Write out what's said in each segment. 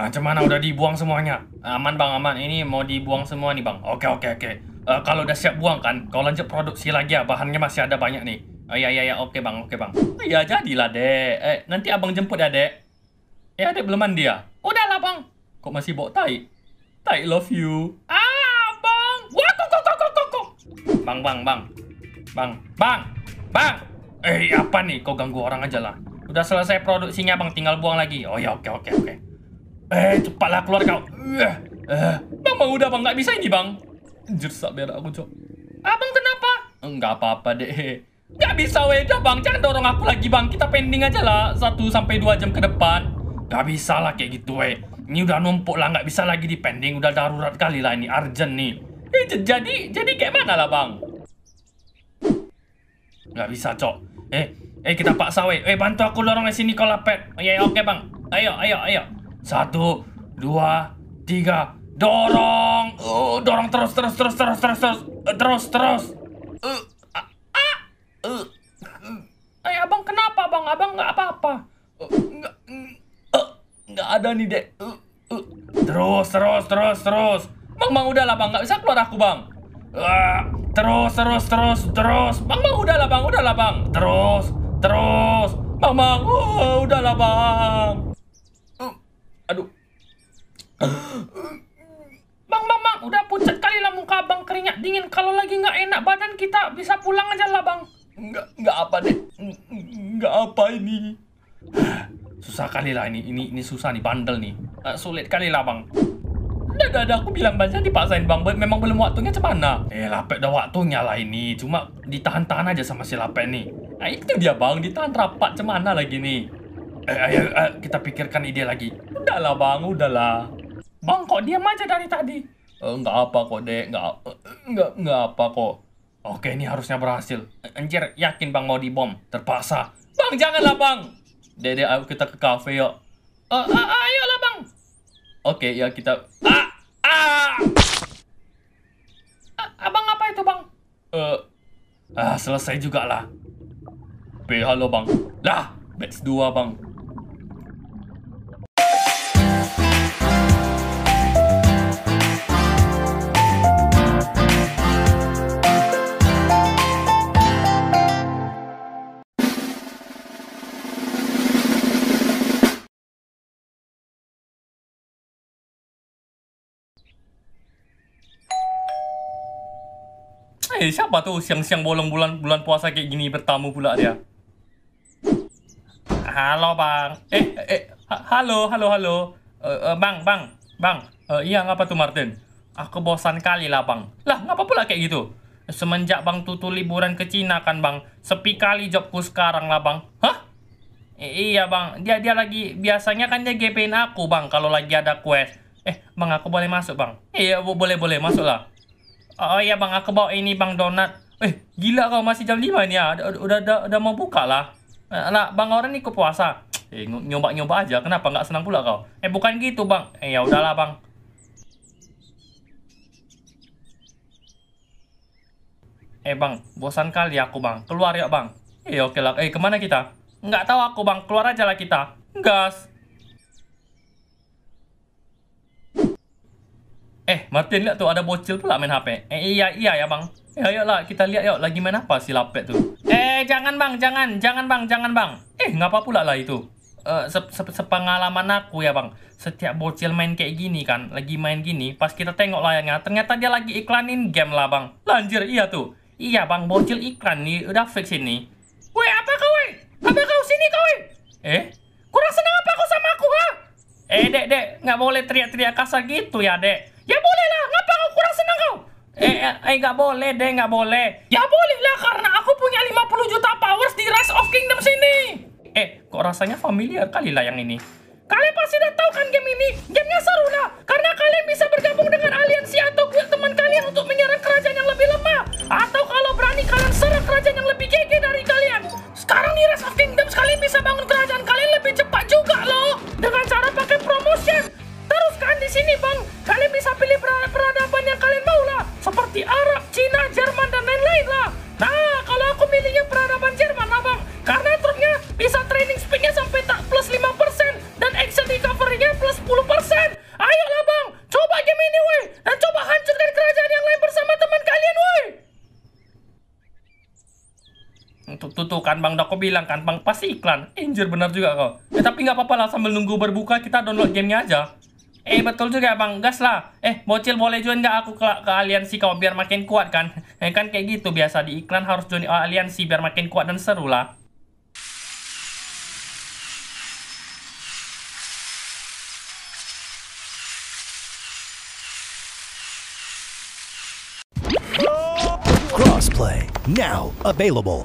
Ah, macam mana udah dibuang semuanya? Aman bang, aman. Ini mau dibuang semua nih bang. Oke, oke, oke. Uh, kalau udah siap buang kan, kau lanjut produksi lagi ya. Bahannya masih ada banyak nih. Oh iya, iya, iya. Oke bang, oke bang. Oh, iya, jadilah dek. Eh, nanti abang jemput ya dek. Eh, adek belum mandi ya? Udahlah bang. Kok masih bawa tai? Tai love you. Ah, bang. Wah, kok, kok, kok, kok, kok, kok. Bang, bang, bang. Bang, bang, bang. Eh, apa nih? Kau ganggu orang aja lah. Udah selesai produksinya bang, tinggal buang lagi. Oh iya, oke, oke, oke. Eh, cepatlah keluar kau. Uh, uh. Bang, bang, udah bang, nggak bisa ini bang. Anjir, sak berak aku, cok. Abang kenapa? Enggak apa-apa deh. Nggak bisa weh. Udah bang, jangan dorong aku lagi bang. Kita pending aja lah, satu sampai dua jam ke depan. Nggak bisa lah kayak gitu weh. Ini udah numpuk lah, nggak bisa lagi di pending. Udah darurat kali lah ini, urgent nih. Eh, jadi, jadi kayak mana lah bang? Nggak bisa, cok. Eh, eh kita paksa weh. Eh, bantu aku dorong sini kau lapet. Oh, oke bang. Ayo, ayo, ayo. Satu, dua, tiga. Dorong. Uh, dorong terus, terus, terus, terus, terus, terus, uh, terus, terus. Uh, ah, uh, uh. Eh, abang kenapa, bang? Abang nggak apa-apa. Nggak, uh, uh, ada nih, dek. Uh, uh. Terus, terus, terus, terus. Bang, bang, udahlah, bang. Nggak bisa keluar aku, bang. Uh, terus, terus, terus, terus. Bang, bang, udahlah, bang. Udahlah, bang. Terus, terus. Bang, bang. Uh, udahlah, bang. Aduh. Bang, bang, bang, udah pucat kali lah muka bang keringat dingin. Kalau lagi nggak enak badan kita bisa pulang aja lah bang. Nggak, nggak apa deh, nggak apa ini. Susah kali lah ini, ini, ini susah nih bandel nih. Uh, sulit kali lah bang. Udah, ada aku bilang banyak dipaksain bang, memang belum waktunya cemana? Eh, lapet udah waktunya lah ini, cuma ditahan-tahan aja sama si lapet nih. Nah, itu dia bang, ditahan rapat cemana lagi nih. Eh, ayo, ayo eh, kita pikirkan ide lagi. Udahlah bang, udahlah. Bang kok diam aja dari tadi? Eh, nggak apa kok dek, nggak eh, nggak enggak apa kok. Oke ini harusnya berhasil. Anjir yakin bang mau dibom? Terpaksa. Bang janganlah bang. Dede ayo kita ke kafe yuk. Uh, uh, lah, bang. Oke ya kita. Ah, ah ah. Abang apa itu bang? Eh, uh, ah selesai juga lah. halo bang. Lah, batch 2 bang. Eh, siapa tuh siang-siang bolong bulan bulan puasa kayak gini bertamu pula dia? Halo, Bang. Eh, eh, eh halo, halo, halo. Uh, uh, bang, Bang, Bang. Uh, iya, ngapa tuh Martin? Aku bosan kali lah, Bang. Lah, ngapa pula kayak gitu? Semenjak Bang Tutu liburan ke Cina kan, Bang. Sepi kali jobku sekarang lah, Bang. Hah? I iya, Bang. Dia dia lagi biasanya kan dia gepin aku, Bang, kalau lagi ada quest. Eh, Bang, aku boleh masuk, Bang? Iya, boleh-boleh masuklah. Oh iya bang, aku bawa ini bang donat. Eh, gila kau masih jam 5 nih ya. Udah udah udah, mau buka lah. Nah, lah, bang orang ikut puasa. Eh, nyoba-nyoba aja. Kenapa nggak senang pula kau? Eh, bukan gitu, Bang. Eh, ya udahlah, Bang. Eh, Bang, bosan kali aku, Bang. Keluar yuk, Bang. Eh, oke lah. Eh, kemana kita? Nggak tahu aku, Bang. Keluar aja lah kita. Gas. Eh, Martin lihat tu ada bocil pula main HP. Eh, iya, iya ya bang. Eh, ayolah kita lihat yuk lagi main apa si lapet tu. Eh, jangan bang, jangan, jangan bang, jangan bang. Eh, ngapa pula lah itu? Uh, se -se sepengalaman aku ya bang Setiap bocil main kayak gini kan Lagi main gini Pas kita tengok layarnya Ternyata dia lagi iklanin game lah bang Lanjir iya tuh Iya bang bocil iklan nih Udah fix ini Weh apa kau weh? Apa kau sini kau weh? Eh? Kurang senang apa kau sama aku ha? Eh dek dek Nggak boleh teriak-teriak kasar gitu ya dek Eh, eh eh nggak gak boleh deh gak boleh ya boleh lah karena aku punya 50 juta powers di Rise of Kingdom sini eh kok rasanya familiar kali lah yang ini kalian pasti udah tahu kan game ini gamenya seru lah karena kalian bisa bergabung dengan aliansi atau guild teman kalian untuk menyerang kerajaan yang lebih lemah atau kalau berani kalian serang kerajaan yang lebih GG dari kalian sekarang di Rise of Kingdoms kalian bisa bangun kerajaan kalian lebih cepat juga loh dengan cara pakai promotion teruskan di sini bang kalian bisa pilih peradaban yang kalian mau lah seperti Arab, Cina, Jerman dan lain-lain lah. Nah, kalau aku milihnya peradaban Jerman, abang, karena truknya bisa training speednya sampai tak plus 5% dan action recovery-nya plus 10%. Ayolah bang, coba game ini woi, dan coba hancurkan kerajaan yang lain bersama teman kalian woi. Untuk tuh, tuh kan Bang aku bilang kan Bang pasti iklan. Injur benar juga kok. Ya tapi nggak apa-apa lah sambil nunggu berbuka kita download gamenya aja. Eh betul juga bang, gas lah. Eh bocil boleh join nggak aku ke, ke aliansi kau biar makin kuat kan? Eh kan kayak gitu biasa di iklan harus join aliansi biar makin kuat dan seru lah. Crossplay now available.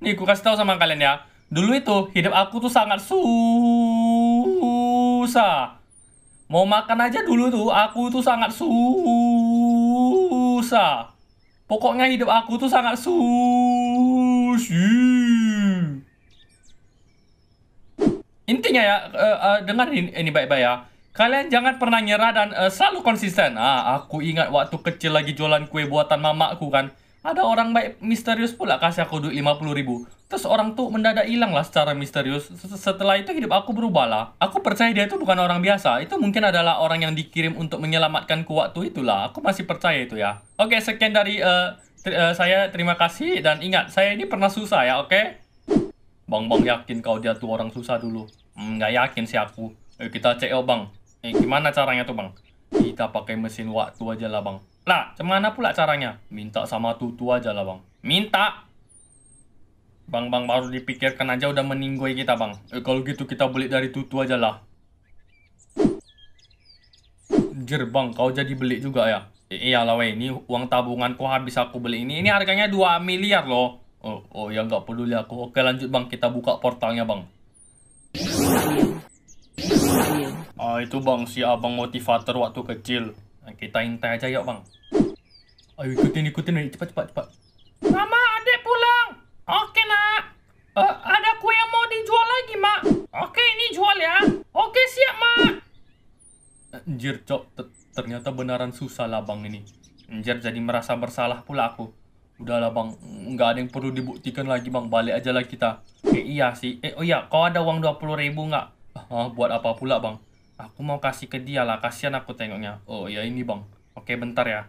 Nih, gue kasih tahu sama kalian ya. Dulu itu, hidup aku tuh sangat susah. Mau makan aja dulu tuh, aku tuh sangat susah. Pokoknya hidup aku tuh sangat susah. Intinya ya, uh, uh, dengerin ini baik-baik ya. Kalian jangan pernah nyerah dan uh, selalu konsisten. Ah, aku ingat waktu kecil lagi jualan kue buatan mamaku kan ada orang baik misterius pula kasih aku duit 50 ribu. Terus orang tuh mendadak hilang lah secara misterius. Setelah itu hidup aku berubah lah. Aku percaya dia itu bukan orang biasa. Itu mungkin adalah orang yang dikirim untuk menyelamatkan ku waktu itulah. Aku masih percaya itu ya. Oke, sekian dari uh, ter uh, saya. Terima kasih. Dan ingat, saya ini pernah susah ya, oke? Okay? Bang, bang yakin kau dia tuh orang susah dulu? Hmm, nggak yakin sih aku. Eh, kita cek ya, bang. Eh, gimana caranya tuh, bang? Kita pakai mesin waktu aja lah, bang. Lah, cemana pula caranya? Minta sama tutu aja lah, Bang. Minta. Bang, bang, baru dipikirkan aja udah meninggoy kita, Bang. Eh, kalau gitu kita beli dari tutu aja lah. Jir, Bang, kau jadi beli juga ya? Eh, iya lah weh. Ini uang tabunganku habis aku beli ini. Ini harganya 2 miliar loh. Oh, oh ya nggak peduli aku. Oke, lanjut, Bang. Kita buka portalnya, Bang. Ah, itu Bang, si abang motivator waktu kecil kita intai aja yuk bang. Ayo ikutin ikutin nih cepat cepat cepat. Mama adek pulang. Oke nak. Uh, ada kue yang mau dijual lagi mak. Oke ini jual ya. Oke siap mak. Anjir cok ternyata benaran susah lah bang ini. Anjir jadi merasa bersalah pula aku. Udahlah bang, nggak ada yang perlu dibuktikan lagi bang, balik aja lah kita. Eh iya sih, eh oh iya, kau ada uang dua puluh ribu nggak? Ah, buat apa pula bang? Aku mau kasih ke dia lah, kasihan aku tengoknya. Oh ya ini bang. Oke bentar ya.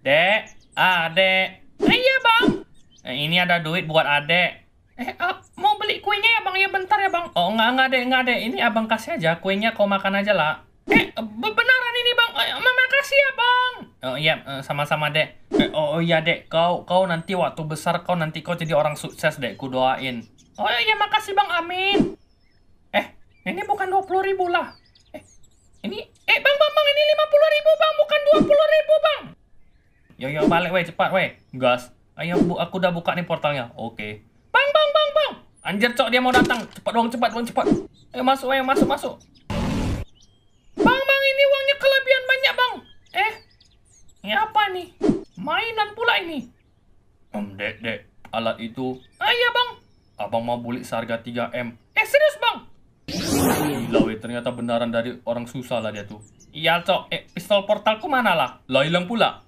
Dek, adek. Eh, iya bang. Eh, ini ada duit buat adek. Eh, ah, mau beli kuenya ya bang? Ya bentar ya bang. Oh nggak nggak dek, nggak dek. Ini abang kasih aja kuenya, kau makan aja lah. Eh, beneran ini bang. Eh, makasih ya bang. Oh iya, eh, sama-sama dek. Eh, oh, oh iya dek, kau kau nanti waktu besar kau nanti kau jadi orang sukses dek, ku doain. Oh iya makasih bang, amin. Ini bukan 20 ribu lah. Eh, ini, eh bang, bang, bang, ini 50 ribu bang, bukan 20 ribu bang. Yo, yo, balik weh, cepat weh. Gas. Ayo, bu, aku udah buka nih portalnya. Oke. Okay. Bang, bang, bang, bang. Anjir, cok, dia mau datang. Cepat dong, cepat dong, cepat. Eh masuk, weh. masuk, masuk. Bang, bang, ini uangnya kelebihan banyak bang. Eh, ini apa nih? Mainan pula ini. Om, um, dek, dek, alat itu. Ah, bang. Abang mau beli seharga 3M. Eh, serius Gila weh, ternyata benaran dari orang susah lah dia tuh. Iya, cok. Eh, pistol portalku mana lah? Lah hilang pula.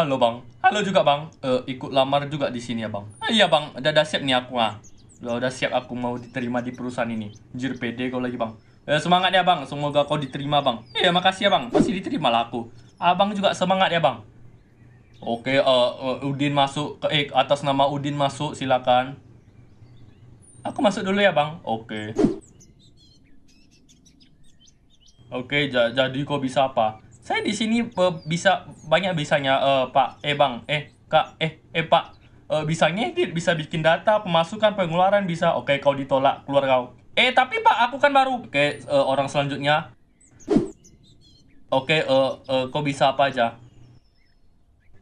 halo bang. Halo juga bang. Uh, ikut lamar juga di sini ya bang. Ah, iya bang, udah, udah siap nih aku ah. Udah, udah siap aku mau diterima di perusahaan ini. Jir pede kau lagi bang. Uh, semangat ya bang, semoga kau diterima bang. Iya makasih ya bang, pasti diterima lah aku. Abang juga semangat ya bang. Oke, uh, uh, Udin masuk ke eh, atas nama Udin masuk silakan. Aku masuk dulu ya bang. Oke. Oke, jadi kau bisa apa? Saya di sini uh, bisa banyak bisanya uh, Pak, eh Bang, eh Kak, eh eh Pak. Uh, eh, bisa ngedit, bisa bikin data, pemasukan, pengeluaran bisa. Oke, kau ditolak, keluar kau. Eh, tapi Pak, aku kan baru. Oke, uh, orang selanjutnya. Oke, uh, uh, kau bisa apa aja?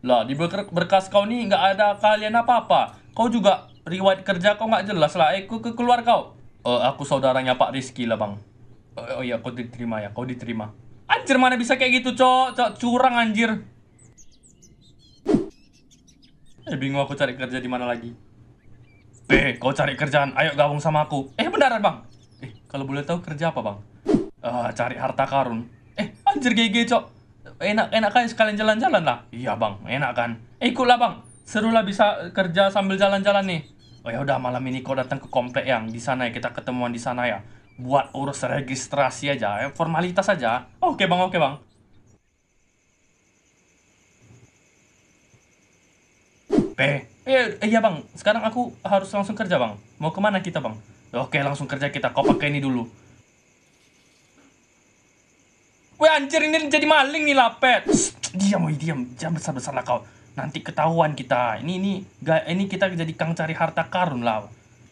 Lah, di berkas kau nih nggak ada kalian apa-apa. Kau juga riwayat kerja kau nggak jelas lah. Eh, ke keluar kau. Uh, aku saudaranya Pak Rizky lah, Bang. Uh, oh iya, kau diterima ya. Kau diterima. Anjir mana bisa kayak gitu, cok? Cok curang anjir. Eh bingung aku cari kerja di mana lagi. Eh, kau cari kerjaan, ayo gabung sama aku. Eh, beneran, Bang. Eh, kalau boleh tahu kerja apa, Bang? Uh, cari harta karun. Eh, anjir GG, cok. Enak enak kan sekalian jalan-jalan lah. Iya, Bang. Enak kan? Eh, ikutlah, Bang. Serulah bisa eh, kerja sambil jalan-jalan nih. Oh ya udah malam ini kau datang ke komplek yang di sana ya kita ketemuan di sana ya buat urus registrasi aja, ya, formalitas saja. Oke okay, bang, oke okay, bang. P. Eh, eh, iya bang, sekarang aku harus langsung kerja bang. Mau kemana kita bang? Oke, langsung kerja kita. Kau pakai ini dulu. Wah anjir ini jadi maling nih lapet. Shh, diam, woi diam. Jangan besar besar lah kau. Nanti ketahuan kita. Ini ini ga ini kita jadi kang cari harta karun lah.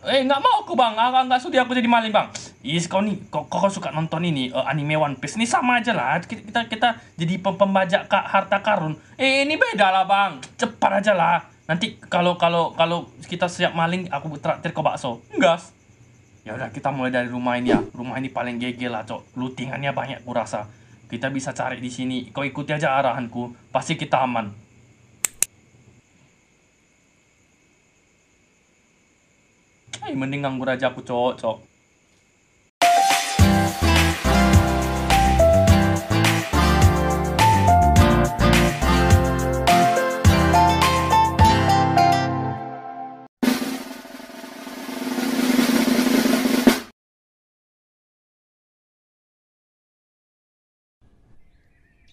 Eh nggak mau aku bang, nggak nggak sudi aku jadi maling bang. Is kau nih, kau, kau, suka nonton ini eh, anime One Piece ini sama aja lah. Kita kita, jadi pembajak kak harta karun. Eh ini beda lah bang, cepat aja lah. Nanti kalau kalau kalau kita siap maling, aku traktir kau bakso. Enggak. Ya udah kita mulai dari rumah ini ya. Rumah ini paling gege lah cok. Lutingannya banyak kurasa. Kita bisa cari di sini. Kau ikuti aja arahanku, pasti kita aman. mending nganggur aja aku cocok.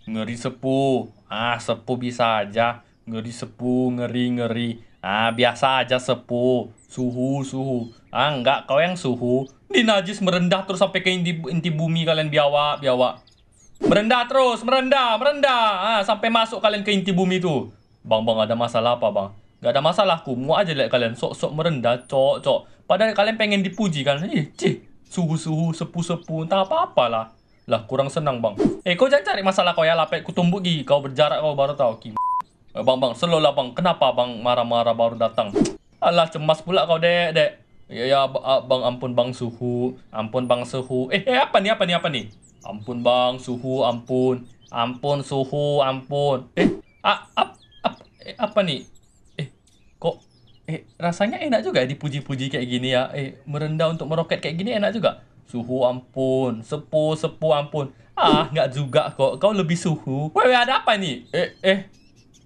Ngeri sepuh, ah sepuh bisa aja, ngeri sepuh, ngeri ngeri. Ah, biasa aja sepuh. Suhu, suhu. Ah, enggak, kau yang suhu. Di najis merendah terus sampai ke inti, inti bumi kalian biawak, biawak. Merendah terus, merendah, merendah. Ah, sampai masuk kalian ke inti bumi tuh Bang, bang, ada masalah apa, bang? Gak ada masalah, aku muak aja lihat kalian. Sok-sok merendah, cok, cok. Padahal kalian pengen dipuji kan? Ih, cih, suhu-suhu, sepuh-sepuh, entah apa apa Lah, Lah, kurang senang, bang. Eh, kau jangan cari masalah kau ya, lapet. Kutumbuk gigi, kau berjarak kau baru tau Kim. Eh, bang, bang, lah bang. Kenapa bang marah-marah baru datang? Alah, cemas pula kau, dek, dek. Ya, ya, ah, bang, ampun bang suhu. Ampun bang suhu. Eh, eh, apa nih, apa nih, apa nih? Ampun bang, suhu, ampun. Ampun, suhu, ampun. Eh, a, ah, ap, ap, eh, apa nih? Eh, kok, eh, rasanya enak juga ya dipuji-puji kayak gini ya. Eh, merendah untuk meroket kayak gini enak juga. Suhu, ampun. Sepu, sepu, ampun. Ah, nggak juga kok. Kau lebih suhu. Weh, ada apa nih? Eh, eh,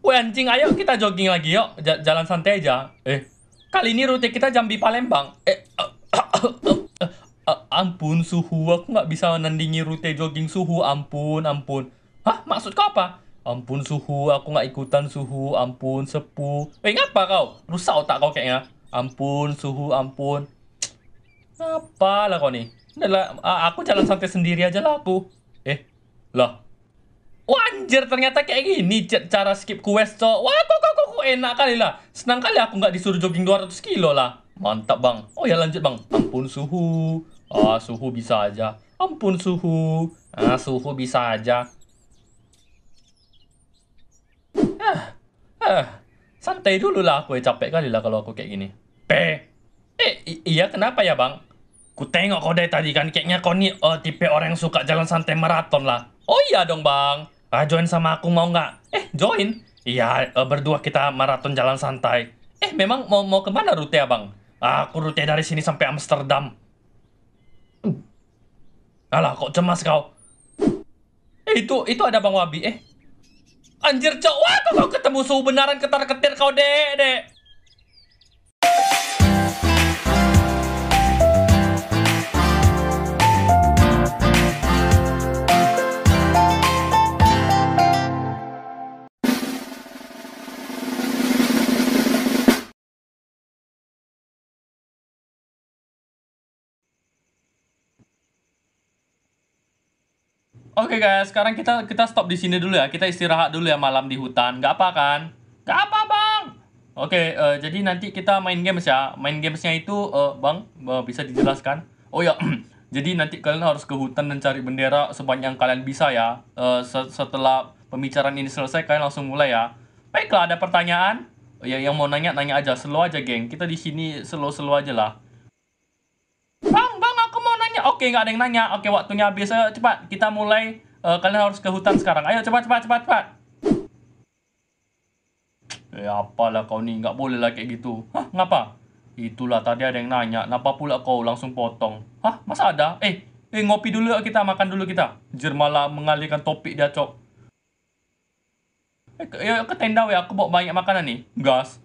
Woi anjing, ayo kita jogging lagi yuk. J jalan santai aja. Eh, kali ini rute kita Jambi Palembang. Eh, uh, uh, uh, uh, uh, ampun suhu, aku nggak bisa nandingi rute jogging suhu. Ampun, ampun. Hah, maksud kau apa? Ampun suhu, aku nggak ikutan suhu. Ampun sepuh. Eh, ngapa kau? Rusak otak kau kayaknya. Ampun suhu, ampun. Apa lah kau nih? Adalah, aku jalan santai sendiri aja lah aku. Eh, lah Wajar ternyata kayak gini cara skip quest cok. Wah kok kok kok enak kali lah. Senang kali aku nggak disuruh jogging 200 kilo lah. Mantap bang. Oh ya lanjut bang. Ampun suhu. Ah suhu bisa aja. Ampun suhu. Ah suhu bisa aja. Ah, ah. Santai dulu lah aku capek kali lah kalau aku kayak gini. P. Eh iya kenapa ya bang? Ku tengok kau dari tadi kan kayaknya kau nih eh, uh, tipe orang yang suka jalan santai maraton lah. Oh iya dong bang ah, join sama aku mau nggak? Eh, join? Iya, eh, berdua kita maraton jalan santai. Eh, memang mau mau kemana rute abang? Ah, aku rute dari sini sampai Amsterdam. Alah, kok cemas kau? Eh, itu itu ada Bang Wabi, eh. Anjir, cowok, kau ketemu suhu benaran ketar-ketir kau, dek, dek. Oke okay guys, sekarang kita kita stop di sini dulu ya. Kita istirahat dulu ya malam di hutan. Gak apa kan? Gak apa bang. Oke, okay, uh, eh, jadi nanti kita main games ya. Main gamesnya itu uh, bang uh, bisa dijelaskan? Oh ya, jadi nanti kalian harus ke hutan dan cari bendera sebanyak yang kalian bisa ya. Uh, setelah pembicaraan ini selesai, kalian langsung mulai ya. Baiklah, ada pertanyaan? Oh, ya, yang mau nanya nanya aja, slow aja geng. Kita di sini slow slow aja lah. Bang, bang oke okay, nggak ada yang nanya oke waktunya habis ayo cepat kita mulai uh, kalian harus ke hutan sekarang ayo cepat cepat cepat cepat eh apalah kau ni nggak boleh lah kayak gitu hah ngapa itulah tadi ada yang nanya kenapa pula kau langsung potong hah masa ada eh eh ngopi dulu kita makan dulu kita Jermala mengalihkan topik dia cok eh, ke, ya, ke tenda ya aku bawa banyak makanan nih gas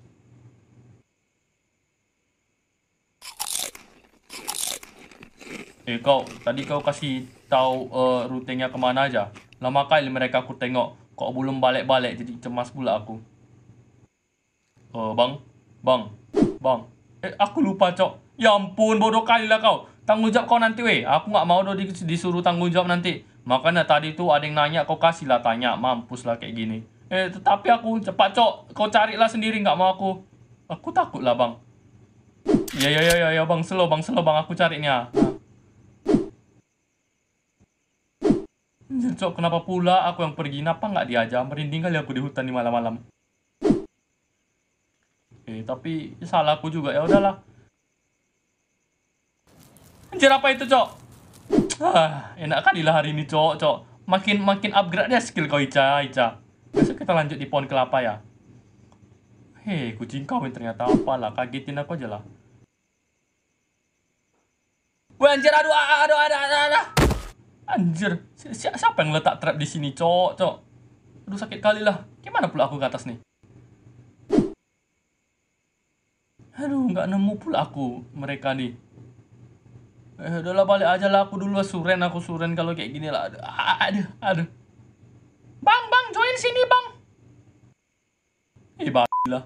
Eh kau, tadi kau kasih tahu uh, eh, rutenya kemana aja. Lama kali mereka aku tengok. Kok belum balik-balik jadi cemas pula aku. Uh, bang, bang, bang. Eh aku lupa cok. Ya ampun bodoh kali lah kau. tanggung jawab kau nanti weh. Aku nggak mau doh disuruh tanggung jawab nanti. Makanya tadi tu ada yang nanya kau kasih lah tanya. mampus lah kayak gini. Eh tetapi aku cepat cok. Kau carilah sendiri nggak mau aku. Aku takut lah bang. Ya ya ya ya, ya bang slow bang slow bang aku carinya. ah. Cok, kenapa pula aku yang pergi? Kenapa nggak diajak? Merinding kali aku di hutan di malam-malam. Eh, tapi ya salah aku juga. Ya udahlah. Anjir apa itu, Cok? Ah, enak kan di hari ini, Cok, Cok. Makin makin upgrade dia skill kau, Ica, Ica. Besok kita lanjut di pohon kelapa ya. Hei, eh, kucing kau yang ternyata lah Kagetin aku aja lah. Wah, anjir, aduh, aduh, aduh, aduh, aduh. aduh anjir si, si, siapa yang letak trap di sini cok cok aduh sakit kali lah gimana pula aku ke atas nih aduh nggak nemu pula aku mereka nih eh udahlah balik aja lah aku dulu suren aku suren kalau kayak gini lah aduh aduh aduh bang bang join sini bang eh lah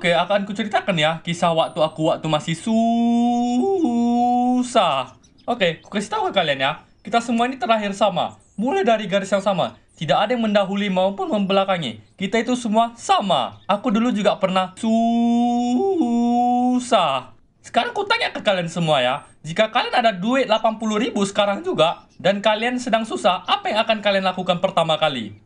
Oke, akan kuceritakan ya kisah waktu aku waktu masih susah. Oke, aku kasih tahu ke kalian ya. Kita semua ini terakhir sama, mulai dari garis yang sama. Tidak ada yang mendahului maupun membelakangi. Kita itu semua sama. Aku dulu juga pernah susah. Sekarang aku tanya ke kalian semua ya, jika kalian ada duit 80 ribu sekarang juga, dan kalian sedang susah, apa yang akan kalian lakukan pertama kali?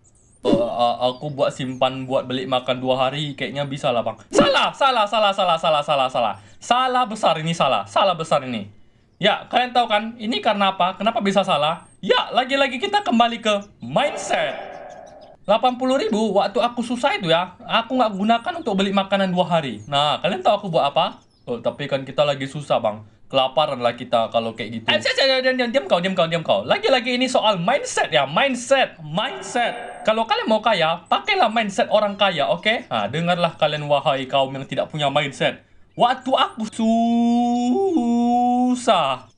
uh, aku buat simpan buat beli makan dua hari kayaknya bisa lah bang salah salah salah salah salah salah salah salah besar ini salah salah besar ini ya kalian tahu kan ini karena apa kenapa bisa salah ya lagi-lagi kita kembali ke mindset 80 ribu waktu aku susah itu ya aku nggak gunakan untuk beli makanan dua hari nah kalian tahu aku buat apa oh, tapi kan kita lagi susah bang kelaparan lah kita kalau kayak gitu. Eh, diam kau, diam kau, diam kau. Lagi-lagi ini soal mindset ya, mindset, mindset. Kalau kalian mau kaya, pakailah mindset orang kaya, oke? Okay? Ha, dengarlah kalian wahai kaum yang tidak punya mindset. Waktu aku susah.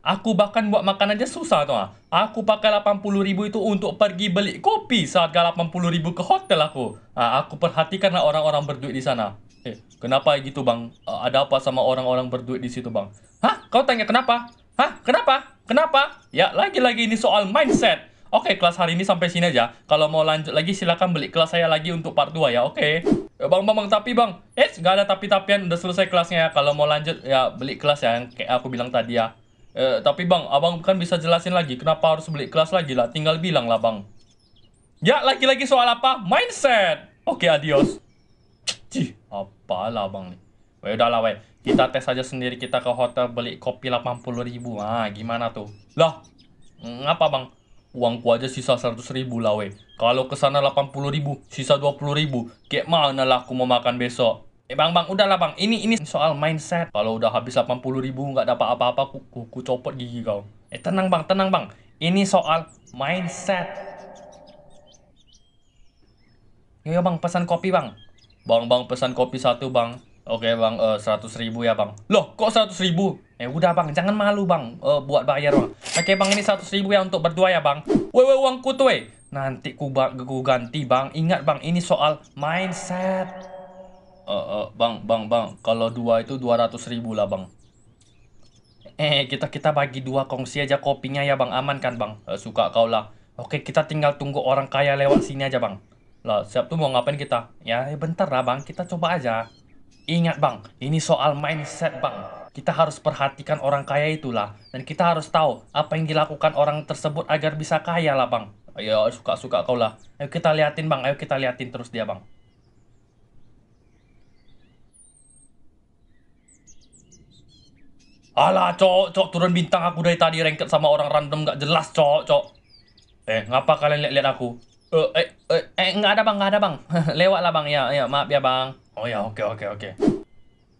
Aku bahkan buat makan aja susah tu Aku pakai 80 ribu itu untuk pergi beli kopi saat 80 ribu ke hotel aku. aku perhatikanlah orang-orang berduit di sana. Kenapa gitu bang? Uh, ada apa sama orang-orang berduit di situ bang? Hah? Kau tanya kenapa? Hah? Kenapa? Kenapa? Ya lagi-lagi ini soal mindset. Oke okay, kelas hari ini sampai sini aja. Kalau mau lanjut lagi silahkan beli kelas saya lagi untuk part 2 ya. Oke. Okay. Eh, bang, bang, bang, tapi bang. Eh, nggak ada tapi-tapian. Udah selesai kelasnya ya. Kalau mau lanjut ya beli kelas ya. Yang kayak aku bilang tadi ya. Eh, tapi bang, abang kan bisa jelasin lagi. Kenapa harus beli kelas lagi lah. Tinggal bilang lah bang. Ya, lagi-lagi soal apa? Mindset. Oke, okay, adios. Cih, lah bang nih. Wah, udahlah weh. Kita tes aja sendiri kita ke hotel beli kopi 80 ribu. Ah, gimana tuh? Lah, ngapa bang? Uangku aja sisa 100 ribu lah weh. Kalau ke sana 80 ribu, sisa 20 ribu. Kayak mana lah aku mau makan besok? Eh bang bang, udahlah bang. Ini ini soal mindset. Kalau udah habis 80 ribu nggak dapat apa-apa, ku, ku, ku copot gigi kau. Eh tenang bang, tenang bang. Ini soal mindset. Yo bang, pesan kopi bang. Bang, bang, pesan kopi satu, bang. Oke, bang, eh, seratus uh, ribu ya, bang. Loh, kok seratus ribu? eh udah, bang, jangan malu, bang, uh, buat bayar, bang. Oke, bang, ini seratus ribu ya untuk berdua ya, bang. Woi, woi, uang kutu, weh. Nanti ku, ku ganti, bang. Ingat, bang, ini soal mindset. Uh, uh, bang, bang, bang, kalau dua itu dua ratus ribu lah, bang. Eh, kita kita bagi dua kongsi aja kopinya ya, bang. Aman kan, bang? Uh, suka kau lah. Oke, kita tinggal tunggu orang kaya lewat sini aja, bang. Loh, siap tuh mau ngapain kita? Ya, ya, bentar lah bang, kita coba aja. Ingat bang, ini soal mindset bang. Kita harus perhatikan orang kaya itulah. Dan kita harus tahu apa yang dilakukan orang tersebut agar bisa kaya lah bang. Ayo, suka-suka kau lah. Ayo kita liatin bang, ayo kita liatin terus dia bang. Alah, cok, cok, turun bintang aku dari tadi rengket sama orang random gak jelas, cok, cok. Eh, ngapa kalian lihat-lihat aku? Eh, eh, eh, eh nggak ada bang, nggak ada bang. Lewat lah bang, ya, ya, maaf ya bang. Oh ya, oke, oke, oke.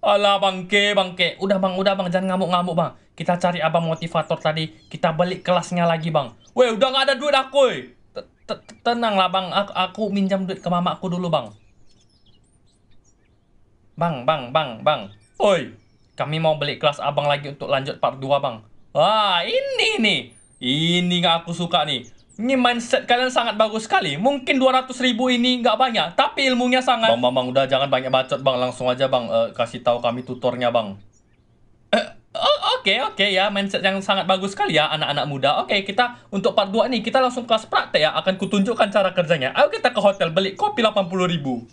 Alah bangke, bangke. Udah bang, udah bang, jangan ngamuk-ngamuk bang. Kita cari abang motivator tadi, kita balik kelasnya lagi bang. Weh, udah nggak ada duit aku. Tenang lah bang, aku, minjam duit ke mamaku dulu bang. Bang, bang, bang, bang. Oi, kami mau beli kelas abang lagi untuk lanjut part 2 bang. Wah, ini nih. Ini nggak aku suka nih. Ini mindset kalian sangat bagus sekali. Mungkin 200 ribu ini nggak banyak, tapi ilmunya sangat... Bang, bang, bang, udah jangan banyak bacot, bang. Langsung aja, bang. Uh, kasih tahu kami tutornya, bang. Eh, oh, oke, uh, oke okay, okay, ya. Mindset yang sangat bagus sekali ya, anak-anak muda. Oke, okay, kita untuk part 2 ini, kita langsung kelas praktek ya. Akan kutunjukkan cara kerjanya. Ayo kita ke hotel, beli kopi 80 ribu.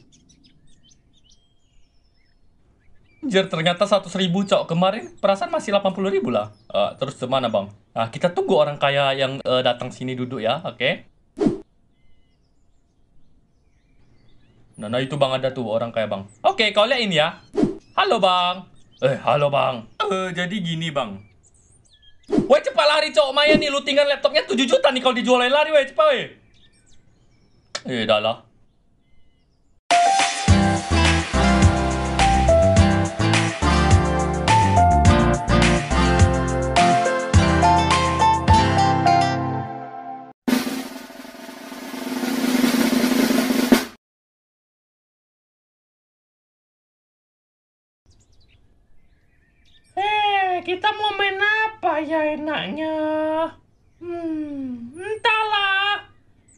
Anjir, ternyata 100 ribu, Cok. Kemarin perasaan masih 80 ribu lah. Uh, terus gimana, Bang? Nah, kita tunggu orang kaya yang uh, datang sini duduk ya, oke? Okay? Nah, nah, itu Bang ada tuh orang kaya, Bang. Oke, okay, kau lihat ini ya. Halo, Bang. Eh, halo, Bang. Uh, jadi gini, Bang. Woi, cepat lari, Cok. Maya nih, lu tinggal laptopnya 7 juta nih kalau dijual lari, woi. Cepat, woi. Eh, dah lah. ya enaknya? Hmm, entahlah.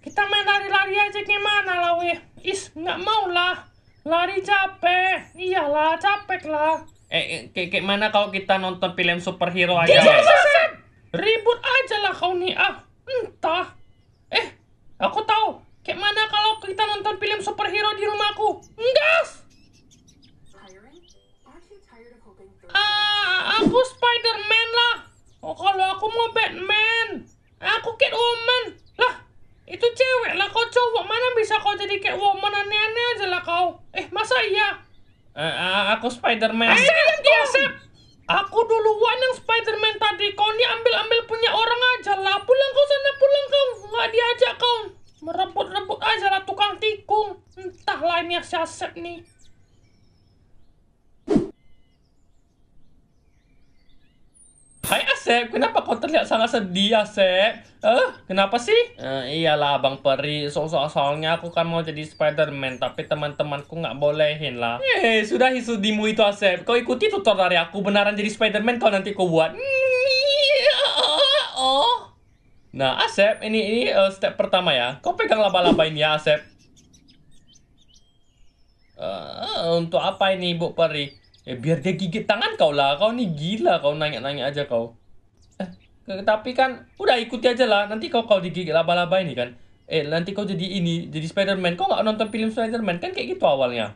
Kita main lari-lari aja gimana lah, weh. Is, nggak mau lah. Lari capek. Iyalah, capek lah. Eh, eh kayak, mana kalau kita nonton film superhero aja? Iya, iya, iya, Ribut aja lah kau nih, ah. Entah. Eh, aku tahu. Kayak mana kalau kita nonton film superhero di rumahku? Enggak! Ah, aku Spider-Man lah! Oh, kalau aku mau Batman. Aku Catwoman. Lah, itu cewek lah kau cowok. Mana bisa kau jadi Catwoman aneh-aneh aja lah kau. Eh, masa iya? Uh, aku Spider-Man. Eh, iya, iya. Aku duluan yang Spider-Man tadi. Kau ini ambil-ambil punya orang aja lah. Pulang kau sana, pulang kau. Nggak diajak kau. Merebut-rebut aja lah tukang tikung. Entahlah ini Asep nih. Hai Asep, kenapa kau terlihat sangat sedih Asep? Eh, kenapa sih? Eh, iyalah Bang Peri, sok-sok soalnya aku kan mau jadi Spider-Man tapi teman-temanku nggak bolehin lah. Eh, sudah hisudimu itu Asep, kau ikuti tutorial dari aku, benaran jadi Spider-Man kau nanti kau buat. Oh. Nah Asep, ini ini uh, step pertama ya. Kau pegang laba-laba ini ya Asep. Uh, untuk apa ini Bu Peri? eh biar dia gigit tangan kau lah. Kau nih gila kau nanya-nanya aja kau. Eh, tapi kan udah ikuti aja lah. Nanti kau kau digigit laba-laba ini kan. Eh nanti kau jadi ini jadi Spiderman. Kau nggak nonton film Spiderman kan kayak gitu awalnya.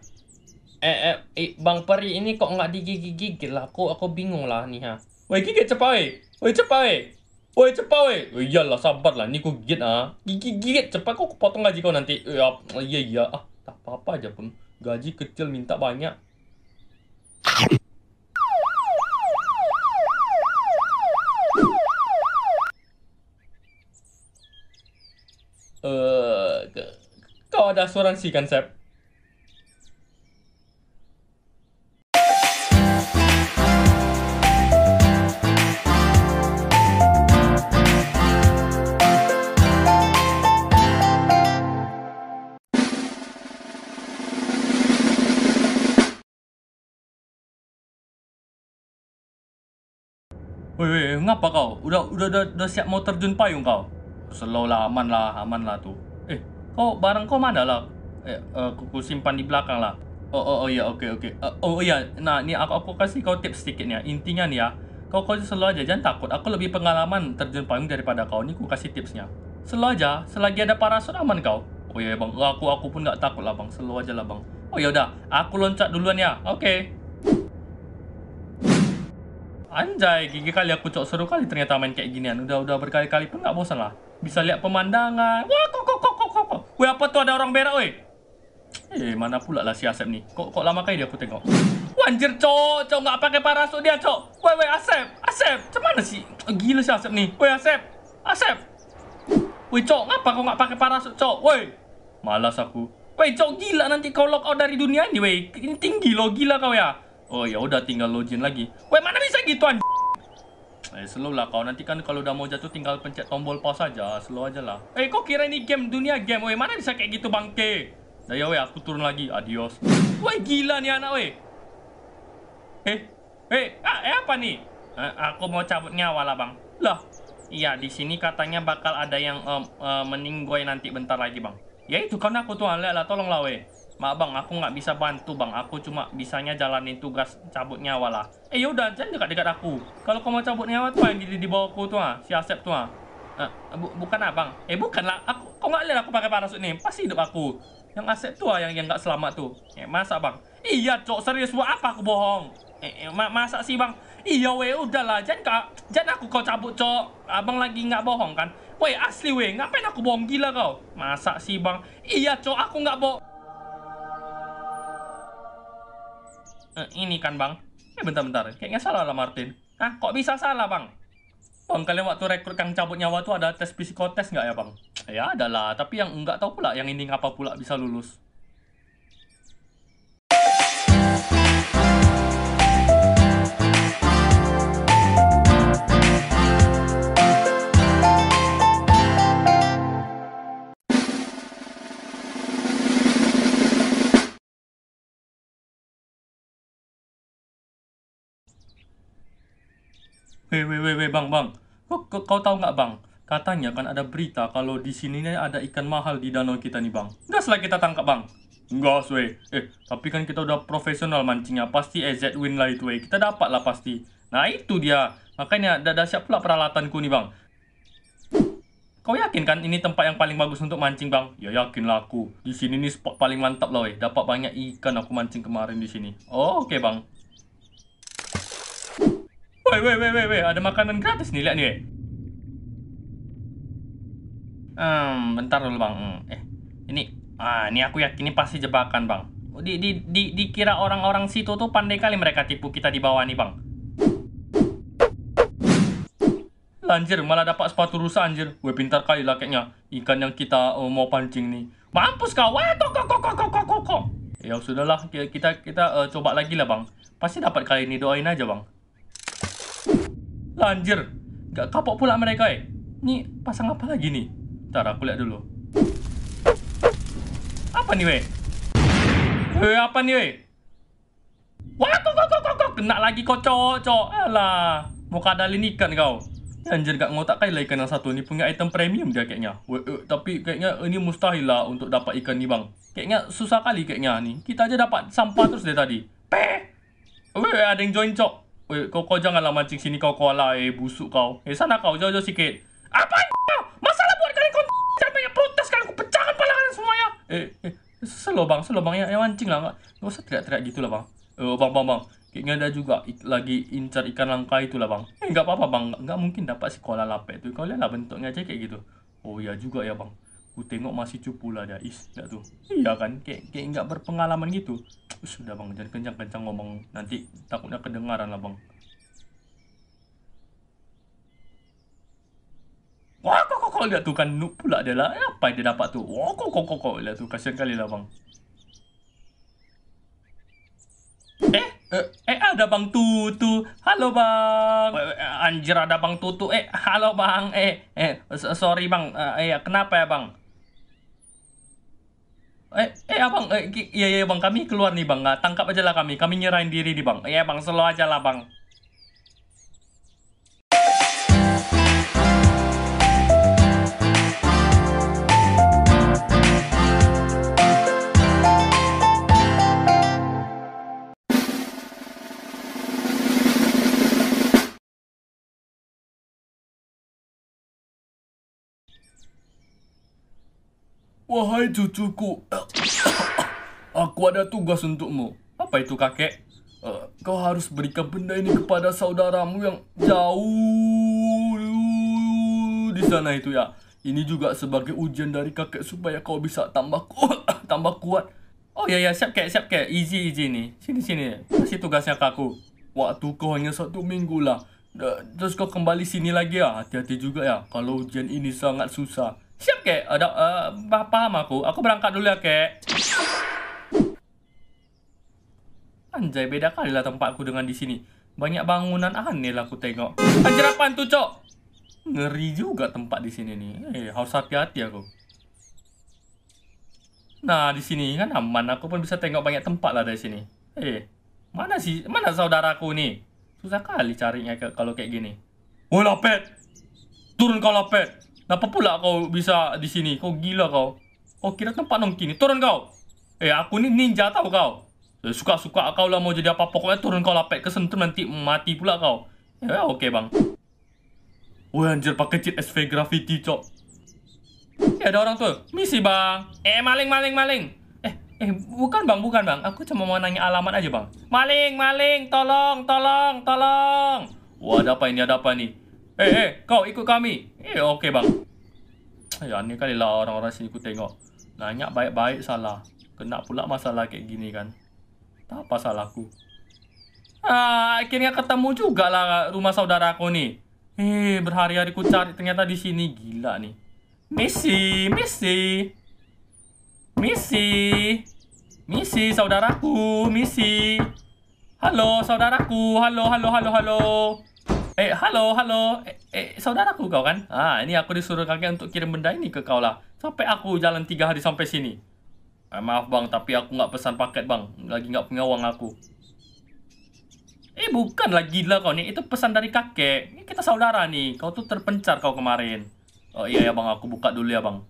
Eh, eh, eh Bang Peri ini kok nggak digigit-gigit lah. Aku aku bingung lah nih ha. Woi gigit cepat woi. Woi cepat woi. Woi cepat woi. Woi iyalah sabar lah. Ini kau gigit ah. Gigit gigit cepat kau potong gaji kau nanti. Ya, iya iya ah. Tak apa-apa aja pun. Gaji kecil minta banyak. Uh, kau ada asuransi kan, Sep? Woi, woi, ngapa kau? Udah, udah, udah, udah siap mau terjun payung kau? Slow lah, aman lah, aman lah tuh. Eh, kau barang kau mana lah? Eh, uh, eh, kuku simpan di belakang lah. Oh, oh, oh ya oke, okay, oke. Okay. Uh, oh iya, nah ini aku, aku kasih kau tips sedikit nih ya. Intinya nih ya, kau kau selalu aja jangan takut. Aku lebih pengalaman terjun payung daripada kau. Nih aku kasih tipsnya. Selalu aja, selagi ada parasut aman kau. Oh iya bang, aku aku pun nggak takut lah bang. Selalu aja lah bang. Oh ya udah, aku loncat duluan ya. Oke. Okay. Anjay, gigi kali aku cok seru kali ternyata main kayak ginian. Udah-udah berkali-kali pun nggak bosan lah. Bisa lihat pemandangan. Wah, kok kok kok kok kok. Weh, apa tuh ada orang berak, woi Eh, mana pula lah si Asep nih? Kok kok lama kali dia aku tengok. Wah, anjir, cok. Cok nggak pakai parasut dia, cok. Woi woi Asep. Asep, Cemana sih? Eh, gila si Asep nih. woi Asep. Asep. Woi cok, ngapa kau nggak pakai parasut, cok? woi Malas aku. Woi cok, gila nanti kau lock out dari dunia ini, woi Ini tinggi lo, gila kau ya. Oh ya udah tinggal login lagi. Weh mana bisa gitu anj Eh slow lah kau nanti kan kalau udah mau jatuh tinggal pencet tombol pause aja, slow aja lah. Eh kok kira ini game dunia game? Weh mana bisa kayak gitu bangke? Dah ya aku turun lagi, adios. Weh gila nih anak weh. Eh, eh, ah, eh apa nih? Eh, aku mau cabut nyawa lah bang. Lah, iya di sini katanya bakal ada yang um, uh, meninggoy nanti bentar lagi bang. Ya itu karena aku tuh lihat lah tolong lah weh. Mak bang, aku nggak bisa bantu bang. Aku cuma bisanya jalanin tugas cabut nyawa lah. Eh yaudah, jangan dekat-dekat aku. Kalau kau mau cabut nyawa tuh yang di, di bawah aku tuh ah, si Asep tuh ah. Eh, bu, bukan abang. Ah, eh bukan lah, aku kau nggak lihat aku pakai parasut nih. Pasti hidup aku. Yang Asep tuh ah, yang yang nggak selamat tuh. Eh masa bang? Iya cok serius buat apa aku bohong? Eh, eh ma masa sih bang? Iya weh udahlah jangan kak jangan aku kau cabut cok. Abang lagi nggak bohong kan? Woi asli weh ngapain aku bohong gila kau? Masa sih bang? Iya cok aku nggak bohong. uh, ini kan bang eh bentar-bentar kayaknya salah lah Martin ah kok bisa salah bang bang kalian waktu rekrut kang cabut nyawa tuh ada tes psikotes nggak ya bang ya adalah tapi yang nggak tahu pula yang ini ngapa pula bisa lulus Hei, hei, hei, bang, bang. Kau, kau tahu nggak, bang? Katanya kan ada berita kalau di sini nih ada ikan mahal di danau kita nih, bang. Gak setelah kita tangkap, bang. Gak Swe. Eh, tapi kan kita udah profesional mancingnya. Pasti EZ win lah itu, eh. Kita dapat lah pasti. Nah, itu dia. Makanya dah siap pula peralatanku nih, bang. Kau yakin kan ini tempat yang paling bagus untuk mancing, bang? Ya, yakin aku. Di sini nih spot paling mantap lah, eh. Dapat banyak ikan aku mancing kemarin di sini. Oh, oke, okay, bang. Woi, woi, woi, woi, woi, ada makanan gratis nih, lihat nih. Hmm, bentar dulu, Bang. Eh, ini ah, ini aku yakin ini pasti jebakan, Bang. Di di di dikira orang-orang situ tuh pandai kali mereka tipu kita di bawah nih, Bang. Anjir, malah dapat sepatu rusak anjir. Gue pintar kali kayaknya Ikan yang kita uh, mau pancing nih. Mampus kau. Wah, kok kok kok kok kok kok. Ya sudahlah, kita kita uh, coba lagi lah, Bang. Pasti dapat kali ini, doain aja, Bang. Lanjir, gak kapok pula mereka eh. Ini pasang apa lagi nih? Ntar aku lihat dulu. Apa nih weh? Weh apa nih weh? Wah kok kok kok kok kena lagi kok cok cok. Alah, mau kadalin ikan kau. Anjir gak ngotak kali lah ikan yang satu Ini punya item premium dia kayaknya eh, Tapi kayaknya ini mustahil lah untuk dapat ikan ni bang Kayaknya susah kali kayaknya ni Kita aja dapat sampah terus deh tadi Peh Weh ada yang join cok Weh, kau, kau janganlah mancing sini kau lah eh busuk kau. Eh sana kau jauh-jauh sikit. Apa Masalah buat kalian kau sampai yang protes kalian aku pecahkan kepala kalian semuanya. Eh, eh selo bang, selo bang ya, ya mancing lah enggak. Enggak usah teriak-teriak gitu lah bang. Oh, bang, bang, bang. Kayaknya ada juga lagi incar ikan langka itu lah bang. Eh, enggak apa-apa bang. Enggak mungkin dapat si kuala lapet tu. Kau lihatlah bentuknya aja kayak gitu. Oh, ya juga ya bang ku tengok masih cupu lah dia is tak tu iya kan kayak kayak nggak berpengalaman gitu sudah bang jangan kencang-kencang ngomong nanti takutnya kedengaran lah bang Wah kok kok kok lihat tuh kan noob pula dia lah eh, Apa yang dia dapat tuh. Wah kok kok kok kok lihat tuh? Kasihan kali lah bang Eh Eh, eh ada Bang Tutu. Halo Bang. Eh, eh, anjir ada Bang Tutu. Eh, halo Bang. Eh, eh sorry Bang. Eh, kenapa ya Bang? eh eh abang eh, iya iya bang kami keluar nih bang nggak tangkap aja lah kami kami nyerahin diri nih bang iya bang selo aja lah bang Wahai cucuku, aku ada tugas untukmu. Apa itu kakek? Uh, kau harus berikan benda ini kepada saudaramu yang jauh di sana itu ya. Ini juga sebagai ujian dari kakek supaya kau bisa tambah tambah kuat. Oh ya ya siap kek siap kek easy easy nih. Sini sini kasih tugasnya ke aku. Waktu kau hanya satu minggu lah. Terus kau kembali sini lagi ya. Hati-hati juga ya. Kalau ujian ini sangat susah. Siap kek, ada uh, uh, paham aku. Aku berangkat dulu ya kek. Anjay, beda kali lah tempatku dengan di sini. Banyak bangunan aneh lah aku tengok. Anjir apaan tuh, Cok? Ngeri juga tempat di sini nih. Eh, harus hati-hati aku. Nah, di sini kan aman. Aku pun bisa tengok banyak tempat lah dari sini. Eh, mana sih? Mana saudaraku nih? Susah kali carinya kalau kayak gini. Oh, lapet! Turun kau lapet! Kenapa pula kau bisa di sini? Kau gila kau. Oh, kira tempat nongki ni. Turun kau. Eh, aku ni ninja tau kau. Eh, suka-suka kau lah mau jadi apa. Pokoknya turun kau lapek ke nanti mati pula kau. Ya, eh, okay, bang. Wah, anjir pakai cheat SV Graffiti, cok. Eh, ada orang tuh. Misi, bang. Eh, maling, maling, maling. Eh, eh, bukan bang, bukan bang. Aku cuma mau nanya alamat aja, bang. Maling, maling, tolong, tolong, tolong. Wah, ada apa ini, ada apa ini? Eh, eh, kau ikut kami. Eh, okey bang. Ya, ni kali lah orang-orang sini ku tengok. Nanya baik-baik salah. Kena pula masalah kayak gini kan. Tak apa salahku. Ah, akhirnya ketemu juga lah rumah saudara aku ni. Eh, berhari-hari ku cari ternyata di sini gila nih. misi misi misi misi saudaraku, misi Halo saudaraku, halo halo halo halo. Eh, halo, halo. Eh, eh, saudaraku kau kan? Ah, ini aku disuruh kakek untuk kirim benda ini ke kau lah. Sampai aku jalan tiga hari sampai sini. Eh, maaf bang, tapi aku nggak pesan paket bang. Lagi nggak punya uang aku. Eh, bukan lah gila kau nih. Itu pesan dari kakek. Ini kita saudara nih. Kau tuh terpencar kau kemarin. Oh iya ya bang, aku buka dulu ya bang.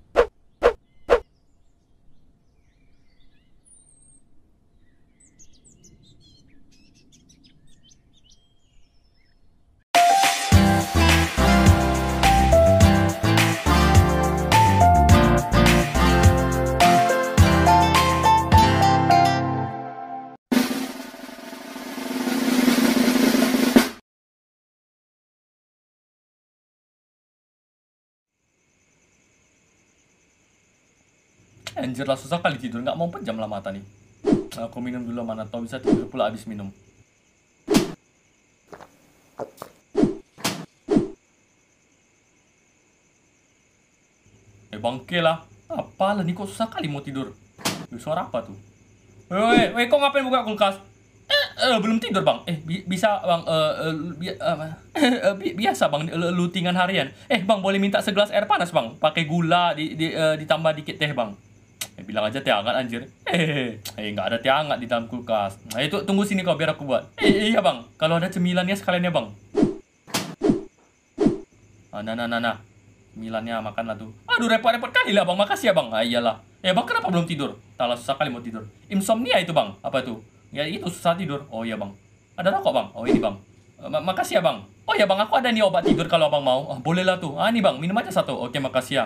anjir lah susah kali tidur nggak pun jam lah mata nih aku minum dulu mana tau bisa tidur pula abis minum eh bangke lah apalah nih kok susah kali mau tidur eh, suara apa tuh Weh, weh, eh, kok ngapain buka kulkas? Eh, eh belum tidur bang. Eh, bisa bang. Eh, eh biasa bang, lutingan harian. Eh bang, boleh minta segelas air panas bang. Pakai gula, di, ditambah dikit teh bang. Ya, bilang aja tiangat anjir anjir. Eh, nggak ada tiangat di dalam kulkas. Nah, itu tunggu sini kau biar aku buat. Eh, iya bang, kalau ada cemilannya sekalian ya bang. Ah, nah, nah, nah, nah. Cemilannya makanlah tuh. Aduh, repot-repot kali lah bang. Makasih ya bang. Ah, iyalah. Ya bang, kenapa belum tidur? salah susah kali mau tidur. Insomnia itu bang. Apa itu? Ya itu susah tidur. Oh iya bang. Ada rokok bang? Oh ini bang. Ma makasih ya bang. Oh ya bang, aku ada nih obat tidur kalau abang mau. Oh, bolehlah tuh. Ah ini bang, minum aja satu. Oke, makasih ya.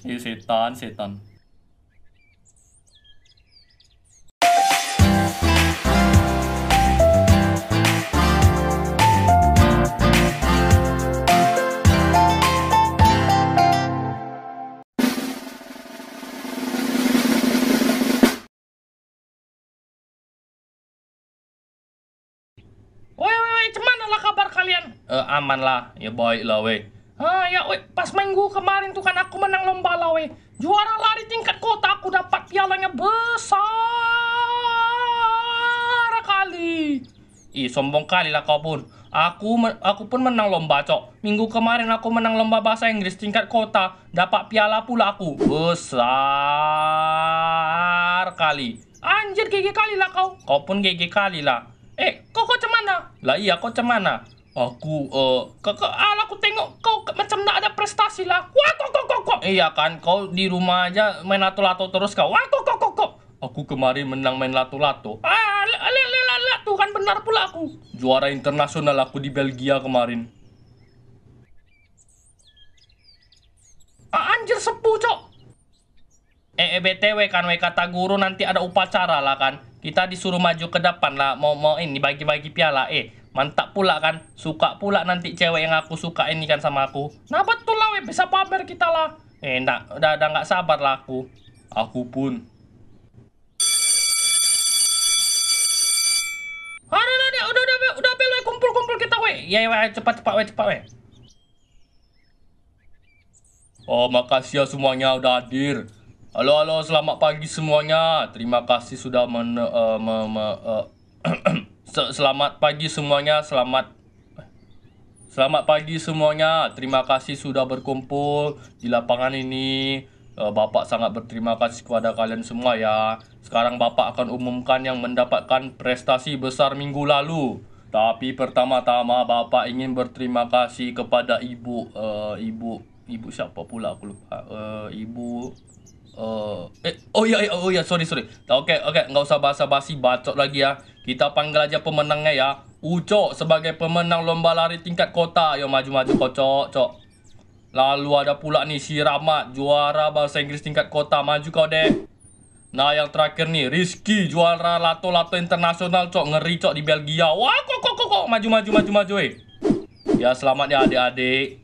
Ini iya, setan, setan. uh, aman lah, ya boy lah, weh. Ah ya, we, pas minggu kemarin tuh kan aku menang lomba lah Juara lari tingkat kota aku dapat pialanya besar kali. Ih sombong kali lah kau pun. Aku aku pun menang lomba cok. Minggu kemarin aku menang lomba bahasa Inggris tingkat kota, dapat piala pula aku. Besar kali. Anjir gigi kali lah kau. Kau pun gigi kali lah. Eh, kau kok cemana? Lah iya kau cemana? aku uh, eh, kakak ala ah, aku tengok kau macam tak ada prestasi lah wah kok kok kok kok iya kan kau di rumah aja main lato lato terus kau wah kok kok kok kok aku kemarin menang main lato lato ah lato kan benar pula aku juara internasional aku di Belgia kemarin ah, anjir sepuh cok eh, eh btw kan we kata guru nanti ada upacara lah kan kita disuruh maju ke depan lah mau mau ini bagi-bagi piala eh Mantap pula kan? Suka pula nanti cewek yang aku suka ini kan sama aku. Nah betul lah we, bisa pamer kita lah. Enak, eh, udah udah nggak sabar lah aku. Aku pun. Aduh, udah, udah, udah, udah, udah, kumpul, kumpul kita we. Ya, we, ya, ya, cepat, cepat we, cepat we. Oh, makasih ya semuanya udah hadir. Halo, halo, selamat pagi semuanya. Terima kasih sudah men... Uh, me, me, uh, Selamat pagi semuanya, selamat Selamat pagi semuanya. Terima kasih sudah berkumpul di lapangan ini. Eh, Bapak sangat berterima kasih kepada kalian semua ya. Sekarang Bapak akan umumkan yang mendapatkan prestasi besar minggu lalu. Tapi pertama-tama Bapak ingin berterima kasih kepada Ibu uh, Ibu Ibu siapa pula aku lupa. Uh, Ibu Oh, eh, oh ya, oh ya, sorry, sorry. Oke, okay, oke, okay. nggak usah basa-basi bacot lagi ya. Kita panggil aja pemenangnya ya. Ucok sebagai pemenang lomba lari tingkat kota. Yo maju-maju kocok, cok. Lalu ada pula nih si Ramat, juara bahasa Inggris tingkat kota. Maju kau deh. Nah, yang terakhir nih, Rizky juara lato-lato internasional, cok. Ngeri, cok, di Belgia. Wah, kok, kok, kok, kok. Maju, maju, maju, maju, eh. Ya, selamat ya adik-adik.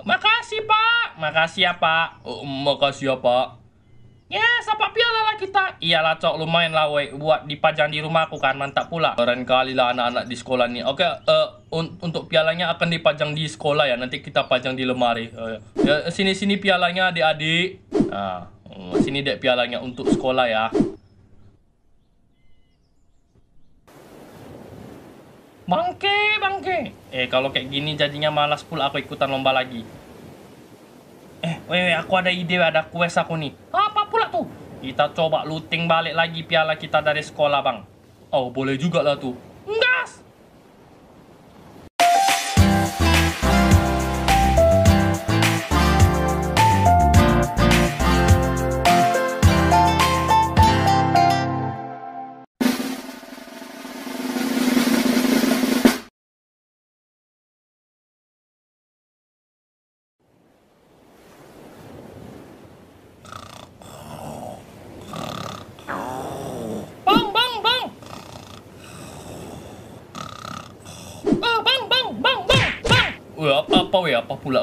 Makasih, Pak makasih ya pak. Oh, makasih ya pak. Ya, siapa piala lah kita. Iyalah cok, lumayan lah Buat dipajang di rumah aku kan, mantap pula. Keren kali lah anak-anak di sekolah nih. Oke, uh, un untuk pialanya akan dipajang di sekolah ya. Nanti kita pajang di lemari. Uh, ya, sini-sini pialanya adik-adik. Nah, uh, sini dek pialanya untuk sekolah ya. Bangke, bangke. Eh, kalau kayak gini jadinya malas pula aku ikutan lomba lagi. Eh, wewe, aku ada ide, ada quest aku nih. Apa pula tuh? Kita coba looting balik lagi piala kita dari sekolah, Bang. Oh, boleh juga lah tuh. Gas!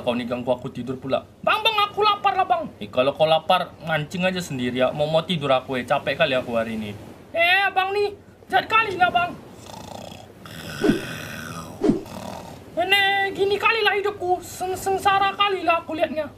kau nih ganggu aku tidur pula. Bang, bang, aku lapar lah bang. Eh, kalau kau lapar, mancing aja sendiri ya. Mau mau tidur aku ya, capek kali aku hari ini. Eh, bang nih, jahat kali nggak bang? Ini gini kali lah hidupku, Seng sengsara kali lah aku liatnya.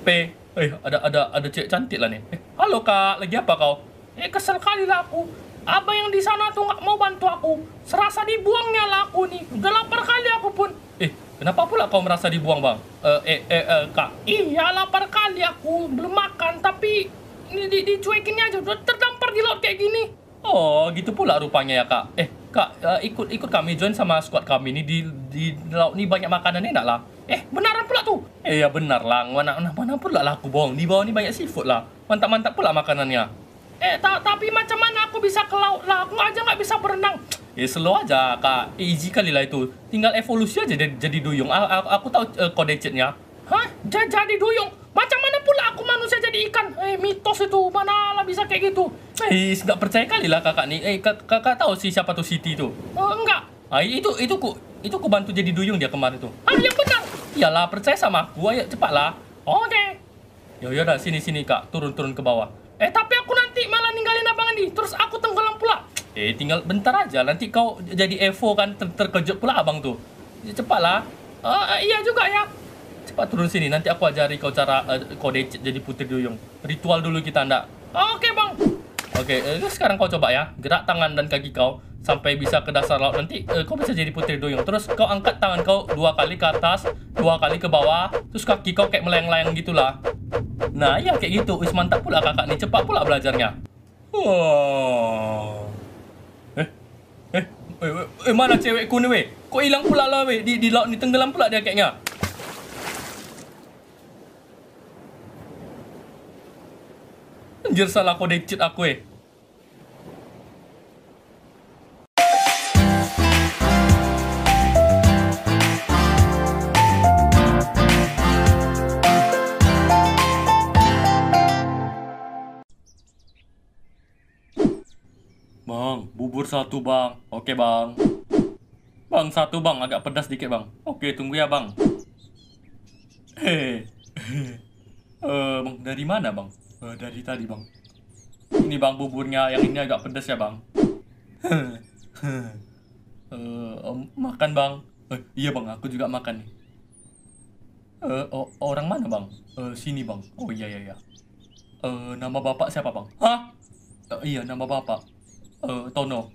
P, eh ada ada ada cek cantik lah nih. Eh, halo kak, lagi apa kau? Eh kesel kali lah aku, Abang yang di sana tuh nggak mau bantu aku. Serasa dibuangnya lah aku nih. Udah lapar kali aku pun. Eh, Kenapa pula kau merasa dibuang, Bang? Eh, eh, eh, eh Kak. Iya, lapar kali aku. Belum makan, tapi ini di, cuekinnya aja. terdampar di laut kayak gini. Oh, gitu pula rupanya ya, Kak. Eh, Kak, uh, ikut ikut kami join sama squad kami ini di di laut ini banyak makanan enak lah. Eh, benaran pula tu. Eh, ya benar lah. Mana, mana pula lah aku bohong. Di bawah banyak seafood lah. Mantap-mantap pula makanannya eh ta tapi macam mana aku bisa ke laut lah aku aja nggak bisa berenang ya slow aja kak easy kali lah itu tinggal evolusi aja jadi, jadi duyung aku, aku tahu uh, kode chatnya hah jadi duyung macam mana pula aku manusia jadi ikan eh mitos itu mana lah bisa kayak gitu eh, eh nggak percaya kali lah kakak nih eh kakak tahu si siapa tuh Siti itu? uh, enggak ah itu itu ku itu ku bantu jadi duyung dia kemarin tuh ah yang benar iyalah percaya sama aku ayo cepatlah oke okay. ya udah ya sini sini kak turun turun ke bawah eh tapi aku terus aku tenggelam pula eh tinggal bentar aja nanti kau jadi Evo kan ter terkejut pula abang tuh ya, cepatlah uh, iya juga ya cepat turun sini nanti aku ajari kau cara uh, eh, kode jadi putri duyung ritual dulu kita ndak oke okay, bang oke okay, uh, eh, ya, sekarang kau coba ya gerak tangan dan kaki kau sampai bisa ke dasar laut nanti uh, kau bisa jadi putri duyung terus kau angkat tangan kau dua kali ke atas dua kali ke bawah terus kaki kau kayak melayang-layang gitulah nah iya kayak gitu wis mantap pula kakak nih cepat pula belajarnya Oh. Eh? Eh? Eh, eh mana cewek ku ni weh? Kau hilang pula lah weh. Di, di laut ni tenggelam pula dia kaknya. Anjir salah kau dicit aku weh. Bang, bubur satu bang. Oke bang. Bang, satu bang. Agak pedas dikit bang. Oke, tunggu ya bang. Hehehe. uh, bang, dari mana bang? Uh, dari tadi bang. Ini bang buburnya. Yang ini agak pedas ya bang. uh, makan bang. Uh, iya bang, aku juga makan nih. Uh, orang mana bang? Uh, sini bang. Oh iya iya iya. Uh, nama bapak siapa bang? Hah? Uh, iya nama bapak uh, Tono.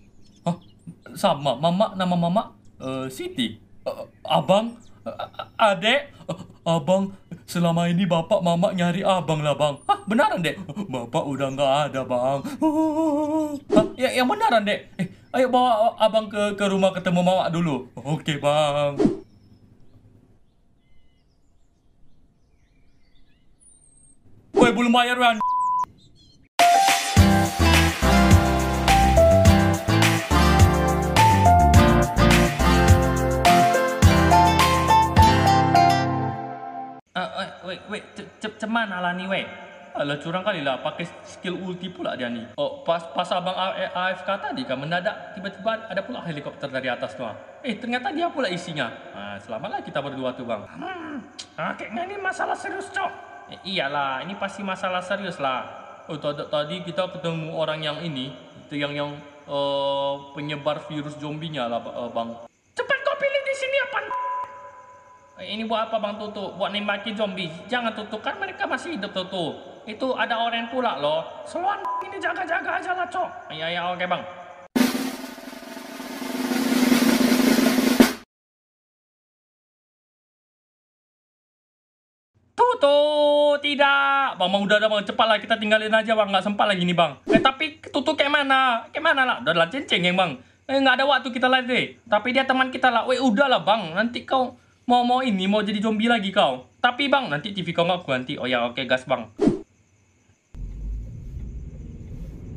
Sama, mama, nama mama uh, Siti. Uh, abang, uh, adek, uh, abang, selama ini bapak mama nyari abang lah bang. Hah, beneran dek? Bapak udah nggak ada bang. Hah, ya, yang beneran dek. Eh, ayo bawa abang ke, ke rumah ketemu mama dulu. Oke bang. Gue belum bayar, Wan. Wait, wait, cep ceman ni weh. Alah curang kali lah pakai skill ulti pula dia ni. Oh, pas pas abang AFK tadi kan mendadak tiba-tiba ada pula helikopter dari atas tu. Ah. Eh, ternyata dia pula isinya. nah, selamatlah kita berdua tu bang. Hmm, ah, kayaknya ini masalah serius cok. Eh, iyalah, ini pasti masalah serius lah. Oh, tadi kita ketemu orang yang ini, itu yang yang uh, penyebar virus zombinya lah uh, bang. Cepat kau pilih di sini apa? ini buat apa bang tutup? Buat nembaki zombie. Jangan tutup kan mereka masih hidup tutup. Itu ada orang pula loh. Seluan ini jaga-jaga aja lah cok. Iya iya oke okay, bang. Tutup tidak. Bang, bang udah udah bang cepatlah kita tinggalin aja bang Gak sempat lagi nih bang. Eh tapi tutup kayak mana? Kayak mana lah? Udah lah cincin yang bang. Eh gak ada waktu kita lagi. Tapi dia teman kita lah. Weh udahlah bang. Nanti kau Mau mau ini mau jadi zombie lagi kau. Tapi bang, nanti TV kau nggak ganti. Oh ya, oke okay, gas bang.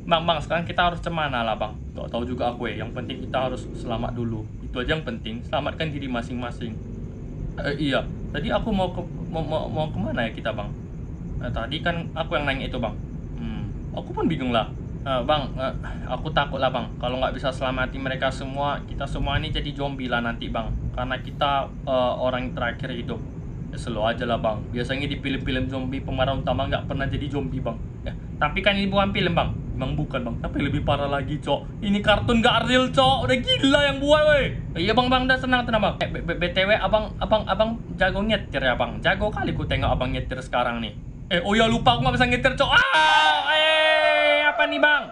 Bang, bang, sekarang kita harus cemana lah bang. Tahu tahu juga aku ya. Yang penting kita harus selamat dulu. Itu aja yang penting. Selamatkan diri masing-masing. Eh, iya. Tadi aku mau ke mau, mau, mau kemana ya kita bang? Nah, tadi kan aku yang nanya itu bang. Hmm, aku pun bingung lah. Uh, bang, uh, aku takut lah bang. Kalau nggak bisa selamati mereka semua, kita semua ini jadi zombie lah nanti bang. Karena kita uh, orang terakhir hidup. Ya, selo aja lah bang. Biasanya di film-film zombie pemeran utama nggak pernah jadi zombie bang. Ya, tapi kan ini bukan film bang. Emang bukan bang, tapi lebih parah lagi cok. Ini kartun nggak real cok. Udah gila yang buat weh. Iya bang bang, udah senang tenang bang. Eh, btw abang abang abang jago nyetir ya bang. Jago kali ku tengok abang nyetir sekarang nih. Eh oh ya lupa aku nggak bisa nyetir cok. Ah, eh apa nih bang?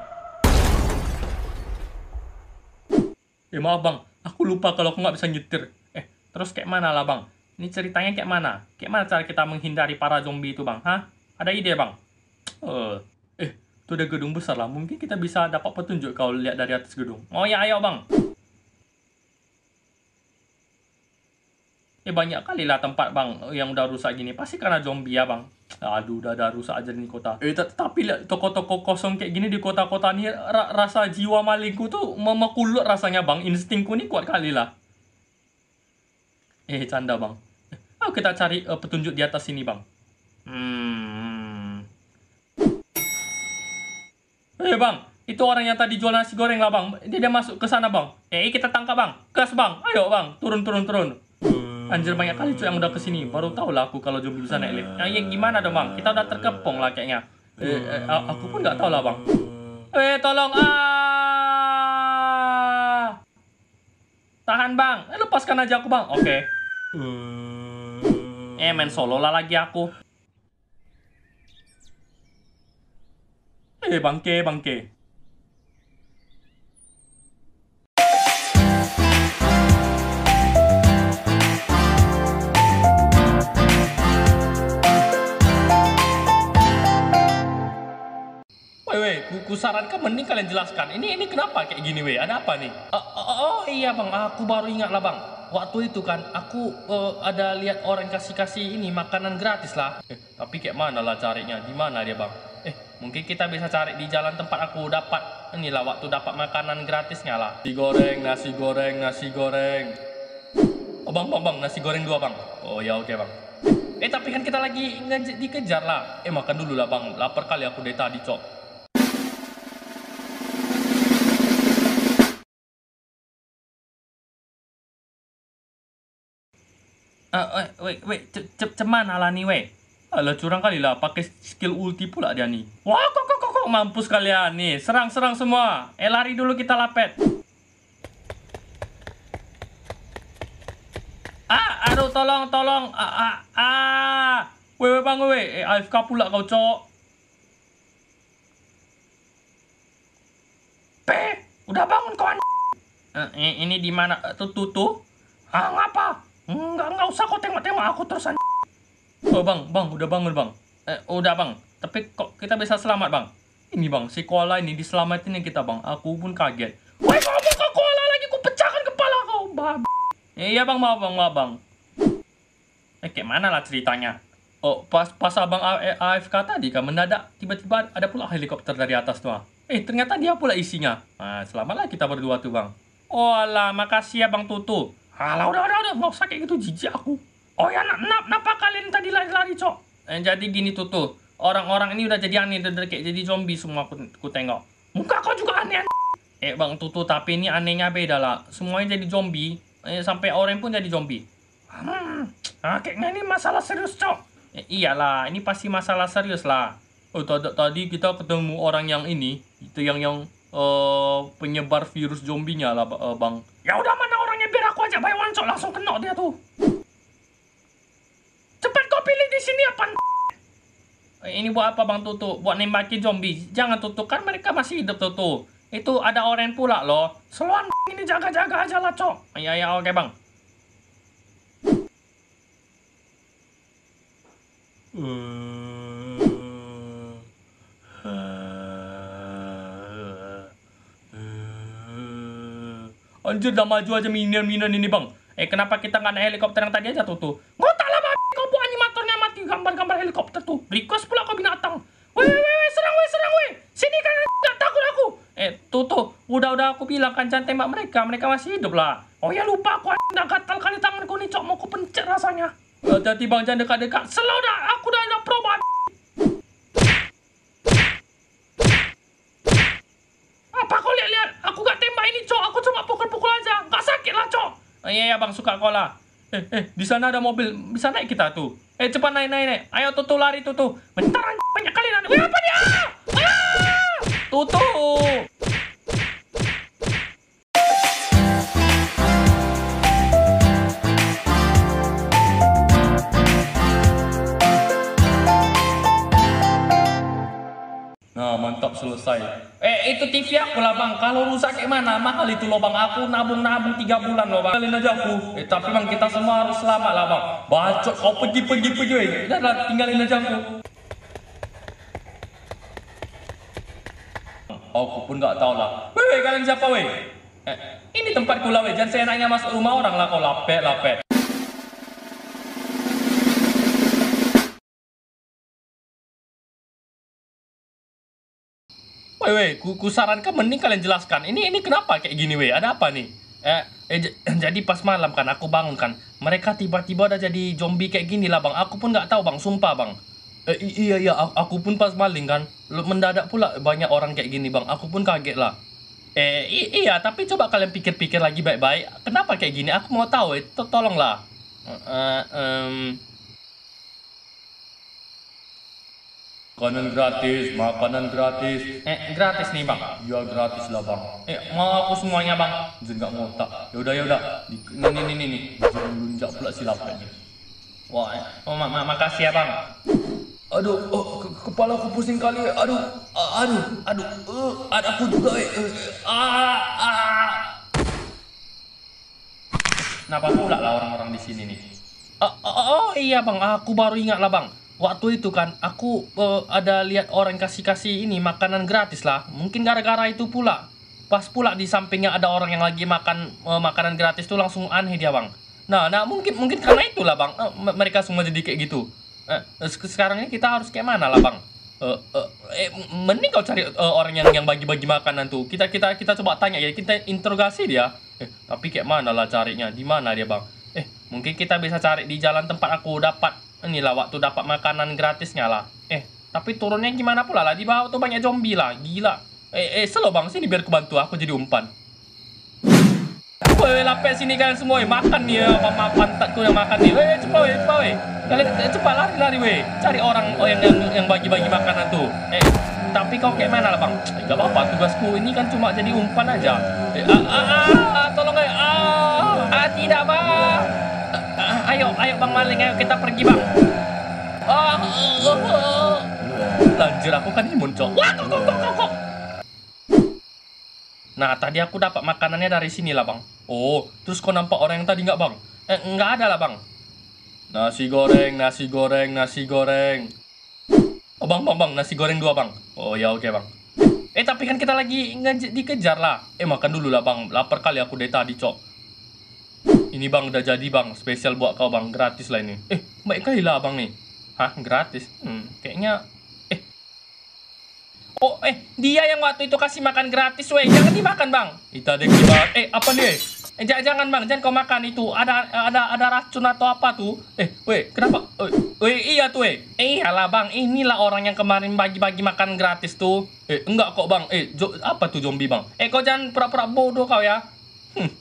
Eh maaf bang, aku lupa kalau aku nggak bisa nyetir. Eh, terus kayak mana lah bang? Ini ceritanya kayak mana? Kayak mana cara kita menghindari para zombie itu bang? Hah? Ada ide bang? Eh, eh itu ada gedung besar lah. Mungkin kita bisa dapat petunjuk kalau lihat dari atas gedung. Oh ya, ayo bang. Eh banyak kali lah tempat bang yang udah rusak gini. Pasti karena zombie ya bang. Aduh udah ada rusak aja di kota. Eh tapi toko-toko kosong kayak gini di kota-kota ini ra rasa jiwa malingku tuh memekulut rasanya bang. Instingku ini kuat kali lah. Eh canda bang. Eh, ayo kita cari uh, petunjuk di atas sini bang. Hmm. Eh bang, itu orang yang tadi jual nasi goreng lah bang. Dia, dia masuk ke sana bang. Eh kita tangkap bang. Gas bang. Ayo bang. Turun turun turun. Uh. Anjir banyak kali cuy yang udah kesini baru tau lah aku kalau jomblo bisa naik lift. Nah, hmm. yang gimana dong bang? Kita udah terkepung lah kayaknya. Eh, eh, hmm. aku pun nggak tau lah bang. Eh tolong ah. Tahan bang, eh, lepaskan aja aku bang. Oke. Okay. Hmm. Eh main solo lah lagi aku. Eh bangke bangke. ku sarankan mending kalian jelaskan. Ini ini kenapa kayak gini weh? Ada apa nih? Uh, oh, oh iya bang, aku baru ingat lah bang. Waktu itu kan aku uh, ada lihat orang kasih-kasih ini makanan gratis lah. Eh, tapi kayak mana lah carinya? Di mana dia bang? Eh mungkin kita bisa cari di jalan tempat aku dapat inilah waktu dapat makanan gratisnya lah. Nasi goreng, nasi goreng, nasi goreng. Oh bang bang bang nasi goreng dua bang. Oh ya oke okay, bang. Eh tapi kan kita lagi dikejar lah. Eh makan dulu lah bang. Lapar kali aku dari tadi cok. uh, wait, wait, ceman ala ni weh. Alah curang kali lah, pakai skill ulti pula dia ni. Wah, kok kok kok, kok mampus kalian nih. Serang-serang semua. Eh lari dulu kita lapet. Ah, aduh tolong tolong. Ah, ah, ah. Weh, weh bang, weh. Eh, AFK pula kau, cok. Peh, udah bangun kawan. Uh, ini di mana? Tuh, tuh, tuh. Ah, ngapa? Enggak, enggak usah kok tembak-tembak aku terus Oh bang, bang, udah bangun bang. Eh, oh, udah bang. Tapi kok kita bisa selamat bang? Ini bang, si koala ini diselamatin yang kita bang. Aku pun kaget. Woi kamu ke koala lagi, ku pecahkan kepala kau, bab. Eh, iya bang, maaf bang, maaf bang. Eh, kayak mana lah ceritanya? Oh, pas pas abang AFK eh, tadi kan mendadak tiba-tiba ada pula helikopter dari atas tuh. Eh, ternyata dia pula isinya. Nah, selamatlah kita berdua tuh bang. Oh, alah, makasih ya bang Tutu. Alah udah udah udah nggak sakit kayak gitu jijik aku. Oh ya kenapa nap napa kalian tadi lari-lari cok? Eh, jadi gini tuh tuh orang-orang ini udah jadi aneh udah kayak jadi zombie semua aku, aku tengok. Muka kau juga aneh. aneh. Eh bang tutu tapi ini anehnya beda lah. Semuanya jadi zombie. Eh, sampai orang pun jadi zombie. Hmm, nah, kayaknya ini masalah serius cok. Eh, iyalah ini pasti masalah serius lah. Oh tadi kita ketemu orang yang ini itu yang yang uh, penyebar virus zombinya lah eh, bang. Ya udah mana biar aku ajak bayuan wancok langsung kena dia tuh. Cepat kau pilih di sini apa? Ini buat apa Bang Tutu? Buat nembaki zombie. Jangan Tutu, kan mereka masih hidup Tutu. Itu ada orang pula loh. Seluan ini jaga-jaga aja lah, Cok. Iya, ya oke, Bang. Hmm. Anjir udah maju aja minion-minion ini bang. Eh kenapa kita nggak naik helikopter yang tadi aja tuh tuh? Ngotak lah bang, kau buat animatornya mati gambar-gambar helikopter tuh. Request pula kau binatang. Weh weh weh serang weh serang weh. Sini kan nggak takut aku. Eh tuh tuh udah udah aku bilang kan jangan tembak mereka mereka masih hidup lah. Oh ya lupa aku ada gatal kali tanganku nih cok mau ku pencet rasanya. Hati-hati bang jangan dekat-dekat. Selalu dah aku dah ada pro bang. Apa kau lihat-lihat? ini cok aku cuma pukul-pukul aja nggak sakit lah cok oh, iya ya bang suka kola eh eh di sana ada mobil bisa naik kita tuh eh cepat naik naik naik ayo tutu lari tutu bentar banyak kali nanti apa dia ah! ah! tutu selesai. Eh itu TV aku lah bang, kalau rusak gimana? Mahal itu loh bang, aku nabung-nabung tiga bulan loh bang. Kalian aja aku. Eh tapi bang kita semua harus selamat lah bang. Bacot kau oh, pergi pergi pergi. Eh. Udah tinggalin aja aku. Aku pun gak tahu lah. Weh kalian siapa weh? Eh, ini tempatku lah weh, jangan seenaknya masuk rumah orang lah kau lapet lapet. apa weh ku, ku sarankan mending kalian jelaskan ini ini kenapa kayak gini weh ada apa nih eh, eh jadi pas malam kan aku bangun kan mereka tiba-tiba udah jadi zombie kayak gini lah bang aku pun nggak tahu bang sumpah bang eh, iya iya aku pun pas maling kan mendadak pula banyak orang kayak gini bang aku pun kaget lah eh iya tapi coba kalian pikir-pikir lagi baik-baik kenapa kayak gini aku mau tahu eh, tolong tolonglah eh, uh, um, Kanan gratis, makanan gratis. Eh, gratis nih bang? Iya gratis lah bang. Eh, mau aku semuanya bang? Izin nggak mau tak? Yaudah yaudah. Di, nih nih nih nih. Jangan lunjak pula lapaknya. Wah, eh. oh mak mak makasih ya bang. Aduh, oh, ke kepala aku pusing kali. Aduh, aduh, aduh, uh, ada aku juga. Eh. Uh, ah, ah. Kenapa pula lah orang-orang di sini nih? Oh, oh, oh iya bang, aku baru ingat lah bang waktu itu kan aku uh, ada lihat orang kasih-kasih ini makanan gratis lah. Mungkin gara-gara itu pula. Pas pula di sampingnya ada orang yang lagi makan uh, makanan gratis tuh langsung aneh dia, Bang. Nah, nah mungkin mungkin karena itulah, Bang. Uh, mereka semua jadi kayak gitu. Uh, sekarang ini kita harus kayak mana lah, Bang? Uh, uh, eh, mending kau cari uh, orang yang yang bagi-bagi makanan tuh. Kita kita kita coba tanya ya, kita interogasi dia. Eh, tapi kayak mana lah carinya? Di mana dia, Bang? Eh, mungkin kita bisa cari di jalan tempat aku dapat ini lah waktu dapat makanan gratisnya lah. Eh, tapi turunnya gimana pula lah di bawah tuh banyak zombie lah, gila. Eh, eh, selo bang, sini biar aku bantu, aku jadi umpan. Woi, lapet sini kalian semua, eh, makan nih ya, mama pantatku yang makan nih. Woi, cepat woi, cepat woi. Kalian eh, cepat lari lari woi. Cari orang oh, yang yang, yang bagi-bagi makanan tuh. Eh, tapi kau kayak mana lah bang? Eh, gak apa-apa, tugasku ini kan cuma jadi umpan aja. Eh, ah, ah, ah, ah tolong eh, ah, ah, tidak bang. Ah, ayo, ayo Bang Maling, ayo kita pergi Bang. Oh, oh, aku kan imun, cok. Wah, kok, kok, kok, kok. Nah, tadi aku dapat makanannya dari sini lah, Bang. Oh, terus kok nampak orang yang tadi nggak, Bang? Eh, nggak ada lah, Bang. Nasi goreng, nasi goreng, nasi goreng. Oh, Bang, Bang, Bang, nasi goreng dua, Bang. Oh, ya oke, okay, Bang. Eh, tapi kan kita lagi dikejar lah. Eh, makan dulu lah, Bang. Lapar kali aku dari tadi, Cok ini bang udah jadi bang spesial buat kau bang gratis lah ini eh baik kali lah bang nih hah gratis hmm, kayaknya eh oh eh dia yang waktu itu kasih makan gratis weh jangan dimakan bang itu ada kibar eh apa nih eh jangan, jangan bang jangan kau makan itu ada ada ada racun atau apa tuh eh weh kenapa eh, weh iya tuh eh iyalah bang inilah orang yang kemarin bagi-bagi makan gratis tuh eh enggak kok bang eh apa tuh zombie bang eh kau jangan pura-pura bodoh kau ya hmm,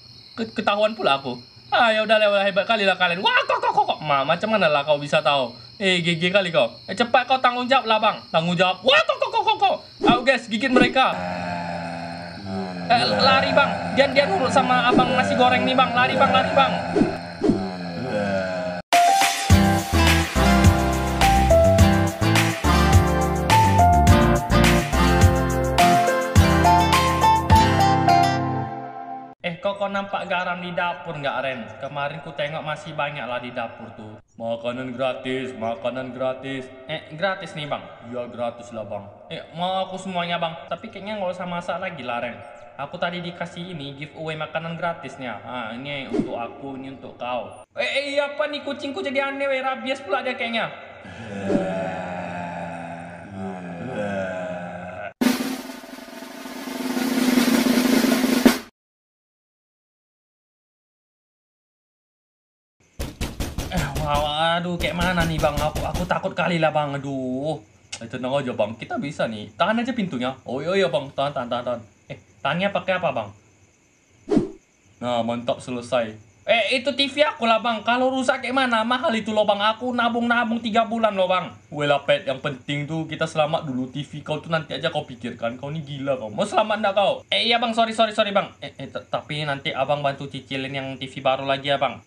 ketahuan pula aku Ah ya udah lewat hebat kali lah kalian. Wah kok kok kok kok. Ma macam mana lah kau bisa tahu? Eh gigi kali kau. Eh cepat kau tanggung jawab lah bang. Tanggung jawab. Wah kok kok kok kok kok. Ayo guys gigit mereka. Eh, lari bang. Dia dia nurut sama abang nasi goreng nih bang. Lari bang lari bang. kok kau nampak garam di dapur nggak Ren? Kemarin ku tengok masih banyak lah di dapur tuh. Makanan gratis, makanan gratis. Eh, gratis nih bang? Iya gratis lah bang. Eh, mau aku semuanya bang. Tapi kayaknya nggak usah masak lagi lah Ren. Aku tadi dikasih ini giveaway makanan gratisnya. Ah, ini untuk aku, ini untuk kau. Eh, eh iya, apa nih kucingku jadi aneh, rabies pula dia kayaknya. aduh kayak mana nih bang aku aku takut kali lah bang aduh eh, tenang aja bang kita bisa nih tahan aja pintunya oh iya iya bang tahan tahan tahan, tahan. eh tahannya pakai apa bang nah mantap selesai eh itu TV aku lah bang kalau rusak kayak mana mahal itu loh bang aku nabung nabung tiga bulan loh bang well pet yang penting tuh kita selamat dulu TV kau tuh nanti aja kau pikirkan kau ini gila kau mau selamat ndak kau eh iya bang sorry sorry sorry bang eh, eh tapi nanti abang bantu cicilin yang TV baru lagi ya bang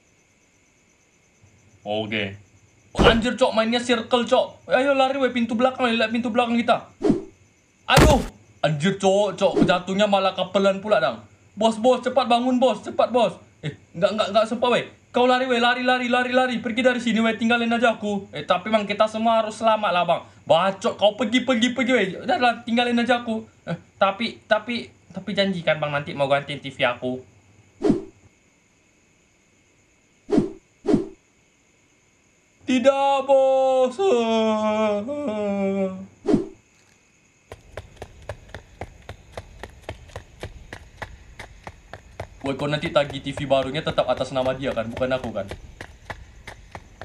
Oke. Anjir cok mainnya circle cok. Ya, ayo lari we pintu belakang, lihat pintu belakang kita. Aduh, anjir cok cok jatuhnya malah kapelan pula dang. Bos bos cepat bangun bos, cepat bos. Eh, enggak enggak enggak sempat we. Kau lari we, lari lari lari lari. Pergi dari sini we, tinggalin aja aku. Eh, tapi mang kita semua harus selamat lah bang. Bacok kau pergi pergi pergi we. Udah tinggalin aja aku. Eh, tapi tapi tapi janjikan bang nanti mau ganti TV aku. tidak bosan. Woi, kau nanti tagi TV barunya tetap atas nama dia kan, bukan aku kan?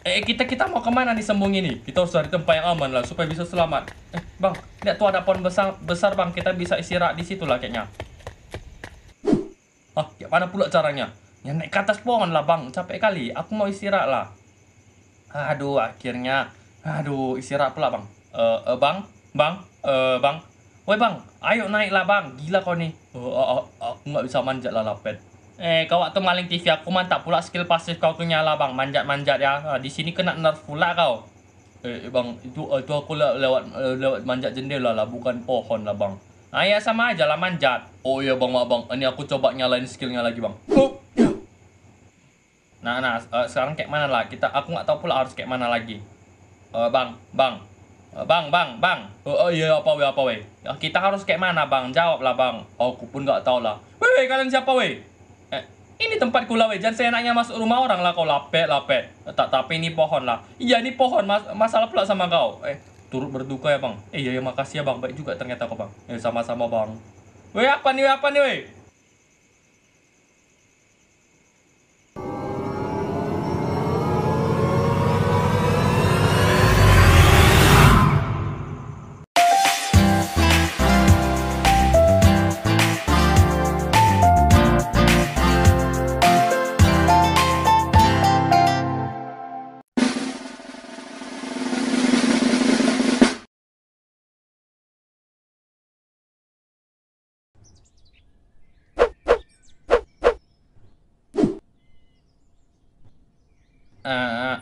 Eh, kita kita mau kemana nih sembunyi nih? Kita harus cari tempat yang aman lah supaya bisa selamat. Eh, bang, lihat tuh ada pohon besar besar bang, kita bisa istirahat di situ lah kayaknya. Ah, ya mana pula caranya? Ya naik ke atas pohon lah bang, capek kali. Aku mau istirahat lah. Ah, aduh, akhirnya. Aduh, istirahat pula bang. Eh, uh, uh, bang, bang, eh, uh, bang. Woi bang, ayo naiklah bang. Gila kau nih, oh, Uh, oh, uh, oh, uh, aku nggak bisa manjat lah lapet. Eh, kau waktu maling TV aku mantap pula skill pasif kau tu nyala bang. Manjat-manjat ya. Uh, di sini kena nerf pula kau. Eh, eh bang, itu uh, itu aku le lewat uh, lewat manjat jendela lah, bukan pohon lah bang. Ayah ya, sama aja lah manjat. Oh iya bang, bang. Ini aku coba nyalain skillnya lagi bang. Oh nah nah uh, sekarang kayak mana lah kita aku nggak tahu pula harus kayak mana lagi uh, bang bang uh, bang bang bang oh uh, iya apa we apa we uh, kita harus kayak mana bang jawab lah bang oh, aku pun nggak tahu lah we kalian siapa we eh, ini tempat kula we jangan seenaknya masuk rumah orang lah kau lapet lapet uh, tak tapi ini pohon lah iya ini pohon mas masalah pula sama kau eh turut berduka ya bang eh iya ya makasih ya bang baik juga ternyata kau bang eh sama-sama bang we apa nih we apa nih we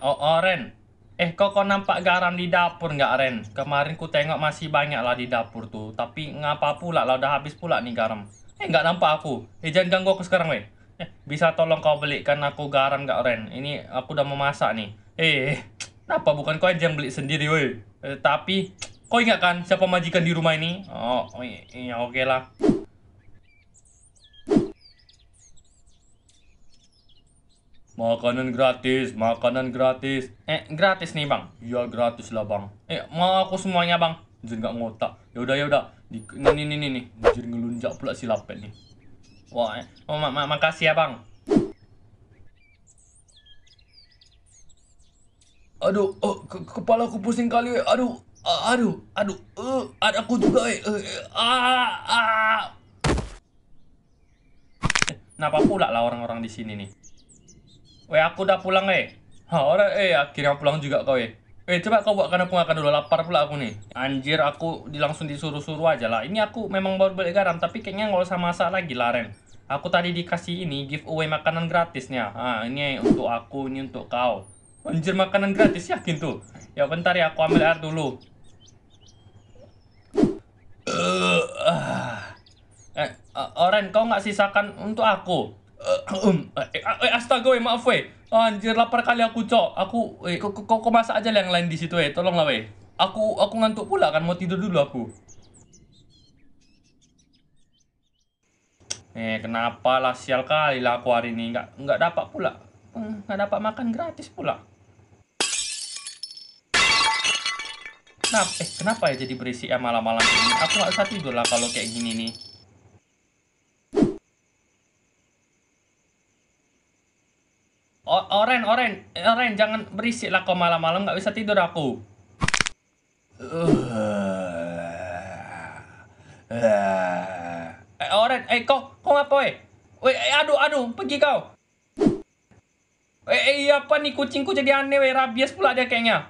Oh, oh Ren. Eh, kok kau nampak garam di dapur nggak, Ren? Kemarin ku tengok masih banyak lah di dapur tuh. Tapi ngapa pula lah udah habis pula nih garam. Eh, nggak nampak aku. Eh, jangan ganggu aku sekarang, weh. Eh, bisa tolong kau belikan aku garam nggak, Ren? Ini aku udah mau masak nih. Eh, eh kenapa bukan kau aja yang beli sendiri, weh? Eh, tapi, kau ingat kan siapa majikan di rumah ini? Oh, oh iya, iya, oke okay lah. Makanan gratis, makanan gratis. Eh, gratis nih bang? Iya gratis lah bang. Eh, mau aku semuanya bang? Anjir nggak ngotak. Ya udah ya udah. Di, nih nih nih nih. Anjir ngelunjak pula si lapet nih. Wah, eh. oh, mak mak makasih ya bang. Aduh, oh, ke kepala aku pusing kali. We. Eh. Aduh, aduh, aduh. Eh. Uh, ada aku juga. Eh, uh, ah, ah. Kenapa pula lah orang-orang di sini nih? Weh aku udah pulang eh. Ha orang eh akhirnya pulang juga kau eh. Eh coba kau buat aku makan dulu lapar pula aku nih. Anjir aku langsung disuruh-suruh aja lah. Ini aku memang baru beli garam tapi kayaknya nggak usah masak lagi lah Ren. Aku tadi dikasih ini giveaway makanan gratisnya. Ah ini untuk aku ini untuk kau. Anjir makanan gratis yakin tuh. Ya bentar ya aku ambil air dulu. Uh, uh. Eh, uh, Oren kau nggak sisakan untuk aku? Eh, eh, eh astaga weh maaf weh anjir lapar kali aku cok aku eh kok kok masak aja yang lain di situ eh tolonglah weh aku aku ngantuk pula kan mau tidur dulu aku eh kenapa lah sial kali lah aku hari ini nggak nggak dapat pula hmm, nggak dapat makan gratis pula kenapa eh kenapa ya jadi berisik ya malam-malam ini aku nggak bisa tidur lah kalau kayak gini nih Oren, Oren, Oren, jangan berisik lah kau malam-malam nggak bisa tidur aku. Eh, Oren, eh kau, kau apa, eh? Weh, aduh, aduh, pergi kau. Eh, eh, iya apa nih kucingku jadi aneh weh, rabies pula dia kayaknya.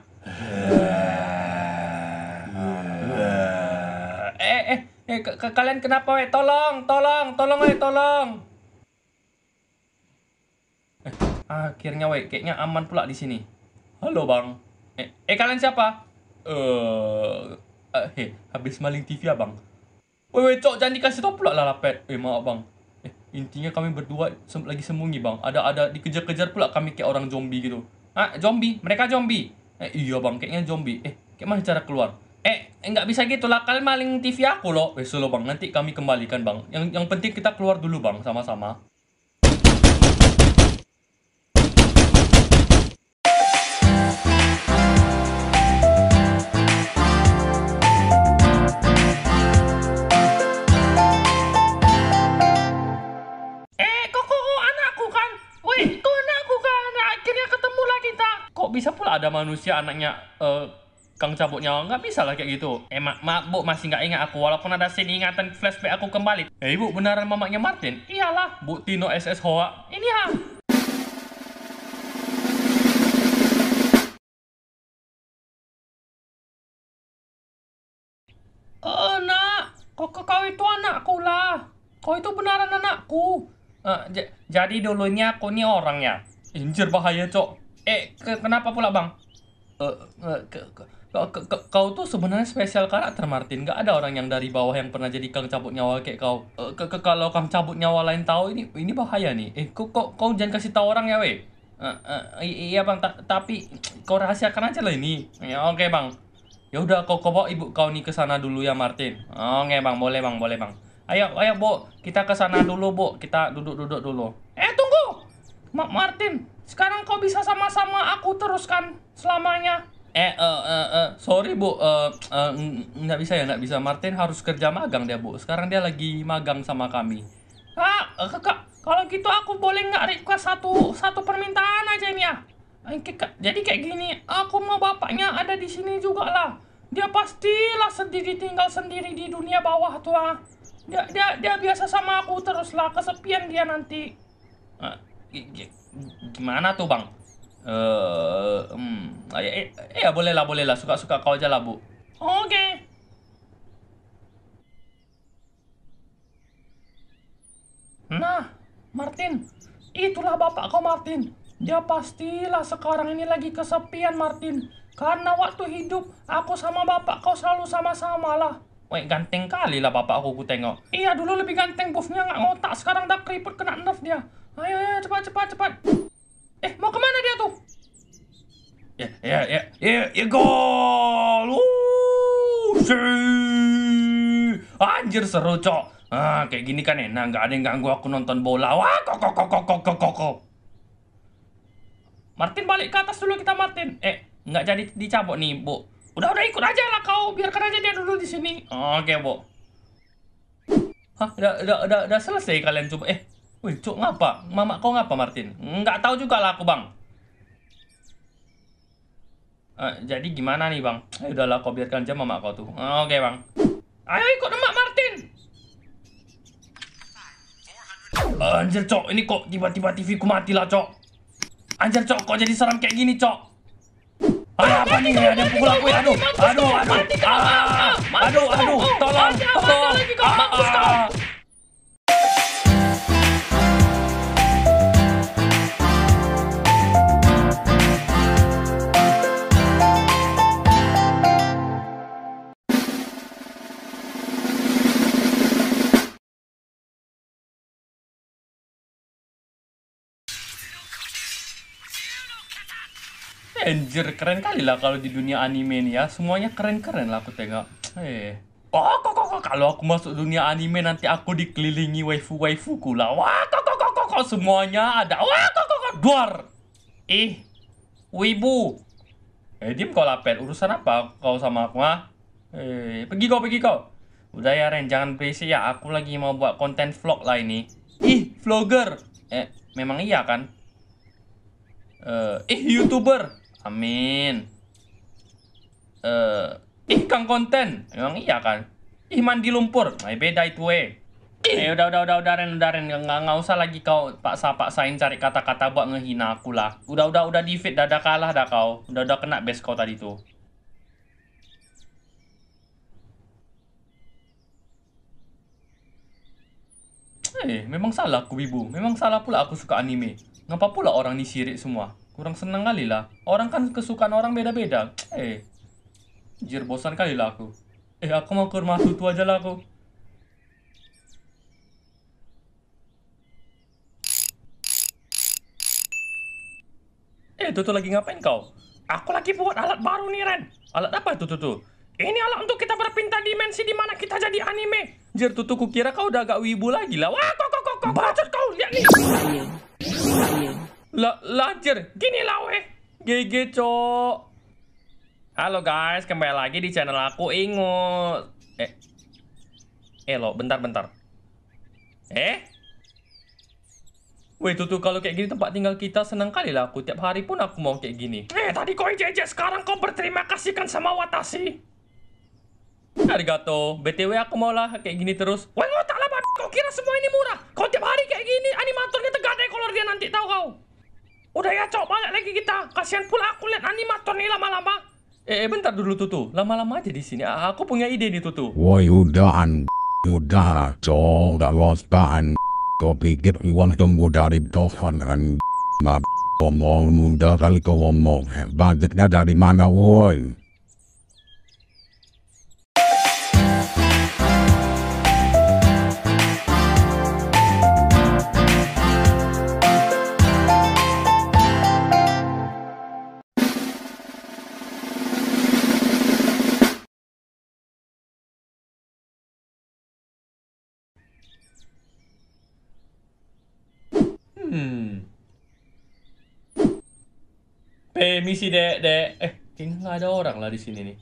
Eh, eh, eh, kalian kenapa weh? Tolong, tolong, tolong weh, tolong. Akhirnya weh, kayaknya aman pula di sini. Halo bang. Eh, eh kalian siapa? Eh, uh, eh, habis maling TV ya bang Weh, weh, cok, jangan dikasih tau pula lah lapet. Eh, maaf bang. Eh, intinya kami berdua sem lagi sembunyi bang. Ada ada dikejar-kejar pula kami kayak orang zombie gitu. Ah, zombie? Mereka zombie? Eh, iya bang, kayaknya zombie. Eh, kayak mana cara keluar? Eh, eh nggak bisa gitu lah. Kalian maling TV aku loh. besok loh bang, nanti kami kembalikan bang. Yang yang penting kita keluar dulu bang, sama-sama. ada manusia anaknya uh, Kang cabut nyawa nggak bisa lah kayak gitu. Emak eh, mak bu masih nggak ingat aku walaupun ada scene ingatan flashback aku kembali. Eh ibu beneran mamanya Martin? Iyalah bu Tino SS Hoa. Ini ya. Eh nak, kau, kau itu anakku lah. Kau itu beneran anakku. Uh, jadi dulunya aku ini orangnya. Injir bahaya cok eh ke, kenapa pula bang uh, uh, ke, ke, kau, ke, kau tuh sebenarnya spesial karakter Martin nggak ada orang yang dari bawah yang pernah jadi kang cabut nyawa kayak kau uh, ke, ke, kalau kang cabut nyawa lain tahu ini ini bahaya nih eh kok kok kau jangan kasih tahu orang ya weh uh, uh, iya bang ta tapi kau rahasiakan aja lah ini ya oke okay, bang ya udah kau kau bawa ibu kau nih ke sana dulu ya Martin Oh okay, bang boleh bang boleh bang ayo ayo bu kita ke sana dulu bu kita duduk duduk dulu eh tunggu Ma Martin sekarang kau bisa sama-sama aku teruskan selamanya? Eh, uh, uh, uh, sorry bu, uh, uh, nggak bisa ya, nggak bisa. Martin harus kerja magang dia bu. Sekarang dia lagi magang sama kami. Ah, uh, kakak, kalau gitu aku boleh nggak request satu satu permintaan aja ini ya? Jadi kayak gini, aku mau bapaknya ada di sini juga lah. Dia pastilah sendiri tinggal sendiri di dunia bawah tuh ah. Dia, dia, dia biasa sama aku teruslah kesepian dia nanti. Uh, gimana tuh bang? Uh, um, ya, eh, ya boleh lah, boleh lah. Suka-suka kau aja lah, Bu. Oke. Okay. Nah, Martin. Itulah bapak kau, Martin. Dia pastilah sekarang ini lagi kesepian, Martin. Karena waktu hidup, aku sama bapak kau selalu sama-sama lah. Wah, ganteng kali lah bapak aku ku tengok. Iya dulu lebih ganteng buffnya nggak ngotak sekarang dah keriput kena nerf dia. Ayo ayo cepat cepat cepat. Eh mau kemana dia tuh? Ya ya ya ya ya gol. Anjir seru cok. Ah kayak gini kan enak nggak ada yang ganggu aku nonton bola. Wah kok kok kok kok kok kok kok. Martin balik ke atas dulu kita Martin. Eh nggak jadi dicabok nih bu. Udah udah ikut aja lah kau, biarkan aja dia dulu di sini. Oke, okay, Bu. Hah, udah, udah, udah, udah selesai kalian coba. Eh, wih, cuk ngapa? Mama kau ngapa, Martin? Nggak tahu juga lah aku, Bang. Uh, jadi gimana nih, Bang? Eh, udahlah, kau biarkan aja mama kau tuh. Oke, okay, Bang. Ayo ikut mama Martin. Anjir, Cok. Ini kok tiba-tiba TV ku mati lah, Cok. Anjir, Cok. Kok jadi seram kayak gini, Cok? aduh apa nih? Ada pukul aku ya. Aduh, aduh, aduh. Aduh, aduh. Tolong, tolong. tolong, tolong, anjir keren kali lah kalau di dunia anime nih ya semuanya keren-keren lah aku tengok eh oh kok kok kok kalau aku masuk dunia anime nanti aku dikelilingi waifu waifuku lah wah kok kok kok kok semuanya ada wah kok kok kok duar ih eh, wibu eh diem kau lapet urusan apa kau sama aku ah? eh pergi kau pergi kau udah ya Ren jangan berisik ya aku lagi mau buat konten vlog lah ini ih vlogger eh memang iya kan eh uh, eh youtuber Amin. Uh, ih kang konten, emang iya kan? Ih mandi lumpur, my nah, beda itu eh. Eh udah udah udah udah Ren udah Ren nggak nggak usah lagi kau paksa paksain cari kata-kata buat ngehina aku lah. Udah udah udah defeat, dah kalah dah kau. Udah udah kena base kau tadi tuh. Eh, memang salah aku Bibu. Memang salah pula aku suka anime. Ngapa pula orang ni sirik semua? kurang senang kali lah orang kan kesukaan orang beda-beda eh jir bosan kali lah aku eh aku mau ke rumah tutu aja lah aku eh tutu lagi ngapain kau aku lagi buat alat baru nih Ren alat apa itu tutu ini alat untuk kita berpindah dimensi di mana kita jadi anime. Jir tutu kukira kau udah agak wibu lagi lah. Wah, kok kok kok kok. kau, lihat nih. Lah, Gini lah, weh. GG, cok. Halo, guys. Kembali lagi di channel aku, ingus. Eh. Eh, lo. Bentar, bentar. Eh? Weh, tuh, tuh. Kalau kayak gini tempat tinggal kita senang kali lah aku. Tiap hari pun aku mau kayak gini. Eh, tadi kau ejek-ejek. Sekarang kau berterima kasih kan sama Watashi. gato. BTW, aku mau lah kayak gini terus. Weh, tak lah, kau kira semua ini murah? Kau tiap hari kayak gini, animatornya tegak deh kalau dia nanti, tahu kau. Udah ya, cok, banyak lagi kita. Kasihan pula aku lihat animator nih lama-lama. Eh, eh, bentar dulu Tutu. Lama-lama aja di sini. Aku punya ide nih Tutu. Woi, udahan. Udah, cok, udah losban. Kau pikir uang tunggu dari Tuhan kan? Maaf, ngomong muda kali kau ngomong. Budgetnya dari mana, woi? misi dek dek eh kayaknya nggak ada orang lah di sini nih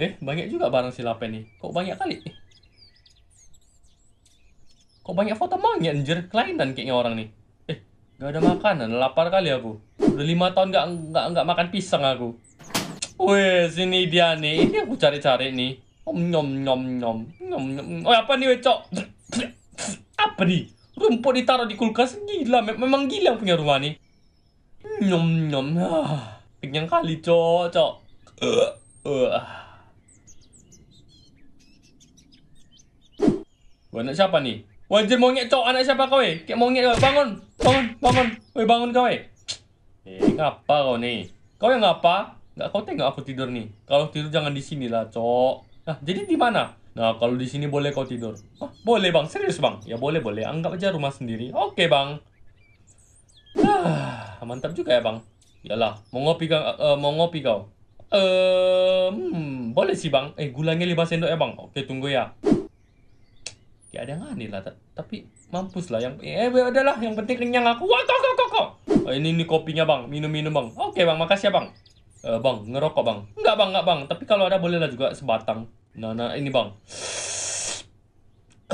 eh banyak juga barang silapen nih kok banyak kali eh. kok banyak foto monyet anjir kelainan kayaknya orang nih eh nggak ada makanan lapar kali aku udah lima tahun nggak nggak nggak makan pisang aku Wih, sini dia nih. Ini aku cari-cari nih. Om nyom nyom nyom nyom nyom. Oh apa nih wecok apa nih? Rumput ditaruh di kulkas gila. Memang gila punya rumah nih. Nyom nyom. Ah kenyang kali cocok. Uh, uh. anak siapa nih? Wajir monyet cok anak siapa kau eh? Kayak monyet kau bangun, bangun, bangun, woi bangun kau eh. Eh ngapa kau nih? Kau yang ngapa? Nggak kau tengok aku tidur nih. Kalau tidur jangan di sini lah cok. Nah jadi di mana? Nah kalau di sini boleh kau tidur. Ah, boleh bang, serius bang? Ya boleh boleh. Anggap aja rumah sendiri. Oke bang. Ah, mantap juga ya bang. Yalah, mau ngopi kan, uh, mau ngopi kau. Eh, hmm, boleh sih bang. Eh, gulanya lima sendok ya bang. Oke, tunggu ya. Ya ada yang aneh lah, tapi mampus lah yang eh adalah yang penting kenyang aku. Wah, kok kok kok. Oh, ini ini kopinya bang, minum-minum bang. Oke bang, makasih ya bang. Uh, bang, ngerokok bang? Enggak bang, enggak bang. Tapi kalau ada bolehlah juga sebatang. Nah, nah ini bang.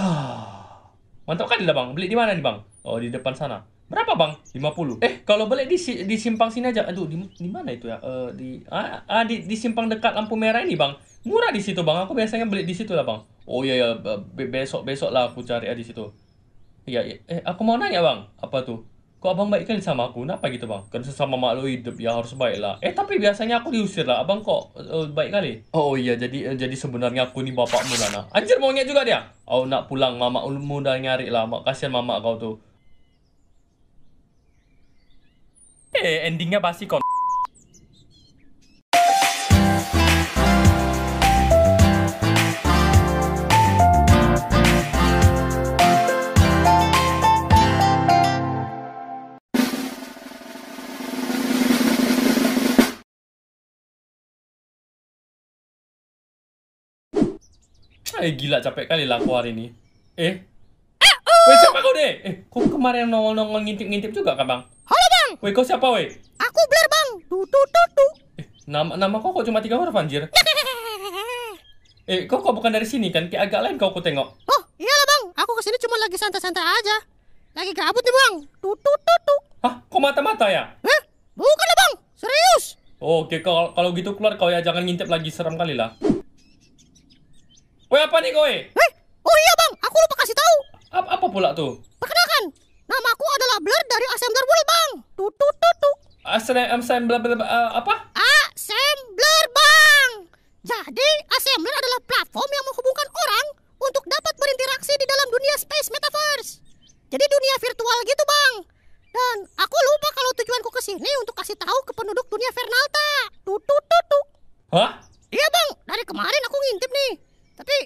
Ah, mantap kan lah bang. Beli di mana nih bang? Oh di depan sana. Berapa bang? 50. Eh kalau boleh di, di simpang sini aja. Aduh di, di mana itu ya? Uh, di ah, ah di, di simpang dekat lampu merah ini bang. Murah di situ bang. Aku biasanya beli di situ lah bang. Oh iya ya besok besok lah aku cari ya di situ. Iya iya. Eh aku mau nanya bang. Apa tuh? Kok abang baik kan sama aku? Kenapa gitu bang? Kan sesama makhluk hidup ya harus baik lah. Eh tapi biasanya aku diusir lah. Abang kok uh, baik kali? Oh iya jadi uh, jadi sebenarnya aku ini bapakmu lah nak. Anjir monyet juga dia. Oh nak pulang mama muda nyari lah. Mak kasihan mama kau tuh. eh endingnya pasti kon Eh gila capek kali lah aku hari ini. Eh. Wih, ah, oh! siapa kau deh? Eh kau kemarin nongol-nongol ngintip-ngintip juga kan bang? Woi, kau siapa, woi? Aku Blur, Bang. Tu tu tu tu. Eh, nama nama kau kok cuma tiga huruf anjir? eh, kau kok bukan dari sini kan? Kayak agak lain kau aku tengok. Oh, lah, Bang. Aku kesini cuma lagi santai-santai aja. Lagi gabut nih, Bang. Tu tu tu tu. Hah, kau mata-mata ya? Eh, bukan lah, Bang. Serius. Oh, Oke, okay. kalau kalau gitu keluar kau ya jangan ngintip lagi serem kali lah. Woi, apa nih kowe? Eh, oh iya, Bang. Aku lupa kasih tahu. Apa, apa pula tuh? Perkenalkan, Namaku adalah Blur dari Assembler Bull, Bang. Tut tut tut tut. Assembler uh, apa? Assembler, Bang. Jadi, Assembler adalah platform yang menghubungkan orang untuk dapat berinteraksi di dalam dunia space metaverse. Jadi dunia virtual gitu, Bang. Dan aku lupa kalau tujuanku ke sini untuk kasih tahu ke penduduk dunia Vernalta. Tut tut tut tut. Hah? Iya, Bang. Dari kemarin aku ngintip nih. Tapi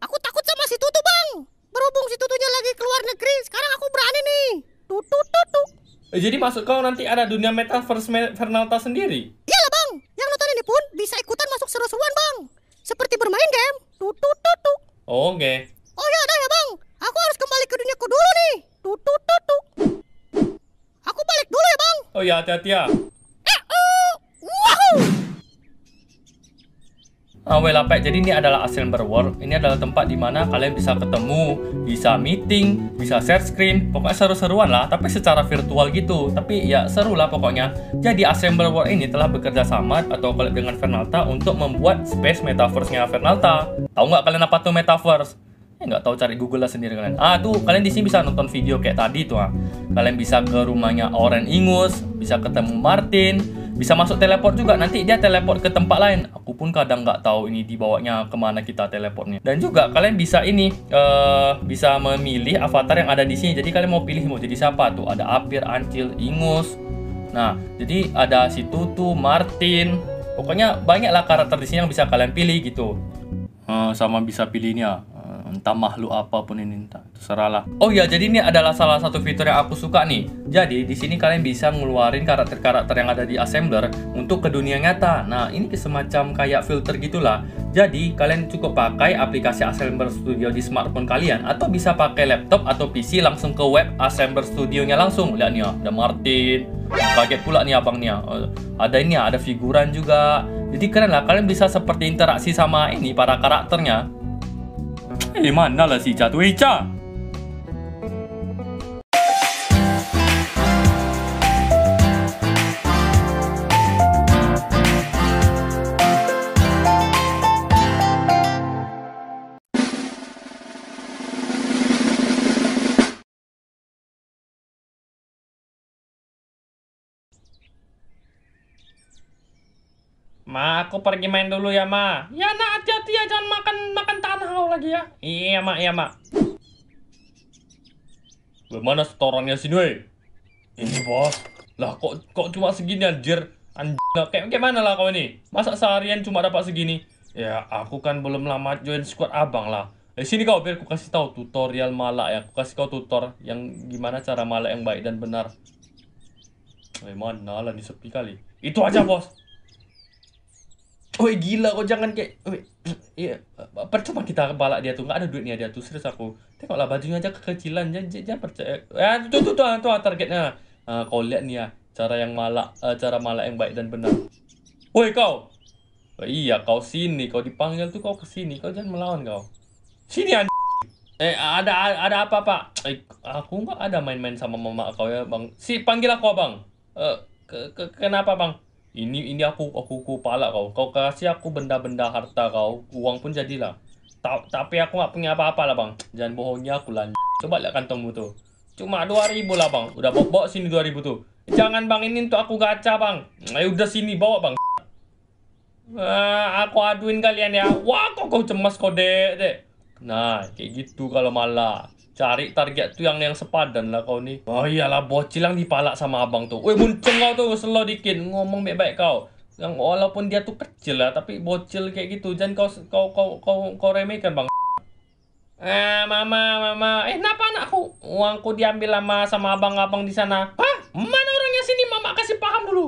aku takut sama si Tutu, Bang. Berhubung si Tutunya lagi keluar negeri, sekarang aku berani nih. Tutu tutu. Eh, jadi masuk kau nanti ada dunia metaverse Fernalta sendiri? Iyalah bang, yang nonton ini pun bisa ikutan masuk seru-seruan bang. Seperti bermain game. Tutu tutu. Oh, Oke. Okay. Oh ya ada ya bang, aku harus kembali ke duniaku dulu nih. Tutu Aku balik dulu ya bang. Oh ya hati-hati ya. Eh, uh, eh. wow uh, ah, pak, Jadi ini adalah Assembler World. Ini adalah tempat di mana kalian bisa ketemu, bisa meeting, bisa share screen, pokoknya seru-seruan lah. Tapi secara virtual gitu. Tapi ya seru lah pokoknya. Jadi Assembler World ini telah bekerja sama atau collab dengan Fernalta untuk membuat space metaverse-nya Fernalta. Tahu nggak kalian apa tuh metaverse? Eh, nggak tahu cari Google lah sendiri kalian. Ah tuh kalian di sini bisa nonton video kayak tadi tuh. Ah. Kalian bisa ke rumahnya Oren Ingus, bisa ketemu Martin, bisa masuk teleport juga nanti dia teleport ke tempat lain aku pun kadang nggak tahu ini dibawanya kemana kita teleportnya dan juga kalian bisa ini uh, bisa memilih avatar yang ada di sini jadi kalian mau pilih mau jadi siapa tuh ada apir ancil ingus nah jadi ada si tutu martin pokoknya banyaklah karakter di sini yang bisa kalian pilih gitu uh, sama bisa pilihnya entah makhluk apapun ini entah terserahlah oh ya jadi ini adalah salah satu fitur yang aku suka nih jadi di sini kalian bisa ngeluarin karakter-karakter yang ada di assembler untuk ke dunia nyata nah ini semacam kayak filter gitulah jadi kalian cukup pakai aplikasi assembler studio di smartphone kalian atau bisa pakai laptop atau PC langsung ke web assembler studionya langsung lihat nih ya ada Martin kaget pula nih abangnya eh, ada ini ya ada figuran juga jadi keren lah kalian bisa seperti interaksi sama ini para karakternya 哎妈，那是一渣堆渣！Ma, aku pergi main dulu ya, Ma. Ya, nak hati-hati ya, jangan makan makan tanah lagi ya. Iya, Ma, iya, Ma. Bagaimana setorannya sini, wey? Ini, Bos. Lah, kok kok cuma segini anjir? Anjir, kayak mana lah kau ini? Masa seharian cuma dapat segini? Ya, aku kan belum lama join squad Abang lah. Di eh, sini kau biar aku kasih tahu tutorial malak ya. Aku kasih kau tutor yang gimana cara malak yang baik dan benar. Eh, mana lah ini sepi kali. Itu aja, Bos. Woi gila kok jangan kayak Woi iya percuma kita kepala dia tuh nggak ada duitnya dia tuh serius aku tengoklah bajunya aja kekecilan jangan jangan percaya Eh, ya, tuh tuh tuh, tuh targetnya uh, kau lihat nih ya cara yang malak uh, cara malak yang baik dan benar woi kau oh, iya kau sini kau dipanggil tuh kau kesini kau jangan melawan kau sini an eh ada ada apa pak eh, aku nggak ada main-main sama mama kau ya bang si panggil aku bang eh, ke, ke, kenapa bang ini ini aku aku ku kau. Kau kasih aku benda-benda harta kau, uang pun jadilah. Ta tapi aku nggak punya apa-apa lah bang. Jangan bohongnya aku lanjut Coba lihat kantongmu tuh. Cuma 2000 lah bang. Udah bawa, bawa sini 2000 tuh. Jangan bang ini untuk aku gacha bang. Ayo udah sini bawa bang. Ah, aku aduin kalian ya. Wah kok kau cemas kode dek. Nah kayak gitu kalau malah. Cari target tu yang yang sepadan lah kau ni. Oh iyalah bocil yang dipalak sama abang tuh. Woi muncul kau tuh slow dikit ngomong baik-baik kau. Yang walaupun dia tuh kecil lah tapi bocil kayak gitu jangan kau kau kau kau, kau remehkan bang. Eh mama mama eh kenapa anakku? Uangku diambil sama sama abang-abang di sana. Hah? Mana orangnya sini mama kasih paham dulu.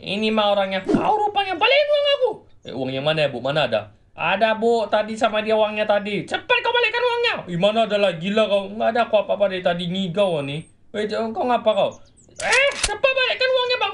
Ini mah orangnya. Kau rupanya balikin uang aku. Eh, uangnya mana ya bu? Mana ada? Ada bu, tadi sama dia uangnya tadi. Cepat kau balikkan uangnya. Gimana adalah gila kau? Nggak ada aku apa-apa dari tadi ngigau nih. Weh, kau ngapa kau? Eh, cepat balikkan uangnya bang.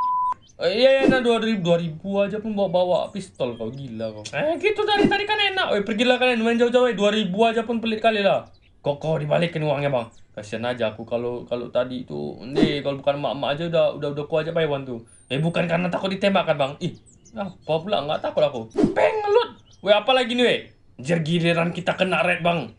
Eh, iya, iya, nah, dua ribu, dua ribu aja pun bawa bawa pistol kau gila kau. Eh, gitu dari tadi kan enak. Eh, pergilah kalian main jauh-jauh. Eh. Dua ribu aja pun pelit kali lah. Kok kau dibalikin uangnya bang? Kasian aja aku kalau kalau tadi itu, nih kalau bukan mak-mak aja udah udah udah kau aja bayuan tuh. Eh bukan karena takut ditembakkan bang? Ih, apa pula nggak takut aku? Pengelut. Weh apa lagi nih weh? Jer giliran kita kena red bang.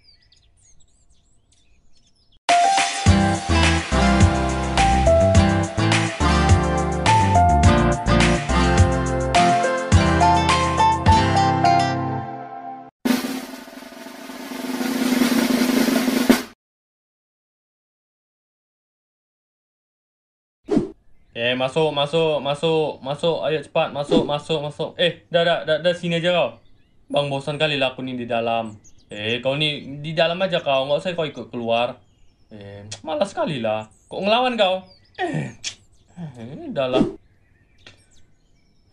Eh masuk masuk masuk masuk ayo cepat masuk masuk masuk eh dah dah dah, dah sini aja kau Bang bosan kali nih di dalam. Eh, kau nih di dalam aja kau, nggak usah kau ikut keluar. Eh, malas sekali lah. Kok ngelawan kau? Eh, eh dalam,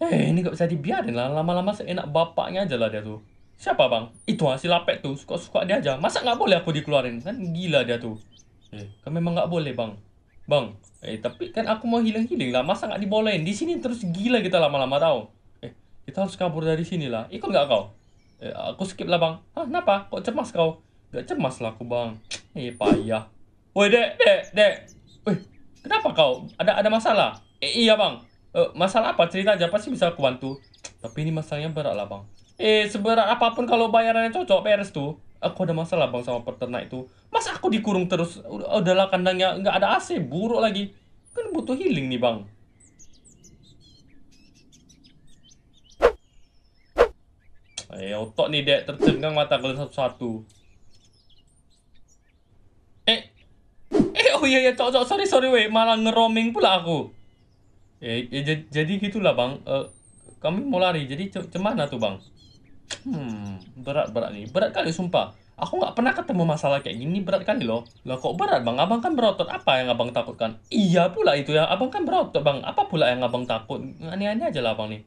Eh, ini nggak bisa dibiarin lah. Lama-lama seenak bapaknya aja lah dia tuh. Siapa bang? Itu hasil lapet tuh. Suka-suka dia aja. Masa nggak boleh aku dikeluarin? Kan gila dia tuh. Eh, kan memang nggak boleh bang. Bang, eh tapi kan aku mau hilang-hilang lah. Masa nggak dibolehin? Di sini terus gila kita lama-lama tau. Eh, kita harus kabur dari sini lah. Ikut nggak kau? eh, aku skip lah bang Hah kenapa kok cemas kau gak cemas lah aku bang eh payah woi dek dek dek woi kenapa kau ada ada masalah eh iya bang eh, masalah apa cerita aja pasti bisa aku bantu tapi ini masalahnya berat lah bang eh seberat apapun kalau bayarannya cocok beres tuh aku ada masalah bang sama peternak itu mas aku dikurung terus udahlah kandangnya nggak ada AC buruk lagi kan butuh healing nih bang eh otot nih dek tercengang mata kalian satu-satu. Eh, eh oh iya ya cok cok sorry sorry weh malah ngeroming pula aku. Eh, eh jadi gitulah bang. Eh, kami mau lari jadi cemana tuh bang? Hmm berat berat nih berat kali sumpah. Aku nggak pernah ketemu masalah kayak gini berat kali loh. Lah kok berat bang? Abang kan berotot apa yang abang takutkan? Iya pula itu ya. Abang kan berotot bang. Apa pula yang abang takut? Aneh-aneh aja lah bang nih.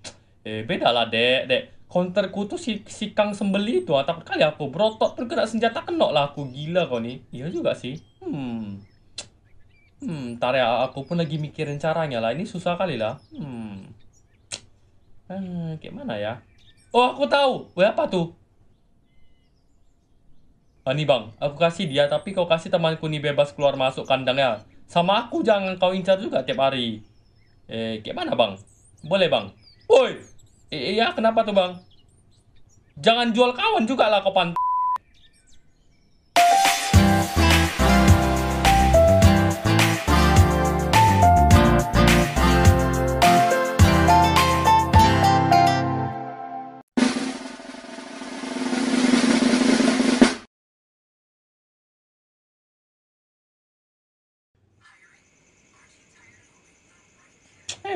Eh beda lah dek dek counterku tuh si, si Kang Sembeli itu ah, takut kali aku berotot bergerak senjata kena lah aku gila kau nih iya juga sih hmm hmm ntar ya ah, aku pun lagi mikirin caranya lah ini susah kali lah hmm eh, gimana ya oh aku tahu apa tuh ah, bang aku kasih dia tapi kau kasih temanku nih bebas keluar masuk kandangnya sama aku jangan kau incar juga tiap hari eh gimana bang boleh bang woi iya, kenapa tuh bang? Jangan jual kawan juga lah kau pantai.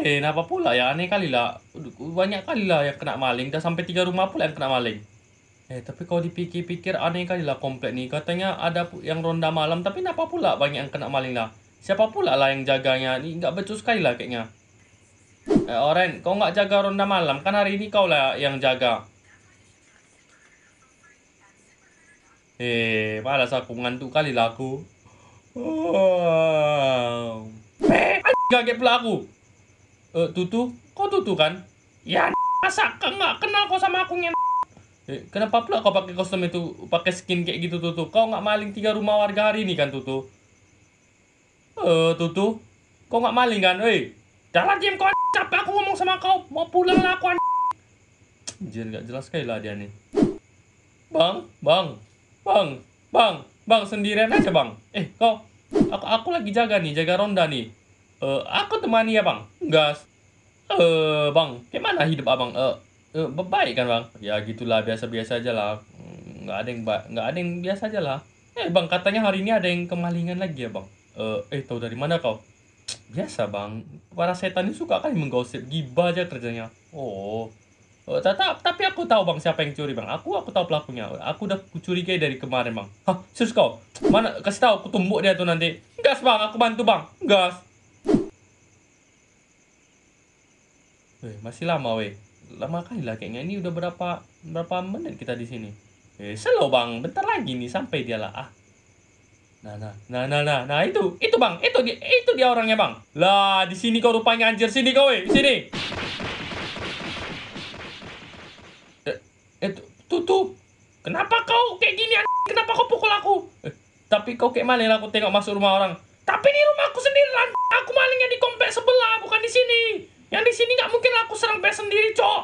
Raden apa pula ya aneh kali lah banyak kali lah yang kena maling dah sampai tiga rumah pula yang kena maling eh tapi kalau dipikir-pikir aneh kali lah komplek ni katanya ada yang ronda malam tapi kenapa pula banyak yang kena maling lah siapa pula lah yang jaganya ni nggak becus sekali lah kayaknya eh, Oren kau nggak jaga ronda malam kan hari ini kau lah yang jaga eh malas aku ngantuk kali lah aku oh. Eh, kayak pula aku e, tutu kau tutu kan ya masa kau nggak kenal kau sama aku nyen eh, kenapa pula kau pakai kostum itu pakai skin kayak gitu tutu kau nggak maling tiga rumah warga hari ini kan tutu eh tutu kau nggak maling kan eh jalan diam kau capek aku ngomong sama kau mau pulang lah kau Anjir nggak jelas kayak lah dia nih bang bang bang bang bang sendirian aja bang eh kau aku, aku lagi jaga nih jaga ronda nih uh, aku temani bang Gas. Eh, uh, bang, gimana hidup abang? Eh, uh, uh, baik kan bang? Ya gitulah biasa-biasa aja lah. Hmm, nggak ada yang nggak ada yang biasa aja lah. Eh bang, katanya hari ini ada yang kemalingan lagi ya bang. Uh, eh, tahu dari mana kau? Biasa bang, para setan ini suka kan menggosip, giba aja kerjanya. Oh, uh, tapi aku tahu bang siapa yang curi bang. Aku aku tahu pelakunya. Aku udah curiga dari kemarin bang. Hah, sus kau? Mana kasih tahu aku tumbuk dia tuh nanti. Gas bang, aku bantu bang. Gas. Weh, masih lama weh. Lama kali lah kayaknya. Ini udah berapa berapa menit kita di sini? Eh, selo bang. Bentar lagi nih sampai dia lah. Ah. Nah, nah, nah, nah, nah, nah itu, itu bang, itu dia, itu dia orangnya bang. Lah, di sini kau rupanya anjir sini kau, di sini. Eh, eh, tuh, tuh, kenapa kau kayak gini? Anjir? Kenapa kau pukul aku? Eh, tapi kau kayak maling aku tengok masuk rumah orang. Tapi ini rumahku sendiri, anjir. aku malingnya di komplek sebelah, bukan di sini. Yang di sini nggak mungkin aku serang PS sendiri, cok.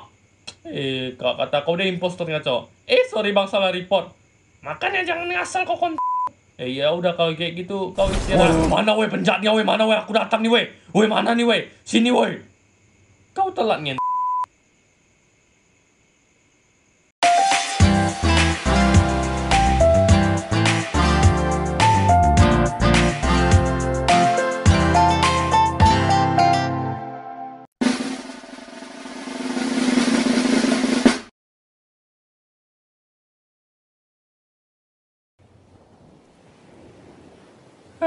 Eh, kak kata kau deh impostornya, cok. Eh, sorry bang salah report. Makanya jangan ngasal kau kon. Eh ya udah kalau kayak gitu kau istirahat. Oh, mana weh penjatnya weh, mana weh aku datang nih weh. Weh mana nih weh? Sini weh. Kau telat nih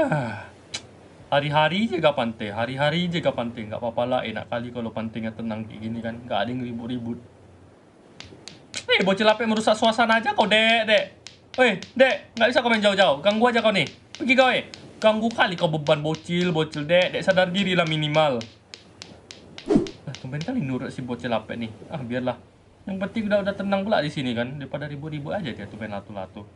Ah. hari-hari je gak pantai hari-hari je gak pantai gak apa-apa lah enak kali kalau pantingnya tenang kayak gini kan gak ada yang ribut-ribut eh bocil yang merusak suasana aja kau dek dek Weh, dek, Gak bisa kau main jauh-jauh. Ganggu aja kau nih. Pergi kau, eh. Ganggu kali kau beban bocil, bocil dek. Dek sadar diri lah minimal. Nah, tumben kali nurut si bocil apa nih. Ah, biarlah. Yang penting udah udah tenang pula di sini kan, daripada ribut-ribut aja dia tumben latu-latu.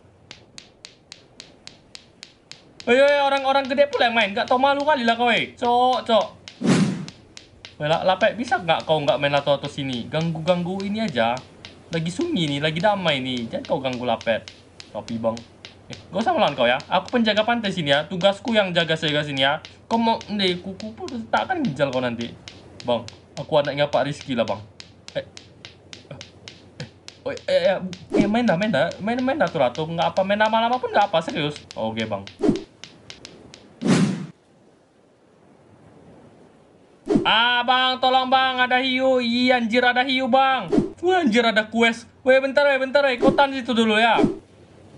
Hei, oh, iya, oi iya, orang-orang gede pula yang main. Gak tau malu kali lah kowe. Eh. Cok, cok. Bela lapek bisa nggak kau nggak main lato atau sini? Ganggu-ganggu ini aja. Lagi sunyi nih, lagi damai nih. Jangan kau ganggu lapet. Tapi bang. Eh, gak usah melawan kau ya. Aku penjaga pantai sini ya. Tugasku yang jaga jaga sini ya. Kau mau ndek kuku pun tak akan ginjal kau nanti. Bang, aku anaknya Pak Rizky lah bang. Eh, Oh, eh, eh, eh, main dah, main dah, main main dah tuh ratu, nggak apa main lama-lama pun nggak apa serius. Oke okay, bang. Abang, tolong bang, ada hiu. Iya anjir ada hiu bang. Wah anjir ada quest. Weh bentar weh bentar weh, Kotan situ dulu ya.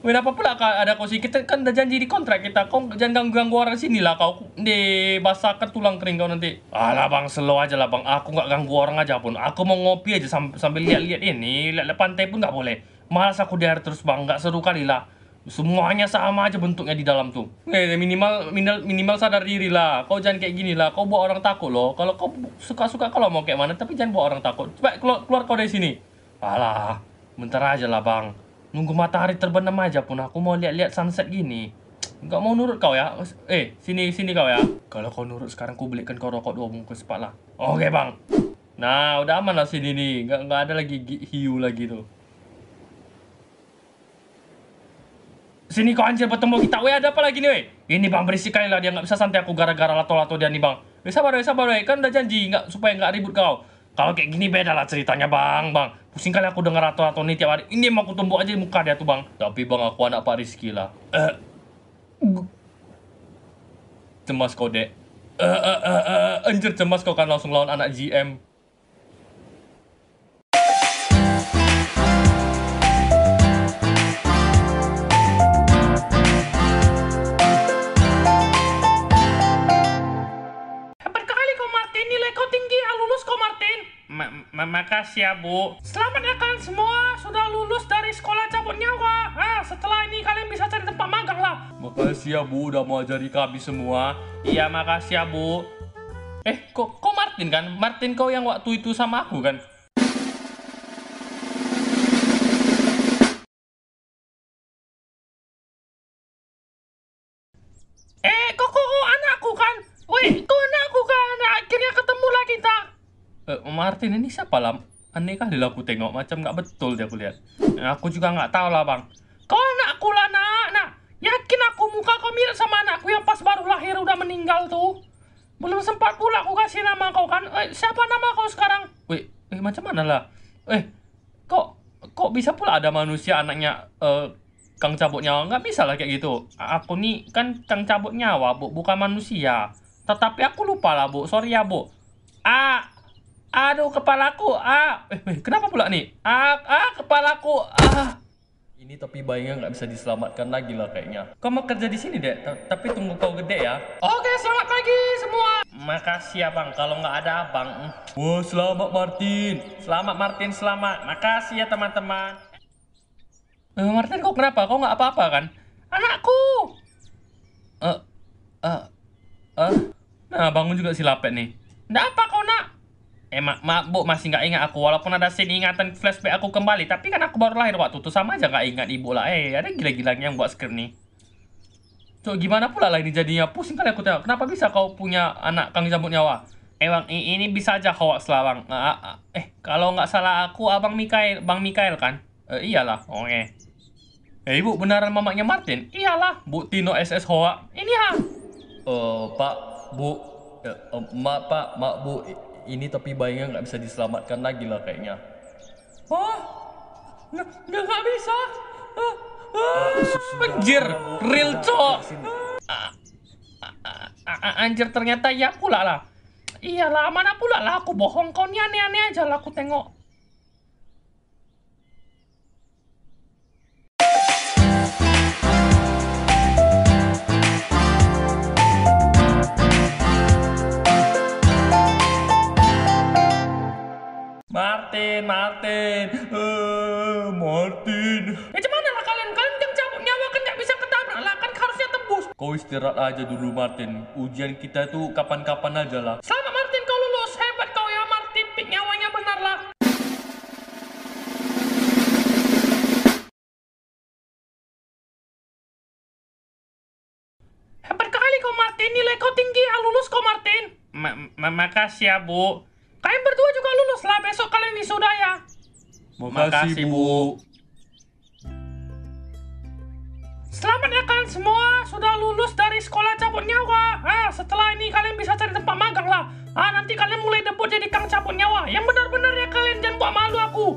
Weh apa pula ada kau sih? Kita kan udah kan janji di kontrak kita. Kau jangan ganggu ganggu orang sini lah kau. Di basahkan tulang kering kau nanti. Alah bang, slow aja lah bang. Aku nggak ganggu orang aja pun. Aku mau ngopi aja sambil lihat-lihat ini, lihat pantai pun nggak boleh. Malas aku di air terus bang, nggak seru kali lah semuanya sama aja bentuknya di dalam tuh eh, minimal minimal minimal sadar diri lah kau jangan kayak gini lah kau buat orang takut loh kalau kau suka suka kalau mau kayak mana tapi jangan buat orang takut coba keluar, keluar kau dari sini alah bentar aja lah bang nunggu matahari terbenam aja pun aku mau lihat-lihat sunset gini nggak mau nurut kau ya eh sini sini kau ya kalau kau nurut sekarang ku belikan kau rokok dua bungkus cepat lah oke bang nah udah aman lah sini nih nggak nggak ada lagi hiu lagi tuh Sini kau anjir bertemu kita. Weh ada apa lagi nih weh? Ini bang berisik kali lah dia nggak bisa santai aku gara-gara lato-lato dia nih bang. Weh sabar weh sabar weh kan udah janji nggak supaya nggak ribut kau. Kalau kayak gini beda lah ceritanya bang bang. Pusing kali aku dengar lato-lato nih tiap hari. Ini mau aku tumbuk aja di muka dia tuh bang. Tapi bang aku anak Pak Rizky lah. Eh. Cemas kau dek. Eh eh eh, eh, eh. anjir cemas kau kan langsung lawan anak GM. makasih ya bu selamat ya kalian semua sudah lulus dari sekolah cabut nyawa ah setelah ini kalian bisa cari tempat magang lah makasih ya bu udah mau ajari kami semua iya makasih ya bu eh kok kok Martin kan Martin kau yang waktu itu sama aku kan eh, Martin ini siapa lah aneh kali lah aku tengok macam nggak betul dia aku lihat nah, aku juga nggak tahu lah bang kau anakku lah nak nak yakin aku muka kau mirip sama anakku yang pas baru lahir udah meninggal tuh belum sempat pula aku kasih nama kau kan eh, siapa nama kau sekarang Wih eh macam mana lah eh kok kok bisa pula ada manusia anaknya eh, kang cabut nyawa nggak bisa lah kayak gitu aku nih kan kang cabut nyawa bu bukan manusia tetapi aku lupa lah bu sorry ya bu ah Aduh kepalaku. Ah, eh, eh kenapa pula nih? Ah, ah kepalaku. Ah. Ini tapi bayinya nggak bisa diselamatkan lagi lah kayaknya. Kau mau kerja di sini deh, tapi tunggu kau gede ya. Oke, selamat pagi semua. Makasih ya bang, kalau nggak ada abang. Wah, mm. oh, selamat Martin. Selamat Martin, selamat. Makasih ya teman-teman. Eh, Martin kok kenapa? Kau nggak apa-apa kan? Anakku. Eh, uh, eh, uh, eh. Uh. Nah, bangun juga si Lapet nih. Nggak apa kau nak. Emak eh, mak bu masih nggak ingat aku walaupun ada scene ingatan flashback aku kembali tapi kan aku baru lahir waktu itu sama aja nggak ingat ibu lah eh ada gila-gilanya yang buat skrip nih so gimana pula lah ini jadinya pusing kali aku tengok kenapa bisa kau punya anak kang jambut nyawa emang eh, ini bisa aja hoax selawang eh kalau nggak salah aku abang Mikael bang Mikael kan eh, iyalah oke oh, eh. okay. eh ibu beneran mamaknya Martin iyalah bu Tino SS Hoa ini ha ah. oh pak bu eh, oh, ma pak mak bu ini tapi bayinya nggak bisa diselamatkan lagi lah kayaknya. Oh, nggak nggak bisa. Ah, ah, anjir, real cok. Ah, ah, ah, anjir ternyata ya pula lah. Iyalah, mana pula lah aku bohong kau ni aneh-aneh aja lah aku tengok. Martin, Martin, uh, Martin. Ya cuman lah kalian, kalian yang cabut nyawa kan gak bisa ketabrak lah, kan harusnya tembus. Kau istirahat aja dulu Martin, ujian kita itu kapan-kapan aja lah. Selamat Martin, kau lulus, hebat kau ya Martin, pik nyawanya benar lah. Hebat kali kau Martin, nilai kau tinggi, ah, lulus kau Martin. Ma ma makasih ya Bu. Kalian berdua juga lulus lah besok kalian wisuda ya. Makasih, Bu. Bu. Selamat ya kalian semua sudah lulus dari sekolah cabut nyawa. Ah, setelah ini kalian bisa cari tempat magang lah. Ah, nanti kalian mulai debut jadi kang cabut nyawa. Yang benar-benar ya kalian jangan buat malu aku.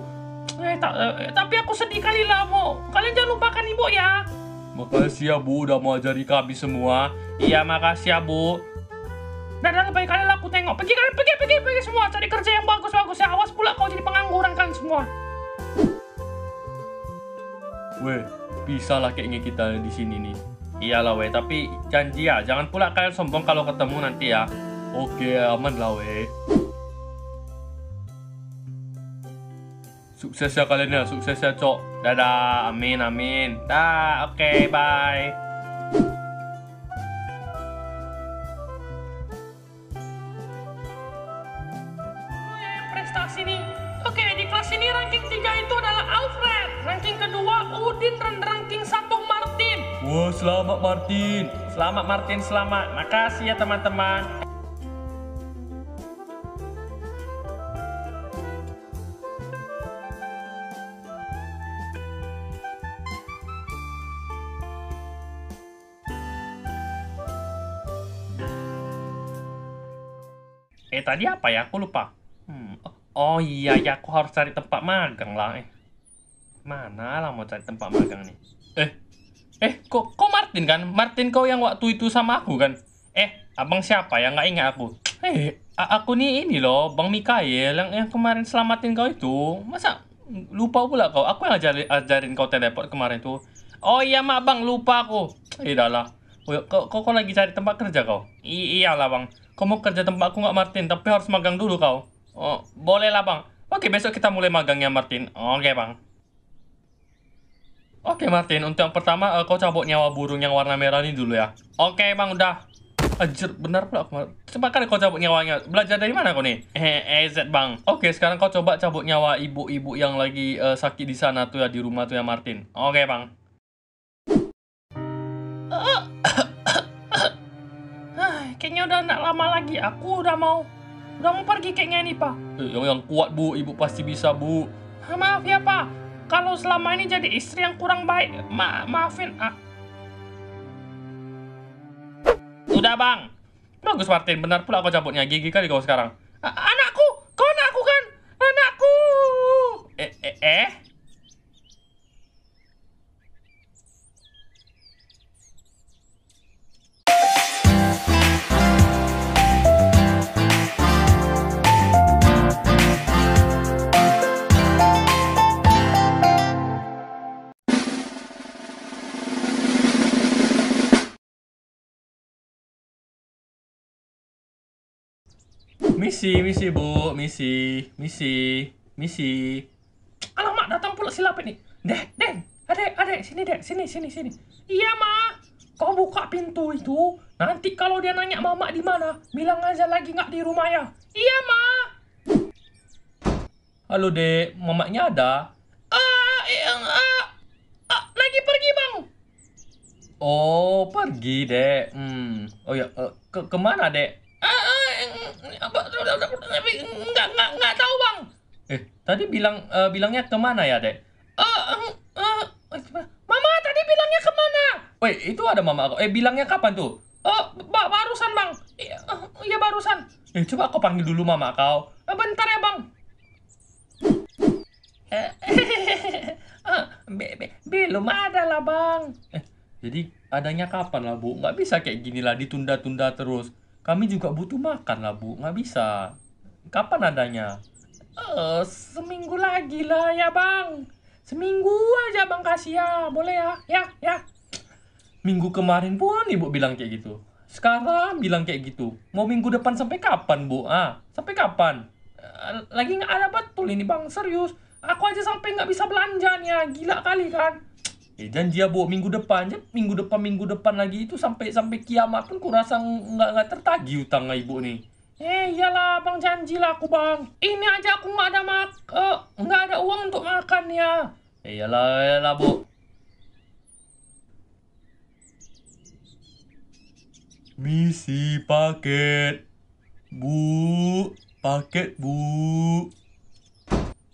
Eh, ta eh, tapi aku sedih kali lah, bu. Kalian jangan lupakan ibu ya. Makasih ya, Bu, udah mau ajari kami semua. Iya, makasih ya, Bu. Dan ada lebih kalian laku tengok. Pergi kalian, pergi, pergi, pergi semua. Cari kerja yang bagus-bagus ya. Awas pula kau jadi pengangguran kan semua. Weh, bisa lah kayaknya kita di sini nih. Iyalah weh, tapi janji ya, jangan pula kalian sombong kalau ketemu nanti ya. Oke, aman lah weh. Sukses ya kalian ya, sukses ya cok. Dadah, amin, amin. Dah, oke, okay, bye. Udin King Sampung Martin. Wah, selamat Martin. Selamat Martin, selamat. Makasih ya teman-teman. Eh tadi apa ya? Aku lupa. Hmm. Oh, oh iya ya aku harus cari tempat magang lah. Eh. Mana lah mau cari tempat magang nih? Eh, eh kok kok Martin kan? Martin kau yang waktu itu sama aku kan? Eh, abang siapa yang nggak ingat aku? Eh, aku nih ini loh, Bang Mikael yang yang kemarin selamatin kau itu. Masa lupa pula kau? Aku yang ajarin, ajarin kau teleport kemarin tuh. Oh iya mak bang, lupa aku. Eh, dah lah. Oh, ya, kau, kau, lagi cari tempat kerja kau? I lah bang. Kau mau kerja tempat aku nggak Martin, tapi harus magang dulu kau. Oh, boleh lah bang. Oke, besok kita mulai magangnya Martin. Oke bang. Oke Martin, untuk yang pertama uh, kau cabut nyawa burung yang warna merah ini dulu ya. Oke bang udah. Anjir, benar pula aku. Cepat kan kau cabut nyawanya. Belajar dari mana kau nih? Eh, EZ bang. Oke, sekarang kau coba cabut nyawa ibu-ibu yang lagi uh, sakit di sana tuh ya di rumah tuh ya Martin. Oke bang. Ah, kayaknya udah nak lama lagi. Aku udah mau, udah mau pergi kayaknya nih pak. Eh, yang, yang kuat bu, ibu pasti bisa bu. Ah, maaf ya pak, kalau selama ini jadi istri yang kurang baik, ma maafin ah. Udah bang, bagus Martin, benar pula kau cabutnya gigi kali kau sekarang. A anakku, kau anakku kan, anakku. Eh, eh, eh. Misi, misi bu, misi, misi, misi. Alamak, datang pula silap ini. Dek, dek, adek, adek, sini dek, sini, sini, sini. Iya ma, kau buka pintu itu. Nanti kalau dia nanya mama di mana, bilang aja lagi nggak di rumah ya. Iya ma. Halo dek, mamanya ada? Ah, yang ah, lagi pergi bang. Oh, pergi dek. Hmm. Oh ya, eh, ke kemana dek? Ah, ah nggak nggak nggak tahu bang eh tadi bilang uh, bilangnya kemana ya dek uh, uh, uh, mama tadi bilangnya kemana woi itu ada mama kok eh bilangnya kapan tuh oh ba barusan bang iya uh, barusan eh coba aku panggil dulu mama kau uh, bentar ya bang belum ada lah bang eh, jadi adanya kapan lah bu nggak bisa kayak gini lah ditunda-tunda terus kami juga butuh makan lah bu, nggak bisa. Kapan adanya? Uh, seminggu lagi lah ya bang. Seminggu aja bang kasih ya, boleh ya, ya, ya. Minggu kemarin pun ibu bilang kayak gitu. Sekarang bilang kayak gitu. Mau minggu depan sampai kapan bu? Ah, sampai kapan? Eh, lagi nggak ada betul ini bang, serius. Aku aja sampai nggak bisa belanja nih, ya. gila kali kan? Ya, dan dia bawa minggu depan aja, minggu depan minggu depan lagi itu sampai sampai kiamat pun kurasa nggak nggak tertagih utang ibu nih. Eh iyalah bang janji lah aku bang. Ini aja aku nggak ada mak eh, nggak uh, ada uang untuk makan ya. Eh, iyalah iyalah bu. Misi paket bu paket bu.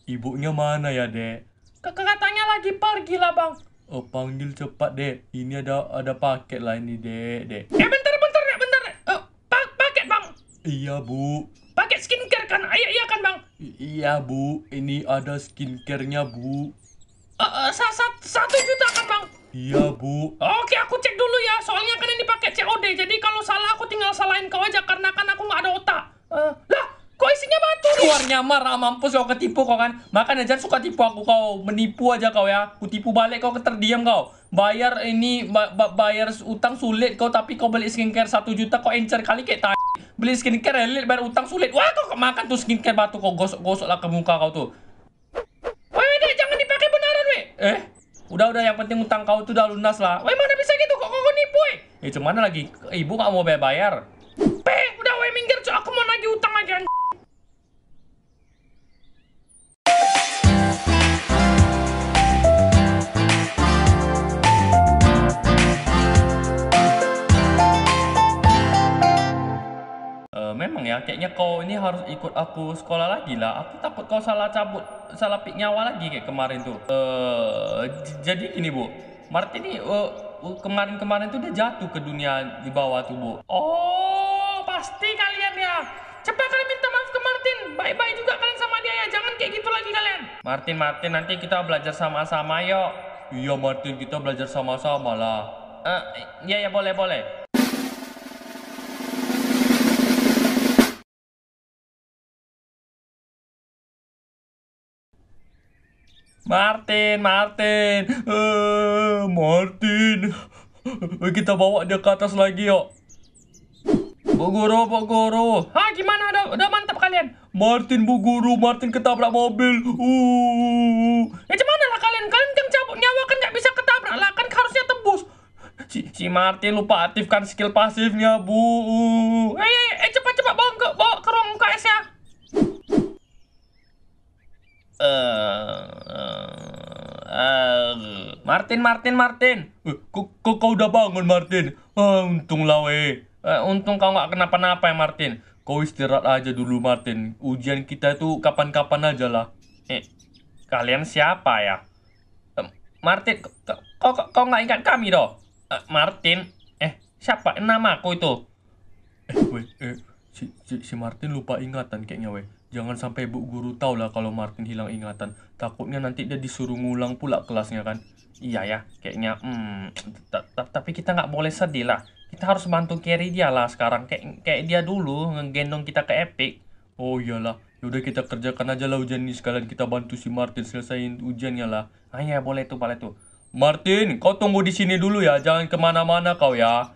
Ibunya mana ya dek? Kakak katanya lagi pergi lah bang. Oh, panggil cepat, Dek. Ini ada ada paket lah ini, Dek, Dek. Eh, bentar, bentar, Dek, bentar. Oh, pa paket, Bang. Iya, Bu. Paket skincare kan? Iya, iya kan, Bang? I iya, Bu. Ini ada skincare-nya, Bu. Uh, uh, sa -sa satu juta kan, Bang? Iya, Bu. Oke, aku cek dulu ya. Soalnya kan ini paket COD. Jadi kalau salah aku tinggal salahin kau aja karena kan aku nggak ada otak. Uh, lah, kok isinya batu keluarnya marah mampus kau ketipu kau kan makan aja suka tipu aku kau menipu aja kau ya ku tipu balik kau keterdiam kau bayar ini ba ba bayar utang sulit kau tapi kau beli skincare satu juta kau encer kali kayak tadi. beli skincare elit bayar utang sulit wah kau makan tuh skincare batu kau gosok gosok lah ke muka kau tuh woi jangan dipakai beneran weh eh udah udah yang penting utang kau tuh udah lunas lah weh mana bisa gitu kok kau nipu weh eh cuman lagi ibu gak mau bayar emang ya kayaknya kau ini harus ikut aku sekolah lagi lah aku takut kau salah cabut salah pik nyawa lagi kayak kemarin tuh uh, jadi gini bu Martin ini eh, kemarin-kemarin tuh dia jatuh ke dunia di bawah tuh bu oh pasti kalian ya cepat kalian minta maaf ke Martin baik-baik juga kalian sama dia ya jangan kayak gitu lagi kalian Martin Martin nanti kita belajar sama-sama yuk iya Martin kita belajar sama-sama lah uh, ya ya boleh boleh Martin, Martin, uh, Martin, eh, kita bawa dia ke atas lagi yuk. Bu Guru, Bu Guru. ha gimana? Udah, udah mantap kalian? Martin, Bu Guru, Martin ketabrak mobil. Uh. Ya gimana lah kalian? Kalian yang cabut nyawa kan nggak bisa ketabrak lah. Kan harusnya tembus. Si, si Martin lupa aktifkan skill pasifnya, Bu. Eh, eh, eh, cepat-cepat bawa ke, bawa ke ruang UKS ya uh, uh, Martin Martin Martin eh, kok kok kau udah bangun Martin uh, untung lah weh uh, untung kau nggak kenapa-napa ya Martin kau istirahat aja dulu Martin ujian kita itu kapan-kapan aja lah eh kalian siapa ya uh, Martin kau kau nggak ingat kami doh uh, Martin eh siapa nama aku itu eh, weh, eh si, si, si Martin lupa ingatan kayaknya weh Jangan sampai bu guru tahu lah kalau Martin hilang ingatan. Takutnya nanti dia disuruh ngulang pula kelasnya kan. Iya ya, kayaknya. Hmm, t tapi kita nggak boleh sedih lah. Kita harus bantu carry dia lah sekarang. Kayak kayak dia dulu ngegendong kita ke Epic. Oh iyalah, yaudah kita kerjakan aja lah ujian ini sekalian kita bantu si Martin selesaiin ujiannya lah. Ah ya, boleh tuh, boleh tuh. Martin, kau tunggu di sini dulu ya, jangan kemana-mana kau ya.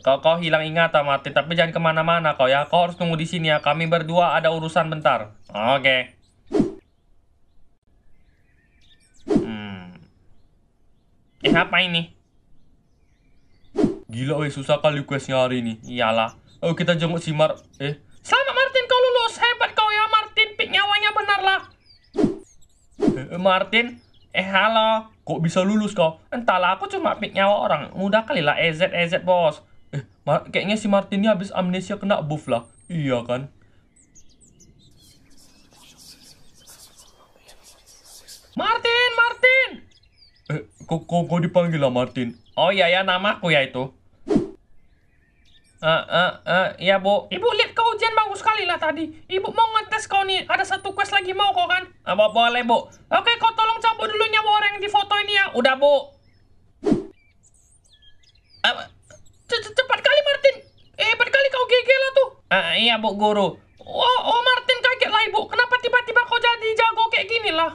Kau, kau hilang ingatan mati, tapi jangan kemana-mana kau ya. Kau harus tunggu di sini ya. Kami berdua ada urusan bentar. Oke. Okay. Hmm. Eh, apa ini? Gila weh, susah kali questnya hari ini. Iyalah. Oh, kita jenguk si Mar... Eh. Selamat Martin, kau lulus. Hebat kau ya, Martin. Pik nyawanya benar lah. Eh, Martin? Eh, halo. Kok bisa lulus kau? Entahlah, aku cuma pik nyawa orang. Mudah kali lah, EZ, EZ, bos. Ma kayaknya si Martin ini habis amnesia kena buff lah. Iya kan? Martin, Martin. Eh, kok kok, kok dipanggil lah Martin? Oh iya ya, namaku ya itu. Eh, uh, eh, uh, uh, ya bu. Ibu lihat kau ujian bagus sekali lah tadi. Ibu mau ngetes kau nih. Ada satu quest lagi mau kau kan? Apa eh, boleh bu? Oke, kau tolong cabut dulu nyawa orang yang di foto ini ya. Udah bu. Apa? Eh, Cepat kali Martin. Eh, Hebat kali kau gila tuh. Ah, uh, iya Bu Guru. Oh, oh Martin kaget lah Ibu. Kenapa tiba-tiba kau jadi jago kayak gini lah?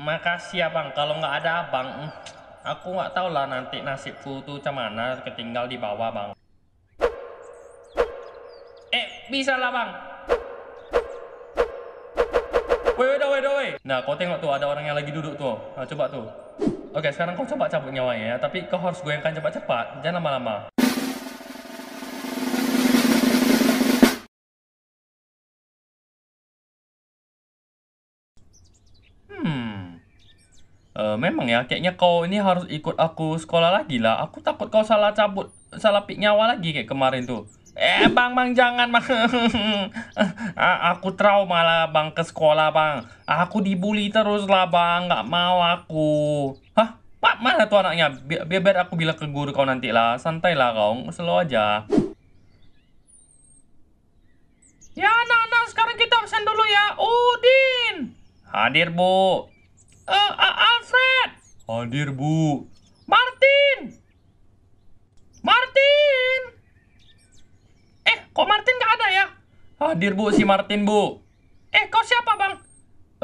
makasih ya bang kalau nggak ada abang Aku nggak tahu lah nanti nasibku tuh cemana ketinggal di bawah bang. Eh, bisa lah bang. Woi, woi, woi, woi. Nah, kau tengok tuh ada orang yang lagi duduk tuh. Nah, coba tuh. Oke, sekarang kau coba cabut nyawanya ya. Tapi kau harus goyangkan cepat-cepat, jangan lama-lama. Hmm e, memang ya kayaknya kau ini harus ikut aku sekolah lagi lah aku takut kau salah cabut salah pik nyawa lagi kayak kemarin tuh eh bang bang jangan bang ah, aku trauma lah bang ke sekolah bang aku dibully terus lah bang nggak mau aku hah Pak mana tuh anaknya? Biar, biar aku bilang ke guru kau nanti lah. Santai lah kau, slow aja. Ya anak-anak, sekarang kita absen dulu ya. Udin. Hadir, Bu. Uh, uh, Alfred. Hadir, Bu. Martin. Martin. Eh, kok Martin nggak ada ya? Hadir, Bu, si Martin, Bu. Eh, kau siapa, Bang? Eh,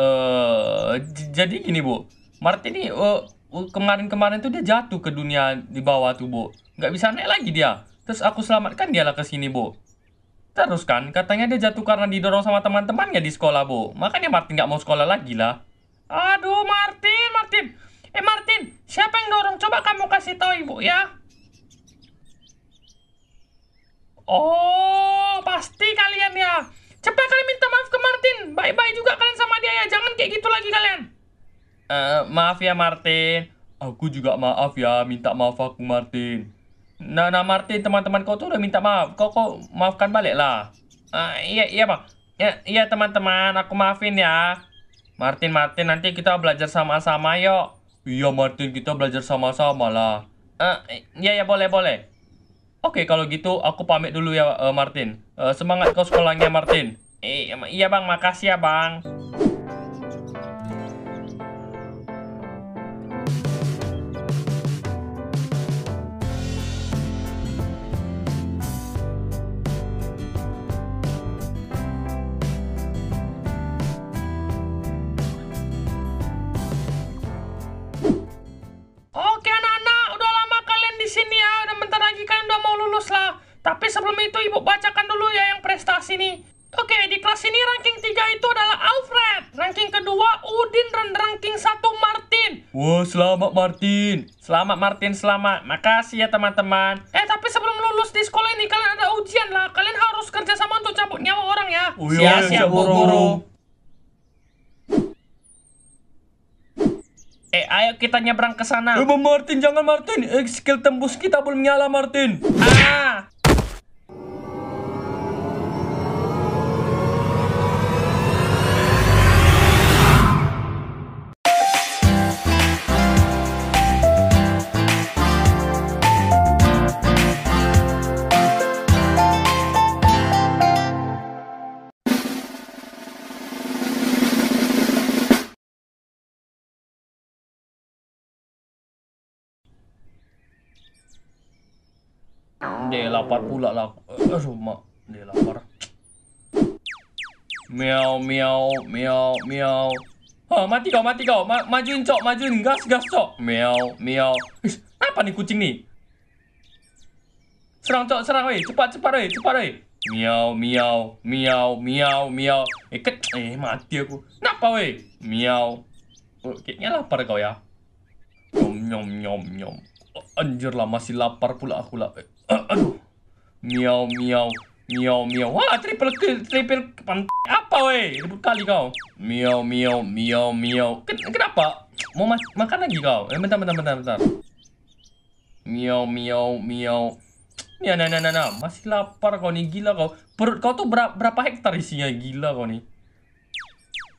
uh, jadi gini, Bu. Martin ini uh, kemarin-kemarin tuh dia jatuh ke dunia di bawah tuh, Bu. Nggak bisa naik lagi dia. Terus aku selamatkan dia lah ke sini, Bu. Terus kan, katanya dia jatuh karena didorong sama teman-temannya di sekolah, Bu. Makanya Martin nggak mau sekolah lagi lah. Aduh, Martin, Martin. Eh, Martin, siapa yang dorong? Coba kamu kasih tahu ibu ya. Oh, pasti kalian ya. Cepat kalian minta maaf ke Martin. Bye-bye juga kalian sama dia ya. Jangan kayak gitu lagi kalian. Uh, maaf ya, Martin. Aku juga maaf ya. Minta maaf aku, Martin. Nah, nah Martin, teman-teman kau tuh udah minta maaf. Kau kau maafkan balik lah. Uh, ah, iya, iya, Pak. Ya, iya, teman-teman. Aku maafin ya. Martin, Martin, nanti kita belajar sama-sama yuk. Iya Martin, kita belajar sama-sama lah. Eh, iya ya boleh boleh. Oke kalau gitu aku pamit dulu ya uh, Martin. Uh, semangat kau sekolahnya Martin. Eh, iya bang, makasih ya bang. Ibu bacakan dulu ya yang prestasi nih. Oke, di kelas ini ranking 3 itu adalah Alfred. Ranking kedua Udin dan ranking 1 Martin. Wah, selamat Martin. Selamat Martin, selamat. Makasih ya teman-teman. Eh, tapi sebelum lulus di sekolah ini kalian ada ujian lah. Kalian harus kerja sama untuk cabut nyawa orang ya. Oh, iya, siap, siap, guru. buru Eh, ayo kita nyebrang ke sana. Eh, Martin, jangan Martin. Eh, skill tembus kita belum nyala, Martin. Ah, Dia lapar pula lah. Aduh, eh, mak. Dia lapar. Miau, miau, miau, miau. Ha oh, mati kau, mati kau. Ma majuin, cok, majuin. Gas, gas, cok. Miau, miau. Ish, apa nih kucing nih? Serang, cok, serang, weh. Cepat, cepat, weh. Cepat, weh. Miau, miau, miau, miau, miau. Eh, ket. Eh, mati aku. Kenapa, weh? Miau. Oh, kayaknya lapar kau ya. Nyom, nyom, nyom, nyom. anjir lah, masih lapar pula aku lah. Eh. Uh, aduh. Miau, miau. Miau, miau. Wah, triple kill. Triple pant apa, weh? Ribut kali kau. Miau, miau, miau, miau. Ken kenapa? Mau ma makan lagi kau? Eh, bentar, bentar, bentar, bentar. Miau, miau, miau. Ya, nah, nah, nah, nah. Masih lapar kau nih. Gila kau. Perut kau tuh berapa, berapa hektar isinya? Gila kau nih.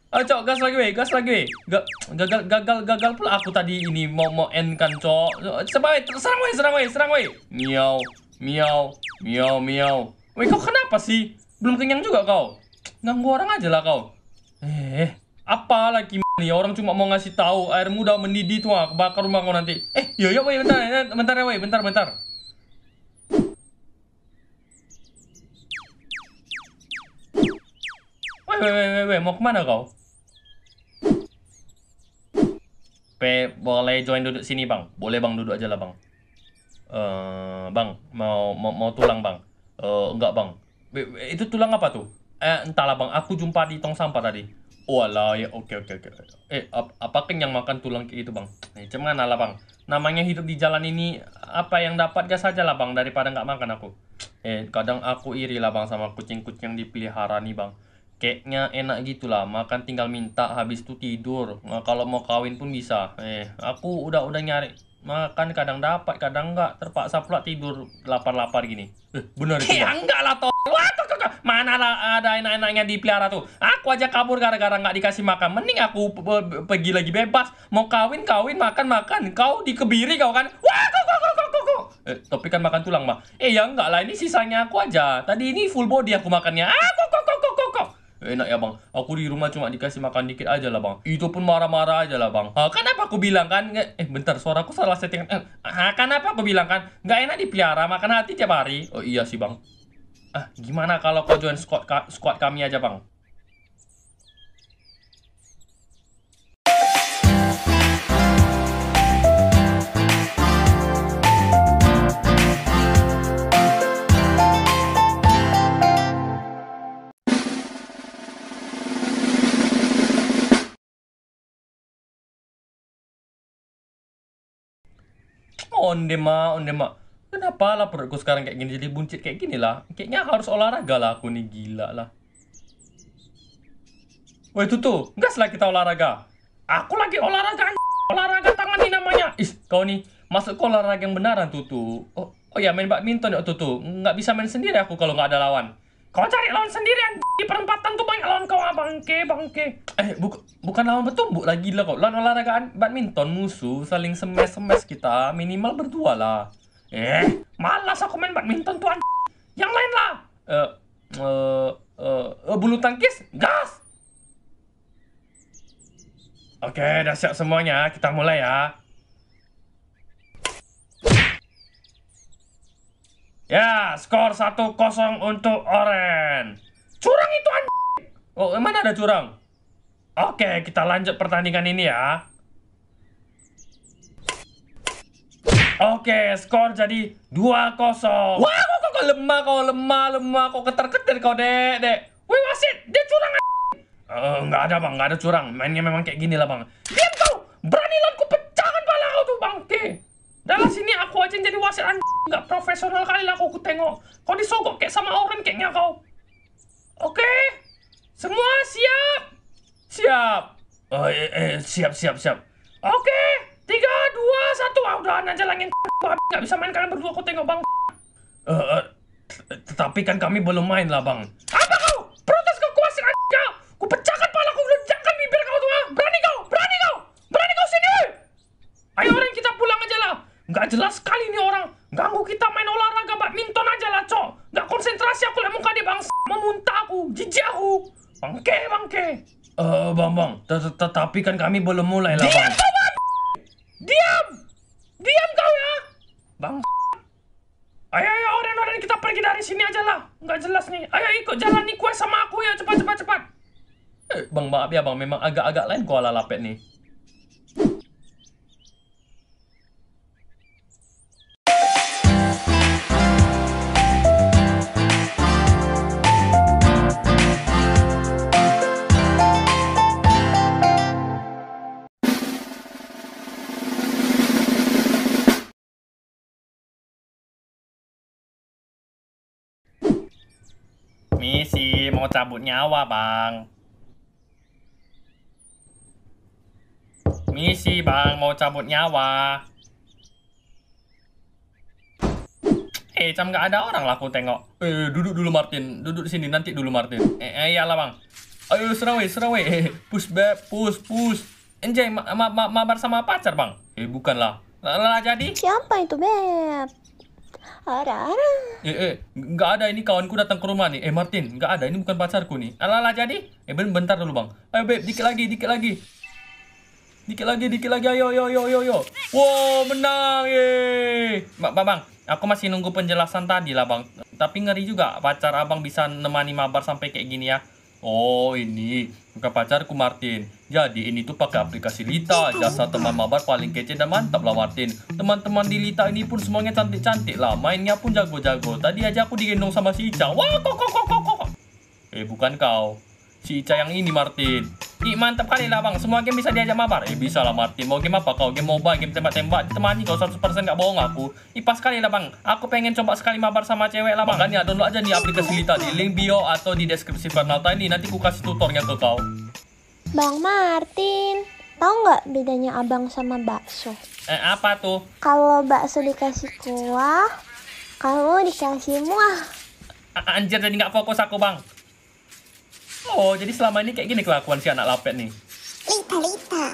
Ayo eh, cok, gas lagi weh, gas lagi weh. Gagal, gagal, gagal pula aku tadi ini mau mau end kan cok. Coba serang weh, serang weh, serang weh. Miau, miau, miau, miau. Weh kau kenapa sih? Belum kenyang juga kau. Ganggu orang aja lah kau. Eh, apa lagi nih orang cuma mau ngasih tahu airmu udah mendidih tuh, kebakar rumah kau nanti. Eh, yo iya, yo iya, weh bentar, bentar bentar, bentar bentar. Wewe, wewe, mau kemana kau? Pe, boleh join duduk sini bang? Boleh bang, duduk aja lah bang. Uh, bang, mau, mau mau tulang bang? Uh, enggak bang. itu tulang apa tuh? Eh, entahlah bang, aku jumpa di tong sampah tadi. Walah, oh, ya oke oke oke. Eh, ap apa kenyang makan tulang itu bang? Eh, cemana lah bang. Namanya hidup di jalan ini, apa yang dapat gas saja lah bang daripada enggak makan aku. Eh, kadang aku iri lah bang sama kucing-kucing yang dipelihara nih bang kayaknya enak gitu lah makan tinggal minta habis itu tidur nah, kalau mau kawin pun bisa eh aku udah udah nyari makan kadang dapat kadang enggak terpaksa pula tidur lapar-lapar gini eh, benar Eh ya enggak lah toh mana lah ada enak-enaknya di pelihara tuh aku aja kabur gara-gara nggak dikasih makan mending aku pergi lagi bebas mau kawin kawin makan makan kau dikebiri kau kan wah kok kok kok kok kok. eh, tapi kan makan tulang mah eh ya enggak lah ini sisanya aku aja tadi ini full body aku makannya ah kok kok kok kok kau Enak ya bang, aku di rumah cuma dikasih makan dikit aja lah bang Itu pun marah-marah aja lah bang kan Kenapa aku bilang kan, eh bentar suara aku salah setting, eh, Kenapa aku bilang kan, Gak enak dipelihara makan hati tiap hari Oh iya sih bang Ah gimana kalau kau join squad, ka squad kami aja bang onde ma onde ma kenapa lah perutku sekarang kayak gini jadi buncit kayak gini lah kayaknya harus olahraga lah aku nih gila lah Wah oh, itu tuh gas lah kita olahraga aku lagi olahraga olahraga tangan ini namanya ih kau nih masuk ke olahraga yang benaran tuh tuh oh, oh ya main badminton ya tuh tuh nggak bisa main sendiri aku kalau nggak ada lawan Kau cari lawan sendirian di perempatan tuh banyak lawan kau ah, bangke bangke. Eh bu bukan lawan bertumbuk lagi lah kau. Lawan olahragaan badminton musuh saling semes semes kita minimal berdua lah. Eh malas aku main badminton tuan. Yang lain lah. Eh uh, uh, uh, bulu tangkis gas. Oke, okay, udah siap semuanya. Kita mulai ya. Ya, skor 1-0 untuk Oren. Curang itu an... Oh, mana ada curang? Oke, kita lanjut pertandingan ini ya. Oke, skor jadi 2-0. Wah, kok, kok, kok lemah, kok lemah, lemah, kok keter-keter kau, dek, dek. Wih, wasit, dia curang, an... Uh, eh, nggak ada, bang, nggak ada curang. Mainnya memang kayak gini lah, bang. Diam kau, berani lan ku pecahkan pala kau tuh, bangke. Dalam sini aku aja jadi wasit anjing. Nggak profesional kali lah aku tengok. Kau disogok kayak sama orang kayaknya kau. Oke? Okay? Semua siap? Siap. Oh, eh, eh, siap, siap, siap. Oke. Okay. Tiga, dua, satu. Ah, udah, aja langit. Nggak bisa main kalian berdua, aku tengok, bang. Eh, uh, eh, uh, tapi kan kami belum main lah, bang. Apa kau? Protes kau, kuasin anjing kau. Ku pecahkan pala, ku bibir kau tuh, Berani kau? Nggak jelas sekali nih orang. Ganggu kita main olahraga badminton aja lah, cok. Nggak konsentrasi aku lihat muka dia, bang. Memuntah aku. Jijik aku. Bangke, bangke. Eh, bang, bang. Tetapi kan kami belum mulai lah, bang. Diam kau, bang. Diam. Diam kau ya. Bang. Ayo, ayo, orang-orang kita pergi dari sini aja lah. Nggak jelas nih. Ayo ikut jalan nih kue sama aku ya. Cepat, cepat, cepat. Eh, bang, maaf ya, bang. Memang agak-agak lain kuala lapet nih. permisi, mau cabut nyawa, Bang. Misi, Bang, mau cabut nyawa. Eh, cam gak ada orang lah aku tengok. Eh, duduk dulu Martin, duduk di sini nanti dulu Martin. Eh, ya iyalah Bang. Ayo serawai, serawai. Eh, push back, push, push. Enjoy ma ma ma mabar sama pacar, Bang. Eh, bukanlah. Lah jadi. Siapa itu, Beb? Ada, ada. Eh, eh, nggak ada ini kawanku datang ke rumah nih. Eh, Martin, nggak ada. Ini bukan pacarku nih. Alah, jadi. Eh, bentar dulu, Bang. Ayo, Beb, dikit lagi, dikit lagi. Dikit lagi, dikit lagi. Ayo, yo, yo, yo, yo. Wow, menang. ye. Eh. Mbak bang, bang, aku masih nunggu penjelasan tadi lah, Bang. Tapi ngeri juga pacar abang bisa nemani mabar sampai kayak gini ya. Oh ini, bukan pacarku Martin. Jadi ini tuh pakai aplikasi Lita, jasa teman mabar paling kece dan mantap lah Martin. Teman-teman di Lita ini pun semuanya cantik-cantik lah, mainnya pun jago-jago. Tadi aja aku digendong sama si Ica. Wah kok kok kok kok kok. Eh bukan kau. Si Ica yang ini Martin. Ih mantap kali lah bang, semua game bisa diajak mabar. Eh bisa lah Martin, mau game apa kau? Game MOBA, game tembak-tembak, temani kau 100% gak bohong aku. Ih pas kali lah bang, aku pengen coba sekali mabar sama cewek lah bang. Makanya download aja di aplikasi Lita di link bio atau di deskripsi Fernalta ini, nanti ku kasih tutornya ke kau. Bang Martin, tau gak bedanya abang sama bakso? Eh apa tuh? Kalau bakso dikasih kuah, kamu dikasih muah. Anjir jadi nggak fokus aku bang. Oh, jadi selama ini kayak gini kelakuan si anak lapet nih. Lita, lita.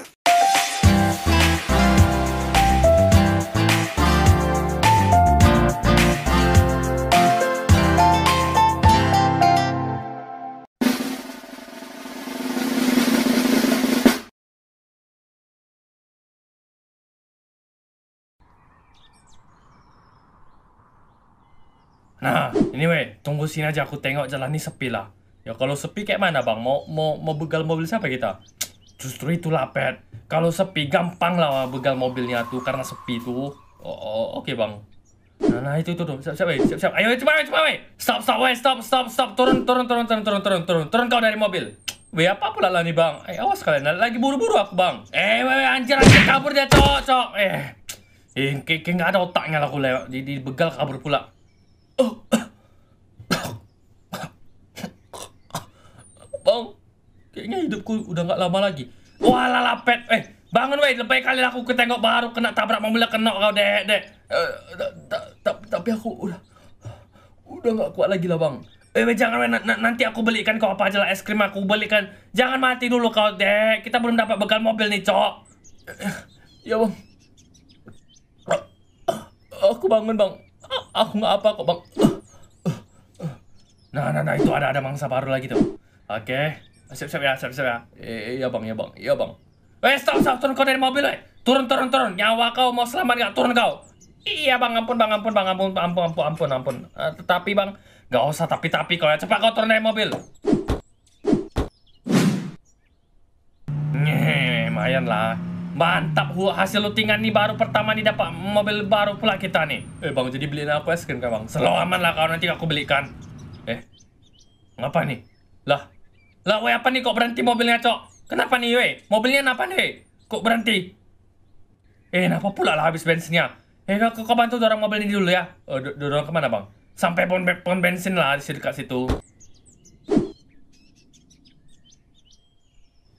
Nah, anyway, tunggu sini aja aku tengok jalan ini sepi lah. Ya kalau sepi kayak mana bang? Mau mau mau begal mobil siapa kita? Justru lah pet. Kalau sepi gampang lah begal mobilnya tuh karena sepi tuh. Oh, oh oke okay, bang. Nah, nah itu itu tuh. Siap siap eh, siap siap. Ayo cepat eh, cepat cepat! Eh. Stop stop wait stop stop stop turun turun turun turun turun turun turun turun kau dari mobil. Weh apa pula lah nih bang? Eh awas kalian nah, lagi buru-buru aku bang. Eh weh weh anjir anjir kabur dia cok cok. Eh. Eh kayak nggak ada otaknya lah aku lewat. Jadi begal kabur pula. Oh. Kayaknya hidupku udah nggak lama lagi. Wah lalapet. Eh, bangun weh. Lebih kali aku ketengok baru kena tabrak mobilnya kena kau dek dek. Eh, tapi aku udah udah nggak kuat lagi lah bang. Eh, jangan weh, nanti aku belikan kau apa aja lah es krim aku belikan. Jangan mati dulu kau dek. Kita belum dapat bekal mobil nih cok. Eh, ya bang. Aku bangun bang. Aku nggak apa kok bang. Nah, nah, nah itu ada ada mangsa baru lagi tuh. Oke. Okay. Siap siap ya, siap siap ya. Eh, eh, iya bang, iya bang, iya bang. Eh stop stop turun kau dari mobil eh. Turun turun turun. Nyawa kau mau selamat gak? Turun kau. Iya bang, ampun bang, ampun bang, ampun, ampun, ampun, ampun, ampun. Uh, eh, tapi bang, gak usah tapi tapi kau ya. Cepat kau turun dari mobil. Nyeh, lumayan lah. Mantap hu hasil lootingan nih baru pertama nih dapat mobil baru pula kita nih. Eh bang jadi beliin aku es krim kan bang. Selalu aman lah kau nanti aku belikan. Eh ngapa nih? Lah lah weh apa nih kok berhenti mobilnya cok? Kenapa nih weh? Mobilnya kenapa nih? Kok berhenti? Eh kenapa pula lah habis bensinnya? Eh kok kau bantu dorong mobil ini dulu ya. Oh, do dorong kemana bang? Sampai pom, pom bensin lah di dekat situ.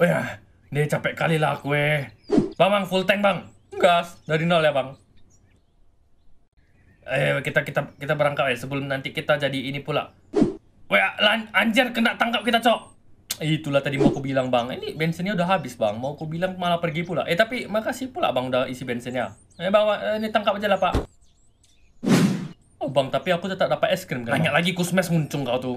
Oh ya, ah, dia capek kali lah aku weh. Bang, bang full tank bang. Gas dari nol ya bang. Eh kita kita kita berangkat ya sebelum nanti kita jadi ini pula. Wah, anjir kena tangkap kita cok. Itulah tadi mau aku bilang bang Ini bensinnya udah habis bang Mau aku bilang malah pergi pula Eh tapi makasih pula bang udah isi bensinnya Eh bang eh, ini tangkap aja lah pak Oh bang tapi aku tetap dapat es krim kan? banyak lagi kusmes muncung kau tuh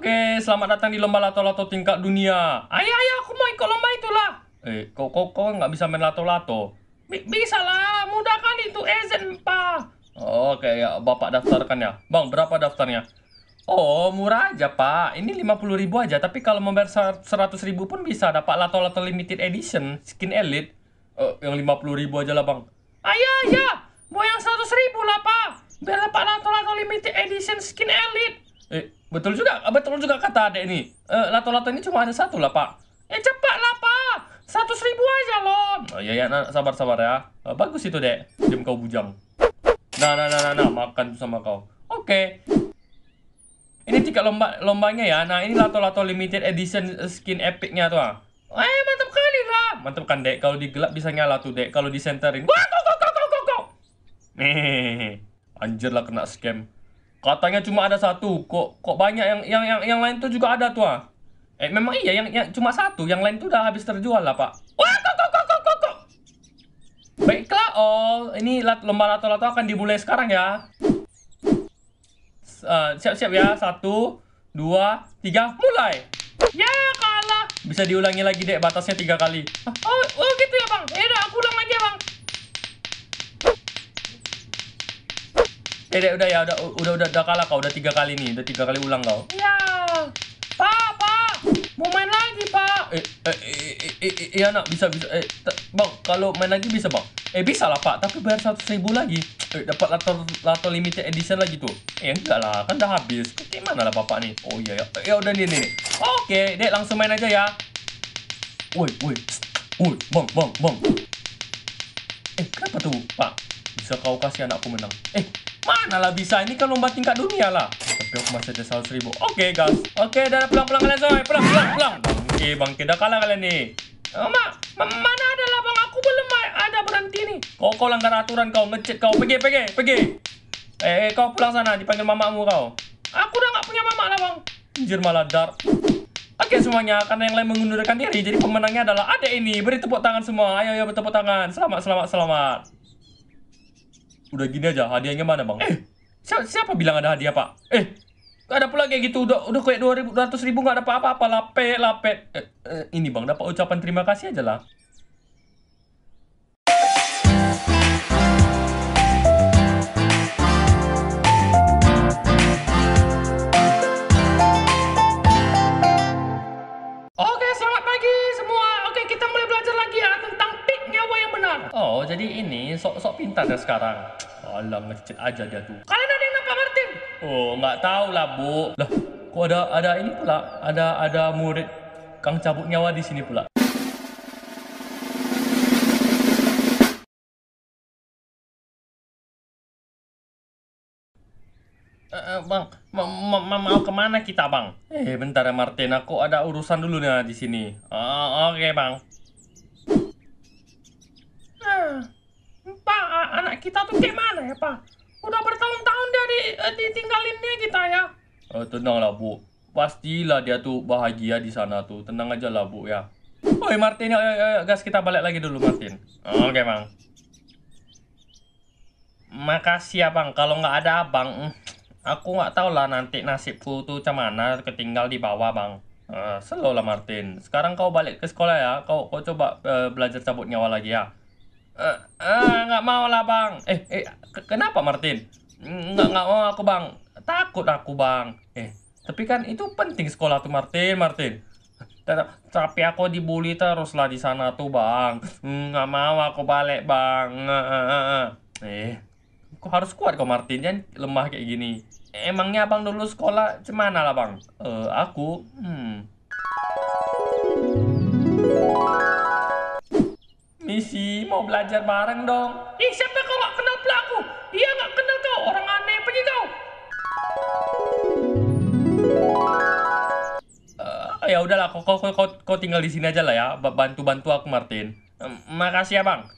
Oke, selamat datang di lomba lato-lato tingkat dunia. Ayah, ayah, aku mau ikut lomba itulah. Eh, kok kok kok nggak bisa main lato-lato? Bisa lah, mudah kali itu Ezen 4 Oke, ya, Bapak daftarkan ya. Bang, berapa daftarnya? Oh, murah aja, Pak. Ini 50 ribu aja, tapi kalau membayar 100 ribu pun bisa dapat lato-lato oh, limited edition, skin elite. Eh, yang 50 ribu aja lah, Bang. Ayah, ayah, mau yang 100 ribu lah, Pak. Biar dapat lato-lato limited edition, skin elite. Eh, Betul juga, betul juga kata adek ini. Uh, lato-lato ini cuma ada satu lah, Pak. Eh, cepat lah, Pak. Satu seribu aja loh. Oh, iya, iya, nah, ya, ya, sabar-sabar ya. Uh, eh, bagus itu, Dek. Jam kau bujang. Nah, nah, nah, nah, nah. Makan tuh sama kau. Oke. Okay. Ini tiga lomba lombanya ya. Nah, ini lato-lato limited edition skin epicnya tuh. Ah. Eh, mantap kali lah. Mantap kan, Dek. Kalau digelap bisa nyala tuh, Dek. Kalau disenterin. Wah, kok, kok, kok, kok, kok, kok. Nih, anjir lah kena scam. Katanya cuma ada satu, kok kok banyak yang yang yang, yang lain tuh juga ada tuh ah. Eh memang iya yang, yang cuma satu, yang lain tuh udah habis terjual lah pak. Wah kok kok kok kok kok. Baiklah all, ini lomba lato-lato akan dimulai sekarang ya. Eh, siap-siap uh, ya, satu, dua, tiga, mulai. Ya kalah. Bisa diulangi lagi deh batasnya tiga kali. Oh, oh gitu ya bang. Ya udah aku ulang aja bang. Eh, udah ya, udah udah udah, udah kalah kau, udah tiga kali nih, udah tiga kali ulang kau. Ya, pak, pak, mau main lagi pak. Eh, eh, eh, eh, eh iya nak bisa bisa. Eh, bang, kalau main lagi bisa bang. Eh bisa lah pak, tapi bayar seratus ribu lagi. Eh, dapat lato lato limited edition lagi tuh. Eh enggak lah, kan udah habis. Gimana lah bapak nih? Oh iya ya, eh, ya udah nih nih. Oke, dek langsung main aja ya. Woi, woi, woi, bang, bang, bang. Eh kenapa tuh pak? Bisa kau kasih anakku menang. Eh, mana lah bisa? Ini kan lomba tingkat dunia lah. Tapi aku masih ada 100 ribu. Oke, okay, guys. Oke, okay, dah pulang-pulang kalian semua. Pulang, pulang, pulang. Bangke, bangke. Dah kalah kalian nih. Oh, mama, mana ada lah bang aku belum ada berhenti ni Kau kau langgar aturan kau ngecet kau pergi pergi pergi. Eh, eh kau pulang sana dipanggil mamamu kau. Aku udah nggak punya mama bang Anjir malah dar. Oke semuanya, karena yang lain mengundurkan diri, jadi pemenangnya adalah ada ini. Beri tepuk tangan semua. Ayo, ayo tepuk tangan. Selamat, selamat, selamat udah gini aja hadiahnya mana bang eh siapa, siapa bilang ada hadiah pak eh Gak ada pula kayak gitu, udah udah kayak dua ribu dua ratus ribu gak ada apa-apa, apa lape lape. Eh, eh, ini bang, dapat ucapan terima kasih aja lah. Oh, jadi ini sok-sok pintar dah sekarang. Alah, ngecet aja dia tuh. Kalian ada yang nampak Martin? Oh, nggak tahu lah, Bu. Lah, kok ada ada ini pula? Ada ada murid Kang cabut nyawa di sini pula. Eh, eh, bang, ma ma ma mau kemana kita bang? Eh, bentar ya Martin, aku ada urusan dulu nih di sini. Oh, Oke okay, bang. anak kita tuh kayak mana ya Pak? Udah bertahun-tahun dari eh, ditinggalin dia kita ya. Uh, eh, tenanglah Bu. Pastilah dia tuh bahagia di sana tuh. Tenang aja lah Bu ya. Oi Martin, ayo, ayo, ayo, gas kita balik lagi dulu Martin. Oke okay, Bang. Makasih ya Bang. Kalau nggak ada Abang, mm, aku nggak tahu lah nanti nasibku tuh cemana ketinggal di bawah Bang. Uh, slow Martin. Sekarang kau balik ke sekolah ya. Kau kau coba uh, belajar cabut nyawa lagi ya. Eh, eh, nggak uh, gak mau lah bang eh eh kenapa Martin nggak nggak mau aku bang takut aku bang eh tapi kan itu penting sekolah tuh Martin Martin tapi aku dibully terus lah di sana tuh bang hmm, nggak mau aku balik bang eh aku eh, harus kuat kok Martin jangan lemah kayak gini emangnya abang dulu sekolah cemana lah bang eh aku hmm Misi mau belajar bareng dong. Ih, siapa kau gak kenal pelaku? Iya gak kenal kau, orang aneh pergi kau. Uh, ya udahlah, kau, kau, kau, kau tinggal di sini aja lah ya. Bantu-bantu aku, Martin. Uh, makasih ya, Bang.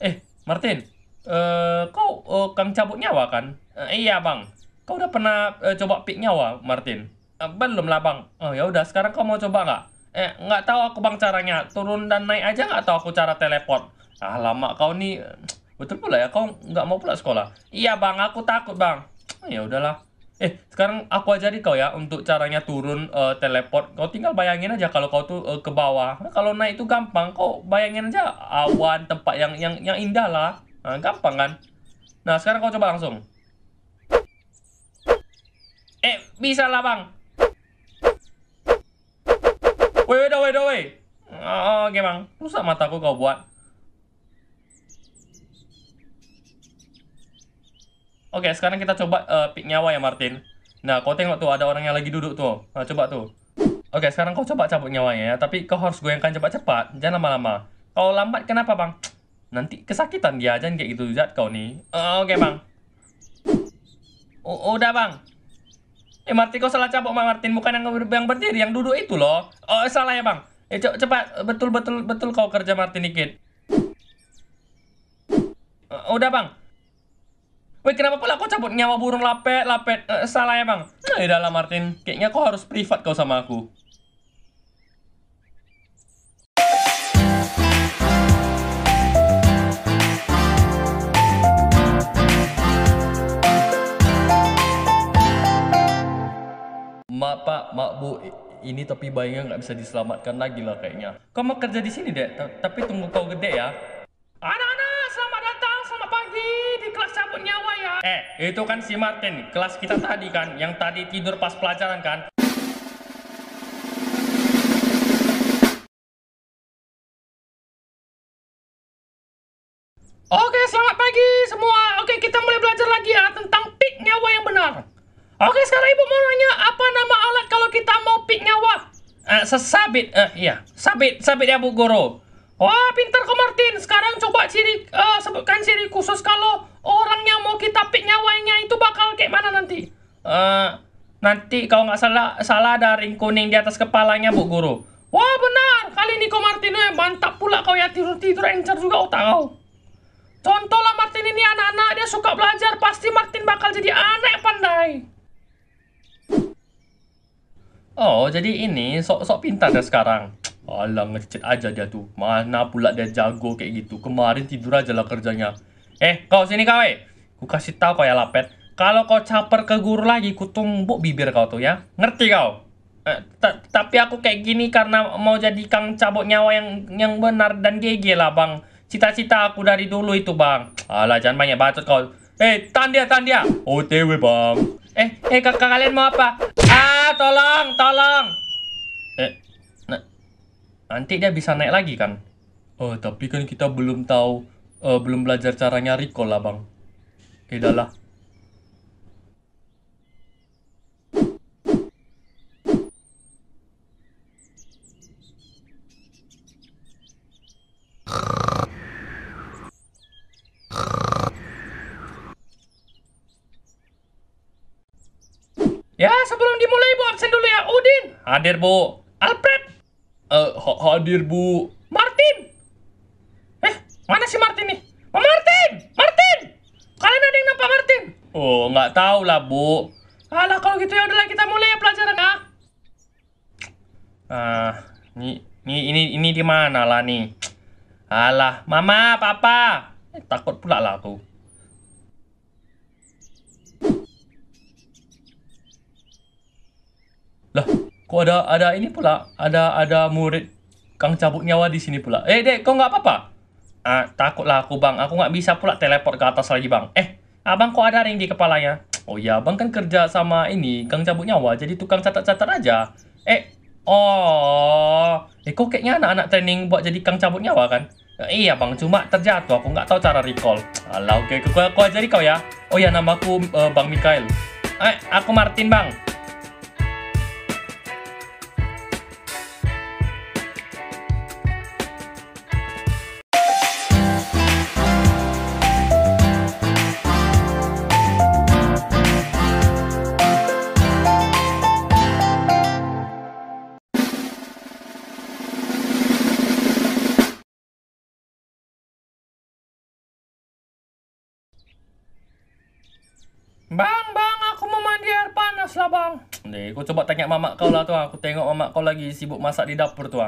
Eh, Martin, uh, kau uh, kang cabut nyawa kan? Uh, iya, Bang. Kau udah pernah uh, coba pik nyawa, Martin? Uh, belum lah, Bang. Oh, ya udah, sekarang kau mau coba nggak? Eh, nggak tahu aku bang caranya. Turun dan naik aja nggak tahu aku cara teleport. Ah, lama kau nih. Betul pula ya, kau nggak mau pula sekolah. Iya bang, aku takut bang. Ah, ya udahlah. Eh, sekarang aku ajari kau ya untuk caranya turun uh, teleport. Kau tinggal bayangin aja kalau kau tuh uh, ke bawah. Nah, kalau naik itu gampang. Kau bayangin aja awan tempat yang yang yang indah lah. Nah, gampang kan? Nah, sekarang kau coba langsung. Eh, bisa lah, Bang. Wait, wait, wait, wait. Oh, oke, Bang. Rusak mataku kau buat. Oke, okay, sekarang kita coba uh, eh, pik nyawa ya, Martin. Nah, kau tengok tuh ada orang yang lagi duduk tuh. Nah, coba tuh. Oke, okay, sekarang kau coba cabut nyawanya ya. Tapi kau harus goyangkan cepat-cepat. Jangan lama-lama. Kau lambat kenapa, Bang? Nanti kesakitan dia aja kayak gitu, Zat kau nih. Uh, eh, oke, okay, Bang. udah, Bang. Eh Martin kau salah cabok Bang Martin bukan yang yang berdiri yang duduk itu loh. Oh eh, salah ya Bang. Eh co cepat eh, betul betul betul kau kerja Martin dikit. Uh, udah Bang. Woi, kenapa pula kau cabut nyawa burung lapet lapet uh, salah ya Bang. Nah, ya Martin kayaknya kau harus privat kau sama aku. Ma, Pak, Mak, Bu, ini tapi bayinya nggak bisa diselamatkan lagi lah kayaknya. Kau mau kerja di sini, Dek, tapi tunggu kau gede ya. Anak-anak, selamat datang, selamat pagi di kelas cabut nyawa ya. Eh, itu kan si Martin, kelas kita tadi kan, yang tadi tidur pas pelajaran kan. Oke, selamat pagi semua. Oke, kita mulai belajar lagi ya tentang pik nyawa yang benar. Oke, sekarang ibu mau nanya apa nama alat kalau kita mau pik nyawa? Uh, sesabit, uh, iya, sabit, sabit ya Bu Guru. Wah, pintar kok Martin. Sekarang coba ciri, uh, sebutkan ciri khusus kalau orang yang mau kita pik nyawanya itu bakal kayak mana nanti? Uh, nanti kalau nggak salah, salah ada ring kuning di atas kepalanya Bu Guru. Wah, benar. Kali ini kok Martin, lu mantap pula kau ya tidur-tidur encer juga otak kau. lah Martin ini anak-anak, dia suka belajar. Pasti Martin bakal jadi anak yang pandai. Oh, jadi ini sok-sok pintar dah sekarang. Alah, ngecet aja dia tuh. Mana pula dia jago kayak gitu. Kemarin tidur aja lah kerjanya. Eh, kau sini kau eh. Ku kasih tahu kau ya lapet. Kalau kau caper ke guru lagi, ku tumbuk bibir kau tuh ya. Ngerti kau? Eh, tapi aku kayak gini karena mau jadi kang cabut nyawa yang yang benar dan GG lah bang. Cita-cita aku dari dulu itu bang. Alah, jangan banyak bacot kau. Eh, hey, tanda, Oh, OTW bang. Eh, eh kakak kalian mau apa? Ah, tolong, tolong. Eh, nah, nanti dia bisa naik lagi kan? Oh, tapi kan kita belum tahu, uh, belum belajar caranya recall lah bang. Eh, dah Hadir Bu Alfred. Uh, hadir Bu Martin. Eh, mana si Martin nih? Pak oh, Martin! Martin! Kalian ada yang nampak Martin? Oh, nggak tahu lah, Bu. Alah, kalau gitu ya udahlah kita mulai ya pelajaran ah. Ah, ini ini ini ini di mana lah nih? Alah, Mama, Papa. Eh, takut pula lah aku. Loh, Kok ada ada ini pula, ada ada murid Kang cabut nyawa di sini pula. Eh, Dek, kau nggak apa-apa? Ah, takutlah aku, Bang. Aku nggak bisa pula teleport ke atas lagi, Bang. Eh, Abang kok ada ring di kepalanya? Oh ya, bang kan kerja sama ini, Kang cabut nyawa, jadi tukang catat-catat aja. Eh, oh. Eh, kok kayaknya anak-anak training buat jadi Kang cabut nyawa kan? Eh, iya bang, cuma terjatuh. Aku nggak tahu cara recall. Alah, oke, okay. aku, aku ajari kau ya. Oh ya, namaku uh, Bang Mikael. Eh, aku Martin bang. Bang, bang, aku mau mandi air panas lah bang. Nih, aku coba tanya mamak kau lah tuh. Aku tengok mamak kau lagi sibuk masak di dapur tuh.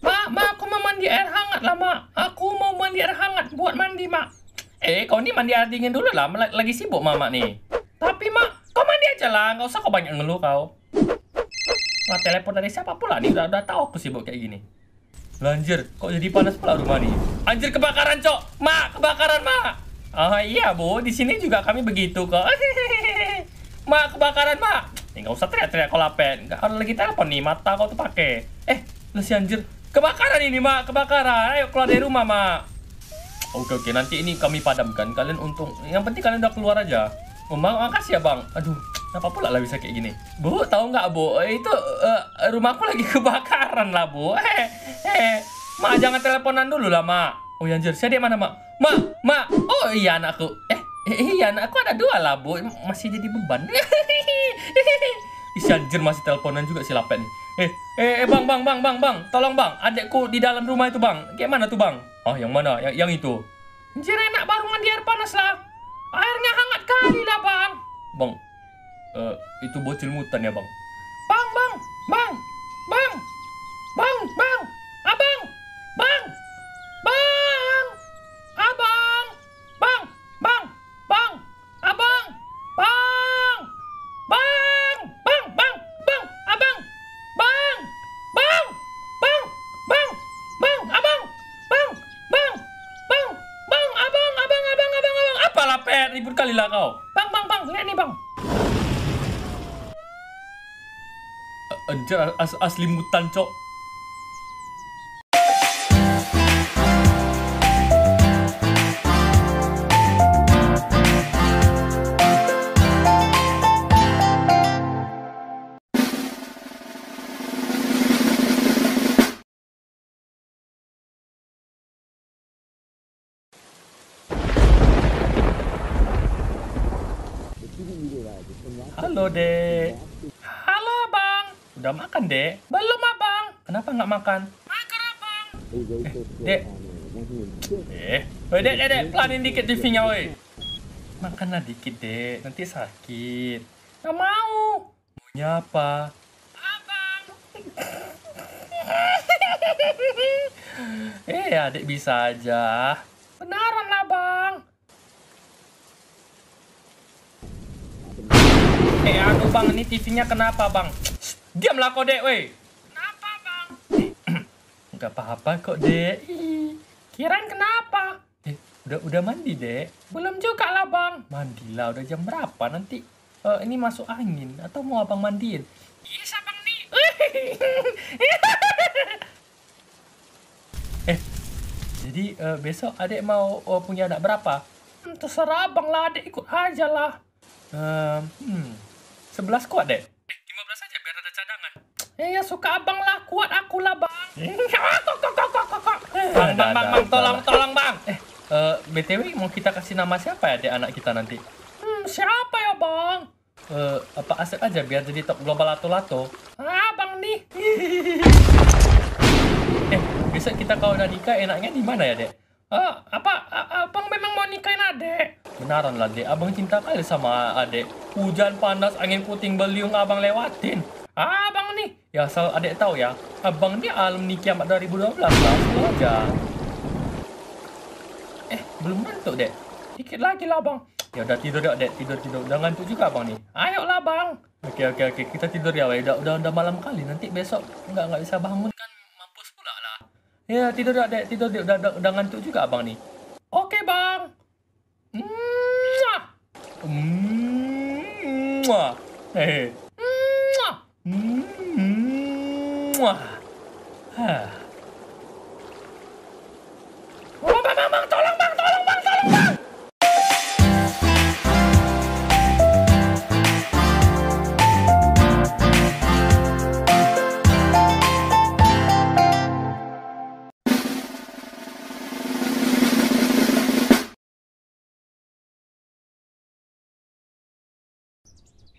Mak, mak, aku mau mandi air hangat lah mak. Aku mau mandi air hangat buat mandi mak. Eh, kau ni mandi air dingin dulu lah. Lagi sibuk mamak nih. Tapi mak, kau mandi aja lah. nggak usah kau banyak ngeluh kau. Ma, telepon dari siapa pula nih? Udah, udah tahu aku sibuk kayak gini. Lanjir, kok jadi panas pula rumah nih? Anjir kebakaran, Cok. Mak, kebakaran, Mak. Ah iya bu, di sini juga kami begitu kok. mak kebakaran mak. Ini nggak usah teriak-teriak kau lapen. Nggak ada lagi telepon nih mata kau tuh pakai. Eh, lu si anjir. Kebakaran ini mak, kebakaran. Ayo keluar dari rumah mak. Oke oke nanti ini kami padamkan. Kalian untung. Yang penting kalian udah keluar aja. Oh, makasih ya bang. Aduh, apa pula lah bisa kayak gini bu tahu nggak bu eh, itu uh, rumahku lagi kebakaran lah bu eh eh mak jangan teleponan dulu lah mak Oh ya anjir, si adik mana, Mak? Mak, Mak. Oh iya anakku. Eh, eh iya anakku ada dua lah, Bu. Masih jadi beban. Ih, anjir masih teleponan juga si Lapen. Eh, eh, eh, Bang, Bang, Bang, Bang, Bang. Tolong, Bang. Adikku di dalam rumah itu, Bang. Gimana tuh, Bang? Oh, yang mana? Yang, yang itu. Anjir enak baru mandi air panas lah. Airnya hangat kali lah, Bang. Bang, uh, itu bocil mutan ya, Bang? Bang, Bang, Bang, Bang, Bang, Bang. aja as asli makan. Dek. Eh. Woi, eh, Dek, Dek, Dek, pelanin dikit TV-nya, woi. Eh. Makanlah dikit, Dek. Nanti sakit. Nggak mau. Maunya apa? eh, adik bisa aja. Benaran lah, Bang. Eh, aduh, Bang. Ini TV-nya kenapa, Bang? Diamlah kau, Dek, weh. Gak apa-apa kok, Dek. Kirain kenapa? Eh, udah udah mandi, Dek. Belum juga lah, Bang. Mandilah, udah jam berapa nanti? Uh, ini masuk angin atau mau Abang mandiin? Iya, yes, nih. eh, jadi uh, besok Adek mau uh, punya anak berapa? Hmm, terserah Abang lah, Adek ikut aja lah. Uh, hmm, 11 kuat, Dek. Eh, 15 aja biar ada cadangan. Eh, ya suka Abang lah, kuat aku lah, Bang. Bang, bang, bang, bang, tolong, tolong, bang. Eh, BTW mau kita kasih nama siapa ya di anak kita nanti? Hmm, siapa ya, bang? Eh, apa aset aja biar jadi top global lato-lato? Ah, bang nih. eh, besok kita kalau udah nikah enaknya di mana ya, Dek? Eh, apa abang memang mau nikahin adek? Benaran lah dek, abang cinta kali sama adek Hujan panas, angin puting beliung abang lewatin Ah, abang ni. Ya, asal adik tahu ya. Abang ni alumni kiamat 2012 lah. Semua aja. Eh, belum bentuk Dek. Dikit lagi lah, Abang. Ya, udah tidur, Dek. Dek, tidur, tidur. Udah ngantuk juga, Abang ni. Ayolah, Bang. Oke, oke, oke. Kita tidur ya, Udah, udah, udah malam kali. Nanti besok nggak nggak bisa bangun kan. Mampus pula lah. Ya, tidur, Dek. Dek, tidur, Dek. Udah, udah, udah ngantuk juga, Abang ni. Oke, Bang. Mwah. Mwah. Hehehe. 嗯，哇，哈！棒棒棒，捣乱棒，捣乱棒，捣乱棒。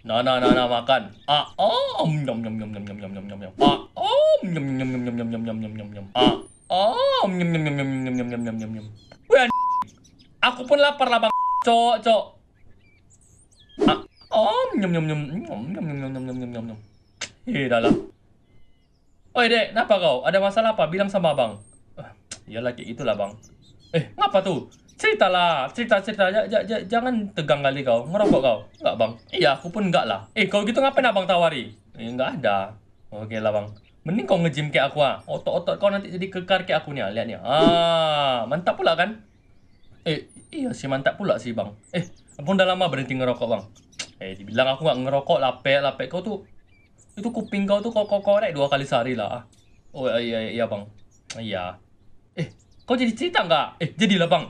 No no no no makan. Ah om nyom nyom nyom nyom nyom nyom nyom nyom nyom. Ah om nyom nyom nyom nyom nyom nyom nyom nyom nyom nyom. Ah om nyom nyom nyom nyom nyom nyom nyom nyom nyom nyom. Wen, aku pun lapar lah bang. Cok cok. Ah om nyom nyom nyom nyom nyom nyom nyom nyom nyom nyom nyom. Hei, dah lah. Oi dek, kenapa kau? Ada masalah apa? Bilang sama abang. ya ya lagi itulah bang. Eh, ngapa tuh? Ceritalah, cerita cerita. J -j -j Jangan tegang kali kau. Ngerokok kau? Enggak, Bang. Iya, aku pun enggak lah. Eh, kau gitu ngapain Abang tawari? Eh, enggak ada. Oke lah, Bang. Mending kau ngejim kayak aku ah. Otot-otot kau nanti jadi kekar kayak aku nih ah. Lihat nih. Ah. ah, mantap pula kan? Eh, iya sih mantap pula sih, Bang. Eh, abang dah lama berhenti ngerokok, Bang. Eh, dibilang aku enggak ngerokok, lapek, lapek kau tu. Itu kuping kau tu kau kau korek dua kali sehari lah ah. Oh iya iya, iya Bang. Iya. Eh, kau jadi cerita enggak? Eh, jadilah Bang.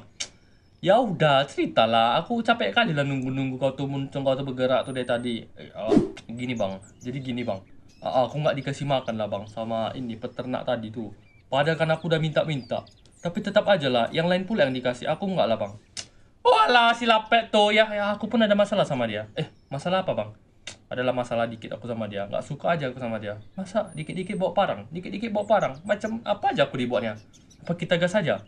Ya udah, ceritalah. Aku capek kali lah nunggu-nunggu kau tuh muncul kau tuh bergerak tuh dari tadi. Eh, ya gini bang, jadi gini bang. Ah, ah, aku nggak dikasih makan lah bang sama ini peternak tadi tuh. Padahal kan aku udah minta-minta. Tapi tetap aja lah, yang lain pula yang dikasih aku nggak lah bang. Walah, oh, si lapet tuh ya, ya aku pun ada masalah sama dia. Eh, masalah apa bang? Adalah masalah dikit aku sama dia. Nggak suka aja aku sama dia. Masa dikit-dikit bawa parang, dikit-dikit bawa parang. Macam apa aja aku dibuatnya? Apa kita gas aja?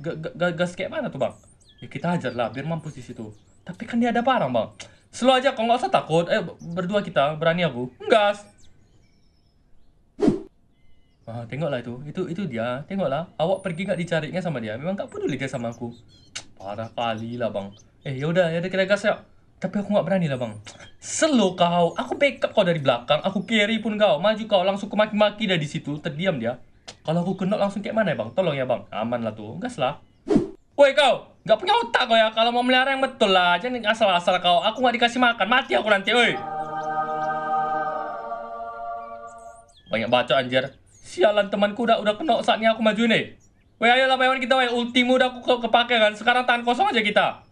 gas kayak mana tuh bang ya kita hajar lah biar mampus di situ tapi kan dia ada parang bang selo aja kalau nggak usah takut eh berdua kita berani aku gas Ah, tengoklah itu. Itu itu dia. Tengoklah. Awak pergi gak dicarinya sama dia. Memang gak peduli dia sama aku. Parah kali lah bang. Eh yaudah, ya, ya kita gas ya. Tapi aku gak berani lah bang. Slow kau. Aku backup kau dari belakang. Aku carry pun kau. Maju kau langsung kemaki maki dia di situ. Terdiam dia. Kalau aku kena langsung kayak mana ya bang? Tolong ya bang. Aman lah tuh. Gas salah. Woi kau, nggak punya otak kau ya? Kalau mau melihara yang betul lah, jangan asal-asal kau. Aku nggak dikasih makan, mati aku nanti, woi. Banyak baca anjir. Sialan temanku udah udah kena saatnya aku maju nih. Woi lah lawan kita woi, ultimu udah aku ke kepake kan. Sekarang tahan kosong aja kita.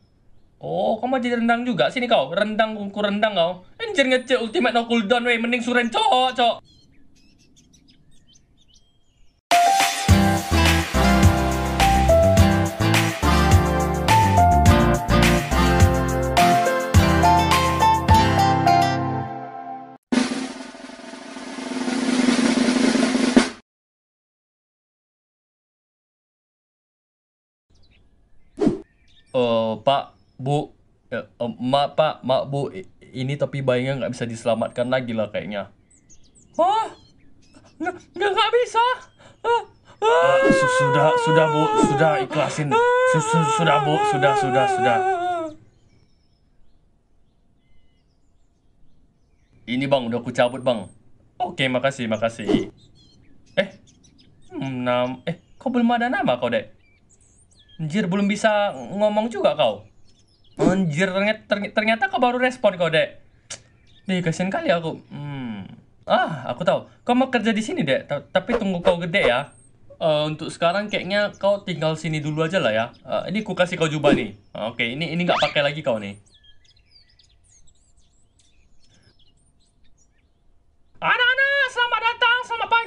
Oh, kamu jadi rendang juga sini kau. Rendang kau? rendang kau. Anjir ngecek ultimate no cooldown woi, mending suren cok cok. uh, Pak Bu uh, ya, eh, ma Pak Mak Bu ini tapi bayinya nggak bisa diselamatkan lagi lah kayaknya. Hah? Nggak nggak bisa? Uh, uh, sudah sudah Bu sudah ikhlasin. sudah Bu sudah sudah sudah. Ini bang udah aku cabut bang. Oke makasih makasih. Eh, hmm, eh kau belum ada nama kau dek. Anjir, belum bisa ngomong juga kau. Anjir, ternyata, ternyata kau baru respon kau, Dek. Nih kasihan kali aku. Hmm. Ah, aku tahu. Kau mau kerja di sini, Dek. T Tapi tunggu kau gede ya. Uh, untuk sekarang kayaknya kau tinggal sini dulu aja lah ya. Uh, ini ku kasih kau jubah nih. Oke, okay. ini ini nggak pakai lagi kau nih.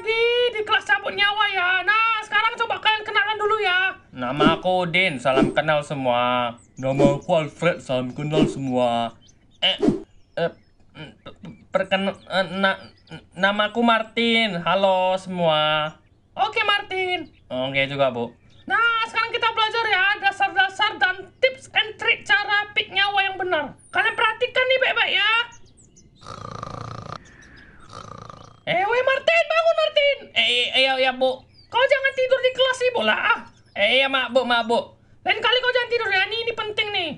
lagi di kelas cabut nyawa ya. Nah, sekarang coba kalian kenalan dulu ya. Nama aku Din, salam kenal semua. Nama aku Alfred, salam kenal semua. Eh, eh perken eh, na, namaku Martin. Halo semua. Oke, Martin. Oke juga, Bu. Nah, sekarang kita belajar ya dasar-dasar dan tips and trick cara pick nyawa yang benar. Kalian perhatikan nih baik-baik ya. Eh, weh Martin, bangun Martin. Eh, eh, eh, ya, ya, Bu. Kau jangan tidur di kelas sih, bola. Ah. Eh, eh, ya, Mak, Bu, Mak, Bu. Lain kali kau jangan tidur ya, ini, ini penting nih.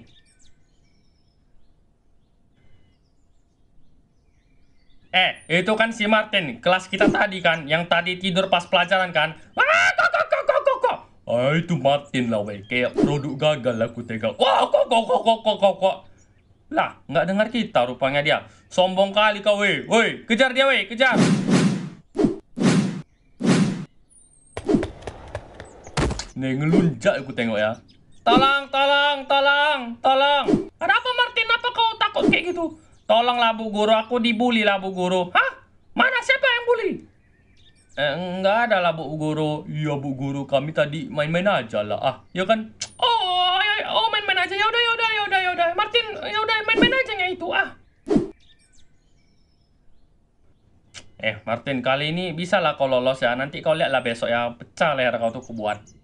Eh, itu kan si Martin, kelas kita tadi kan, yang tadi tidur pas pelajaran kan. Ah, kok, kok, kok, kok, kok, kok. Ah, itu Martin lah, weh. Kayak produk gagal aku tegak Wah, kok, kok, kok, kok, kok, kok. Lah, nggak dengar kita rupanya dia. Sombong kali kau, weh. Woi, kejar dia, weh, kejar. Nih, ngelunjak aku tengok ya. Tolong, tolong, tolong, tolong. Kenapa Martin? Apa kau takut kayak gitu? Tolonglah Bu Guru, aku dibully lah Bu Guru. Hah? Mana siapa yang bully? Eh, enggak ada lah Bu Guru. Iya Bu Guru, kami tadi main-main aja lah. Ah, ya kan? Oh, ya, oh main-main aja. Ya udah, ya udah, ya udah, ya udah. Martin, ya udah main-main aja yang itu. Ah. Eh, Martin, kali ini bisa lah kalau lolos ya. Nanti kau lihat lah besok ya pecah leher kau tuh kubuat.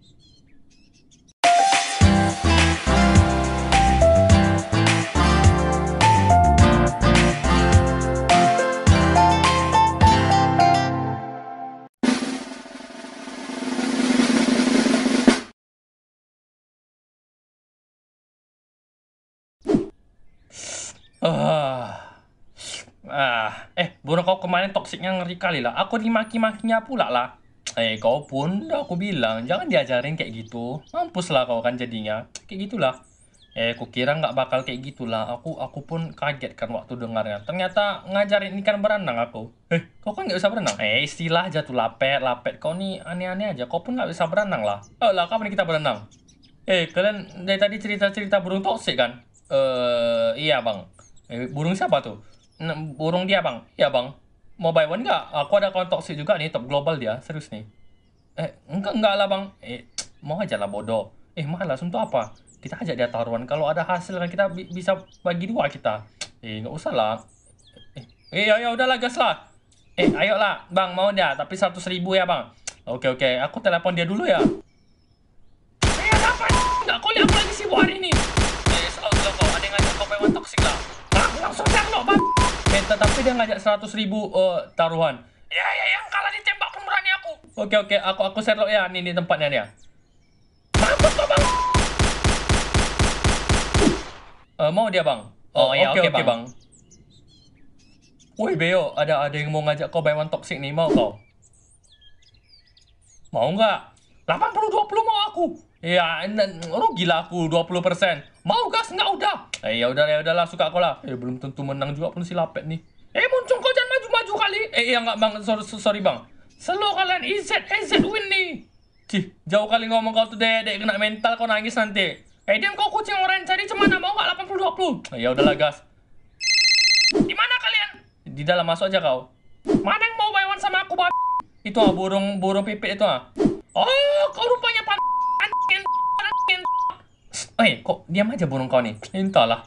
kau kemarin toksiknya ngeri kali lah. Aku dimaki-makinya pula lah. Eh, kau pun udah aku bilang, jangan diajarin kayak gitu. Mampus lah kau kan jadinya. Kayak gitulah. Eh, aku kira nggak bakal kayak gitulah. Aku aku pun kaget kan waktu dengarnya. Ternyata ngajarin ikan berenang aku. Eh, kau kan nggak bisa berenang. Eh, istilah jatuh lapet, lapet. Kau nih aneh-aneh aja. Kau pun nggak bisa berenang lah. Oh lah, kapan kita berenang? Eh, kalian dari tadi cerita-cerita burung toksik kan? Eh, iya bang. Eh, burung siapa tuh? Burung dia bang. Iya bang. Mobile One nggak? Aku ada kawan toxic juga nih, top global dia, serius nih. Eh, enggak enggak lah bang. Eh, mau aja lah bodoh. Eh, malas untuk apa? Kita ajak dia taruhan. Kalau ada hasil kan kita bi bisa bagi dua kita. Eh, nggak usah lah. Eh, ya, ya udahlah gas lah. Eh, ayolah, bang mau dia, tapi seratus ribu ya bang. Oke oke, aku telepon dia dulu ya. Eh, apa? Nggak kau lihat apa lagi sih hari ini? Eh, selalu bilang kau ada yang ngajak kau pewan toxic lah. Langsung jangan lo bang. Oke, eh, okay, tetapi dia ngajak 100 ribu uh, taruhan. Ya, ya, yang kalah ditembak pemberani aku. Oke, okay, oke, okay, aku aku Sherlock ya, ini, ini tempatnya dia. Mampus kok bang. Uh, mau dia bang? Oh, oh ya, oke, okay, oke okay, bang. bang. Woi Beo, ada ada yang mau ngajak kau buy toxic nih, mau kau? Mau nggak? 80-20 mau aku. Ya, rugi lah aku 20%. Mau gas enggak udah? Eh ya udah ya udahlah suka aku lah. Eh belum tentu menang juga pun si Lapet nih. Eh muncung kau jangan maju-maju kali. Eh ya nggak bang, sorry, sorry bang. Selalu kalian EZ, EZ win nih. Cih, jauh kali ngomong kau tuh deh, deh kena mental kau nangis nanti. Eh diam kau kucing orang cari cuma mau enggak 80 20. Eh, ya udahlah gas. Di mana kalian? Di dalam masuk aja kau. Mana yang mau bayuan sama aku, Pak? Itu ah burung burung pipit itu ah. Oh, kau rupanya pan Eh, kok diam aja burung kau nih? Entahlah.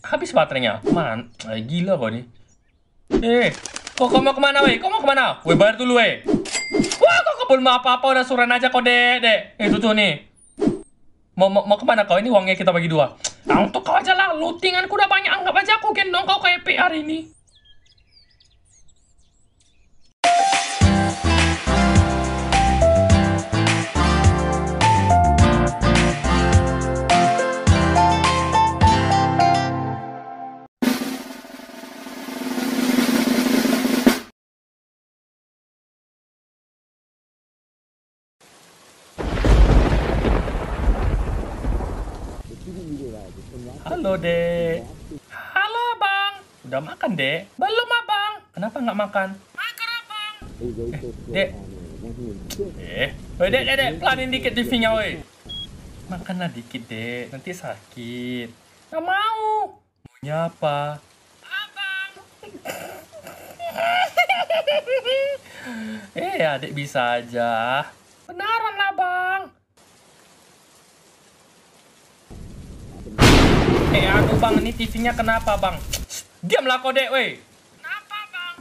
Habis baterainya. Man, eh, gila kau nih. Eh, kok kau mau kemana, weh? Kau mau kemana? Weh, bayar dulu, weh. Wah, kau kebun apa-apa, udah suran aja kau, dek, dek. itu eh, tuh nih. Mau, mau, mau kemana kau? Ini uangnya kita bagi dua. nah untuk kau aja lah, lootinganku udah banyak. Anggap aja aku gendong kau kayak PR ini. dek. Halo bang, udah makan dek? Belum abang. Ah, Kenapa nggak makan? Makan abang. Ah, eh, dek. Eh, dek dek dek, pelanin dikit TV-nya woi. Makanlah dikit dek, nanti sakit. Nggak mau. Punya apa? Abang. Ah, eh, adik bisa aja. Benaran lah bang. Eh, aku bang, ini TV-nya kenapa bang? lah kau dek, weh. Kenapa bang?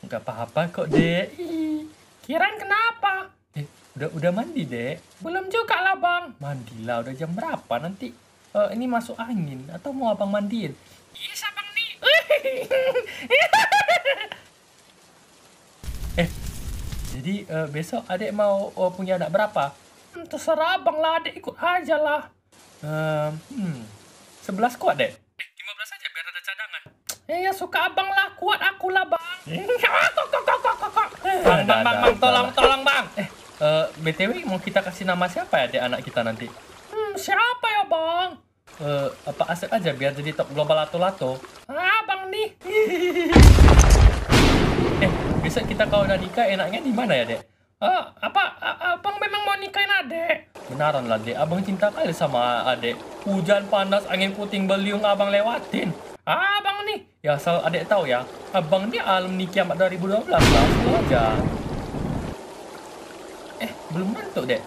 Enggak apa-apa kok dek. Kirain kenapa? Eh, udah udah mandi dek? Belum juga lah bang. Mandilah, udah jam berapa nanti? Uh, ini masuk angin atau mau abang mandiin? Iya abang nih. eh, jadi uh, besok adek mau uh, punya anak berapa? Hmm, terserah abang lah, adek ikut aja lah. Um, hmm, sebelas kuat deh. Eh, 15 aja biar ada cadangan. Eh, ya suka abang lah, kuat aku lah bang. Eh, ya, kok kok kok kok kok. Bang, bang, bang, tolong, tolong bang. Eh, eh btw mau kita kasih nama siapa ya di anak kita nanti? Hmm, siapa ya bang? Uh, apa aset aja biar jadi top global lato-lato. Ah, bang nih. eh, besok kita kalau nikah enaknya di mana ya dek? Ah, apa abang memang mau nikahin adek? Benaran lah dek, abang cinta kali sama adek. Hujan panas, angin puting beliung abang lewatin. Ah, abang nih, ya asal adek tahu ya, abang dia alumni kiamat 2012 lah, aja. Eh, belum ngantuk dek.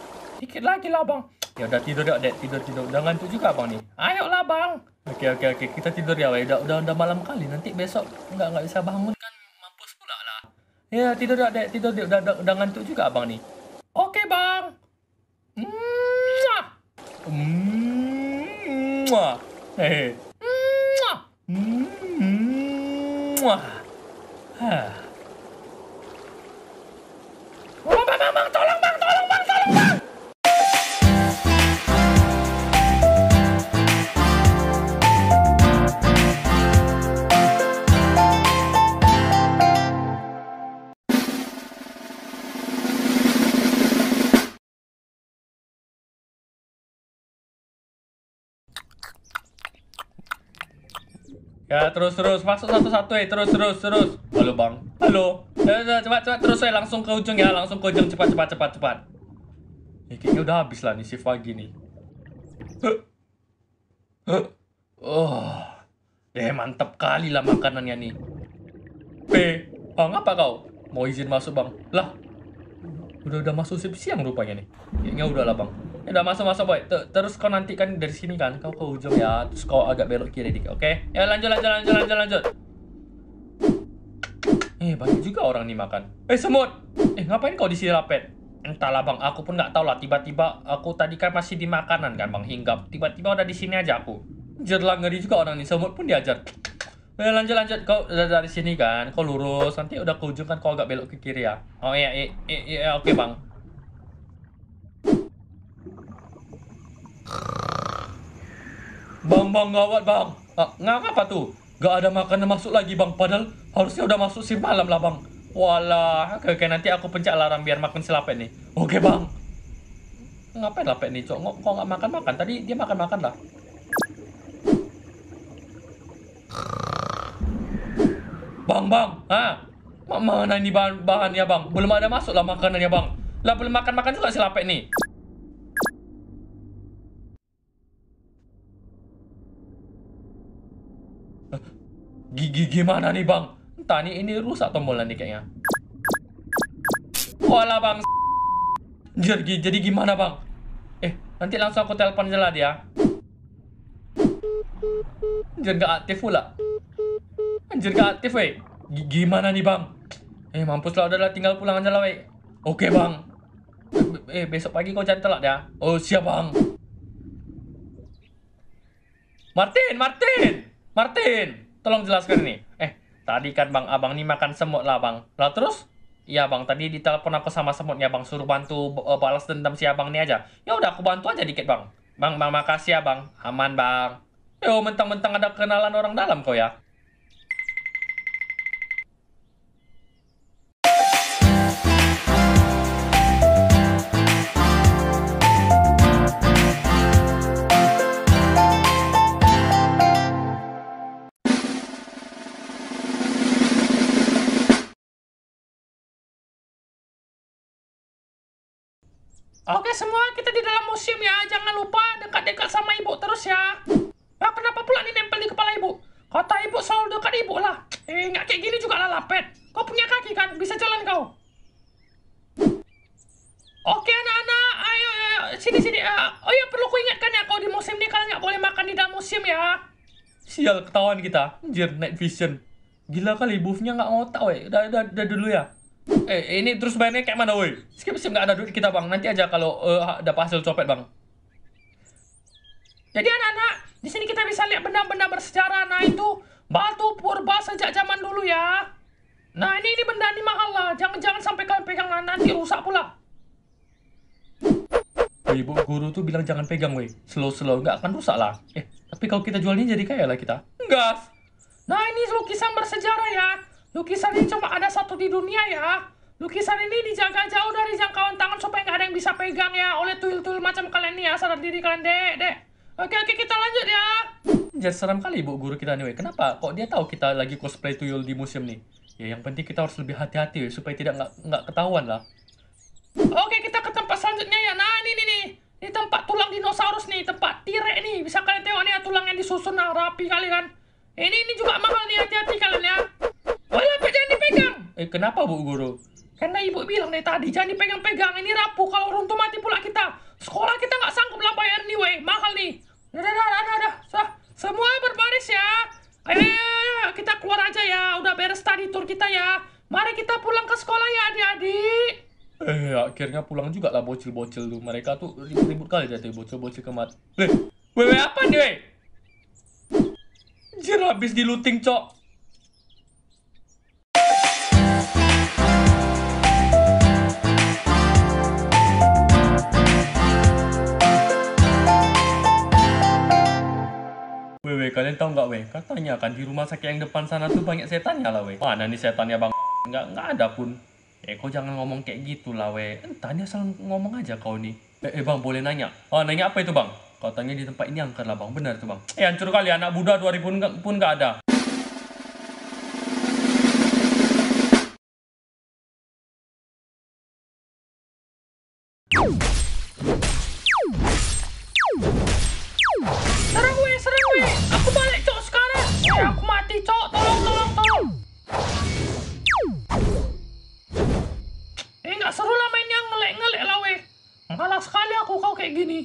Dikit lagi lah bang. Ya udah tidur ya dek, tidur tidur. Udah ngantuk juga abang nih. lah bang. Oke oke oke, kita tidur ya, udah udah udah malam kali. Nanti besok nggak nggak bisa bangun kan. Ya, tidur dah, Dek. Tidur dah, dah, dah ngantuk juga abang nih. Oke bang. Mwah. Mwah. Eh. Mwah. Mwah. Bang, bang, bang, tolong. Ya terus terus masuk satu satu ya eh. terus terus terus. Halo bang. Halo. Ya, ya, cepat cepat terus saya eh, langsung ke ujung ya langsung ke ujung cepat cepat cepat cepat. Ya, kayaknya udah habis lah nih si Fagi nih. Huh. Oh. Eh mantap kali lah makanannya nih. P. Bang apa kau? Mau izin masuk bang? Lah. Udah udah masuk sih siang rupanya nih. Kayaknya udah lah bang udah masuk-masuk boy. terus kau nanti kan dari sini kan, kau ke ujung ya. Terus kau agak belok kiri dikit, oke? Ya lanjut lanjut lanjut lanjut lanjut. Eh banyak juga orang nih makan. Eh semut. Eh ngapain kau di sini lapet? Entahlah bang, aku pun nggak tahu lah. Tiba-tiba aku tadi kan masih di makanan kan bang hinggap. Tiba-tiba udah di sini aja aku. Jerlah ngeri juga orang nih. Semut pun diajar. Ya, lanjut lanjut kau dari sini kan kau lurus nanti udah ke ujung kan kau agak belok ke kiri ya oh iya iya, iya, iya oke bang Bang, bang, gawat bang. Ah, ngap apa tuh? Gak ada makanan masuk lagi bang. Padahal harusnya udah masuk si malam lah bang. Walah, oke, oke nanti aku pencet alarm biar makan lapet nih. Oke bang. Ngapain lapet nih, cok? Kok nggak makan makan? Tadi dia makan makan lah. Bang, bang, ah, mana ini bahan bahannya bang? Belum ada masuk lah makanannya bang. Lah belum makan makan juga lapet nih. Gigi gimana nih bang? Entah nih ini rusak tombolnya nih kayaknya. Wala bang. Jadi, jadi gimana bang? Eh, nanti langsung aku telepon jelas dia. Anjir gak aktif pula. Anjir gak aktif wey. G gimana nih bang? Eh mampus lah udahlah tinggal pulang aja lah wey. Oke bang. Eh besok pagi kau cari telat ya. Oh siap bang. Martin, Martin, Martin. Tolong jelaskan ini. Eh, tadi kan Bang Abang nih makan semut lah Bang. Lah terus? Iya Bang, tadi ditelepon aku sama semutnya Bang. Suruh bantu eh, balas dendam si Abang nih aja. Ya udah aku bantu aja dikit Bang. Bang, Bang makasih ya Bang. Aman Bang. Yo, mentang-mentang ada kenalan orang dalam kau ya. Ah. Oke semua, kita di dalam museum ya. Jangan lupa dekat-dekat sama ibu terus ya. Nah, kenapa pula ini nempel di kepala ibu? Kata ibu selalu dekat ibu lah. Eh, nggak kayak gini juga lah lapet. Kau punya kaki kan? Bisa jalan kau. Oke anak-anak, ayo, ayo, sini sini. Ayo. Ah, oh ya perlu kuingatkan ya, kau di musim ini kalian nggak boleh makan di dalam museum ya. Sial ketahuan kita, anjir night vision. Gila kali buffnya nggak ngotak, weh. Udah, udah, udah dulu ya. Eh, ini terus mainnya kayak mana, woi? Skip skip nggak ada duit kita, Bang. Nanti aja kalau uh, dapat hasil copet, Bang. Jadi anak-anak, di sini kita bisa lihat benda-benda bersejarah. Nah, itu batu purba sejak zaman dulu ya. Nah, ini ini benda ini mahal lah. Jangan-jangan sampai kalian pegang nah, nanti rusak pula. Ibu guru tuh bilang jangan pegang, woi. Slow-slow nggak akan rusak lah. Eh, tapi kalau kita jual ini jadi kaya lah kita. Enggak. Nah, ini lukisan bersejarah ya. Lukisan ini cuma ada satu di dunia ya. Lukisan ini dijaga jauh dari jangkauan tangan supaya nggak ada yang bisa pegang ya oleh tuyul-tuyul macam kalian nih ya sadar diri kalian dek dek. Oke oke kita lanjut ya. Jadi seram kali ibu guru kita nih. Kenapa? Kok dia tahu kita lagi cosplay tuyul di museum nih? Ya yang penting kita harus lebih hati-hati supaya tidak nggak ketahuan lah. Oke kita ke tempat selanjutnya ya. Nah ini nih nih. Ini tempat tulang dinosaurus nih, tempat tirek nih. Bisa kalian tengok nih ya tulang yang disusun nah, rapi kali kan. Ini ini juga mahal nih hati-hati kalian ya. apa jangan dipegang. Eh kenapa Bu Guru? Karena ibu bilang dari tadi jangan dipegang-pegang. Ini rapuh kalau runtuh mati pula kita. Sekolah kita nggak sanggup lah bayar nih weh. Mahal nih. Udah, udah, udah, udah, Sudah. Semua berbaris ya. Ayo, ayo, ayo, kita keluar aja ya. Udah beres tadi tur kita ya. Mari kita pulang ke sekolah ya adik-adik. Eh, akhirnya pulang juga lah bocil-bocil tuh. Mereka tuh ribut-ribut kali jadi bocil-bocil kemat. Leh, Wei apa nih, weh? Anjir habis di looting, Cok. Wewe, kalian tau nggak, weh? Katanya kan di rumah sakit yang depan sana tuh banyak setannya lah, weh. Mana nih setannya, Bang? Nggak, nggak ada pun. Eh, kau jangan ngomong kayak gitu lah, weh. Entah, ini asal ngomong aja kau nih. Eh, eh, Bang, boleh nanya? Oh, nanya apa itu, Bang? Katanya di tempat ini angker lah bang. Benar tuh bang. Eh hancur kali anak muda 2000 pun, pun gak ada. Serang weh, serang weh. Aku balik cok sekarang. Weh, aku mati cok. Tolong, tolong, tolong. Eh, nggak seru lah mainnya ngelek-ngelek lah weh. Ngalah sekali aku kau kayak gini.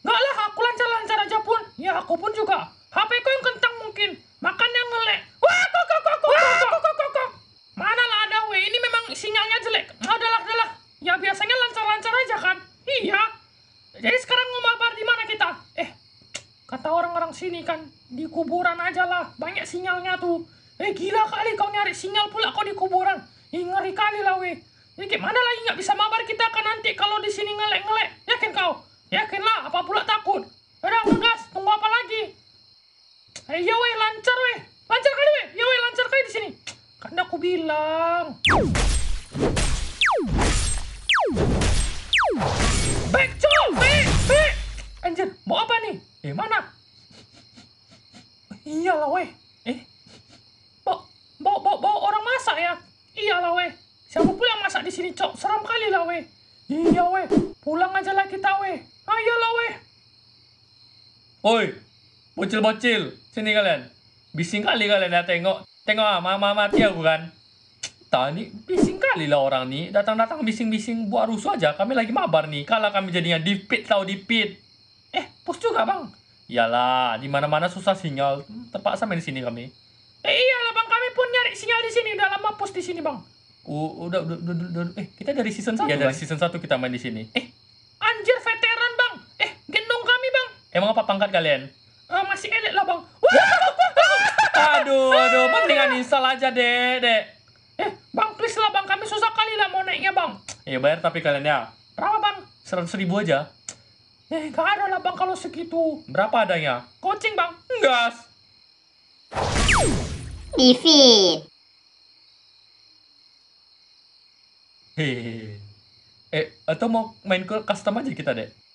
Nggak lah, aku lancar-lancar aja pun. Ya, aku pun juga. HP ku yang kentang mungkin. makan yang ngelek. Wah, kok, kok, kok, kok, kok, kok, kok, kok. Mana lah ada, we. Ini memang sinyalnya jelek. Adalah, adalah. Ya, biasanya lancar-lancar aja kan? Iya. Jadi sekarang mau mabar di mana kita? Eh, kata orang-orang sini kan di kuburan aja lah. Banyak sinyalnya tuh. Eh, gila kali kau nyari sinyal pula kau di kuburan. Ih, ngeri kali lah, we. Ini gimana lagi nggak bisa mabar kita kan nanti kalau di sini ngelek-ngelek. Yakin kau? Yakinlah, apa pula takut? Udah ngegas, tunggu apa lagi? Eh, ya weh, lancar weh. Lancar kali weh. Ya weh, lancar kali di sini. Kan aku bilang. Bek, cok! bek, bek. Anjir, mau apa nih? Eh, mana? Iyalah weh. Eh, bawa, bawa, bawa, bawa orang masak ya? Iyalah weh. Siapa pula yang masak di sini, cok? Seram kali lah weh. Iya weh, pulang aja lah kita weh. Ayolah ah, weh. Oi, bocil-bocil. Sini kalian. Bising kali kalian dah tengok. Tengok ah, mama mati ya bukan? Tani, ni, bising kali lah orang ni, Datang-datang bising-bising buat rusuh aja. Kami lagi mabar nih. Kalau kami jadinya dipit tau dipit. Eh, pos juga bang. Iyalah, di mana-mana susah sinyal. Terpaksa main di sini kami. Eh iyalah bang, kami pun nyari sinyal di sini. Udah lama pos di sini bang. Udah, udah, udah, udah, udah, eh kita dari season satu. Ya dari season 1 kita main di sini. Eh, Anjir veteran bang. Eh gendong kami bang. Emang apa pangkat kalian? Uh, masih elit lah bang. aduh aduh mendingan install aja deh deh. Eh bang please lah bang kami susah kali lah mau naiknya bang. Ya bayar tapi kalian ya. Berapa bang? Seratus ribu aja. Eh, gak ada lah bang kalau segitu. Berapa adanya? Kucing bang. Gas. Defeat. Hehehe eh atau mau main ke custom aja kita deh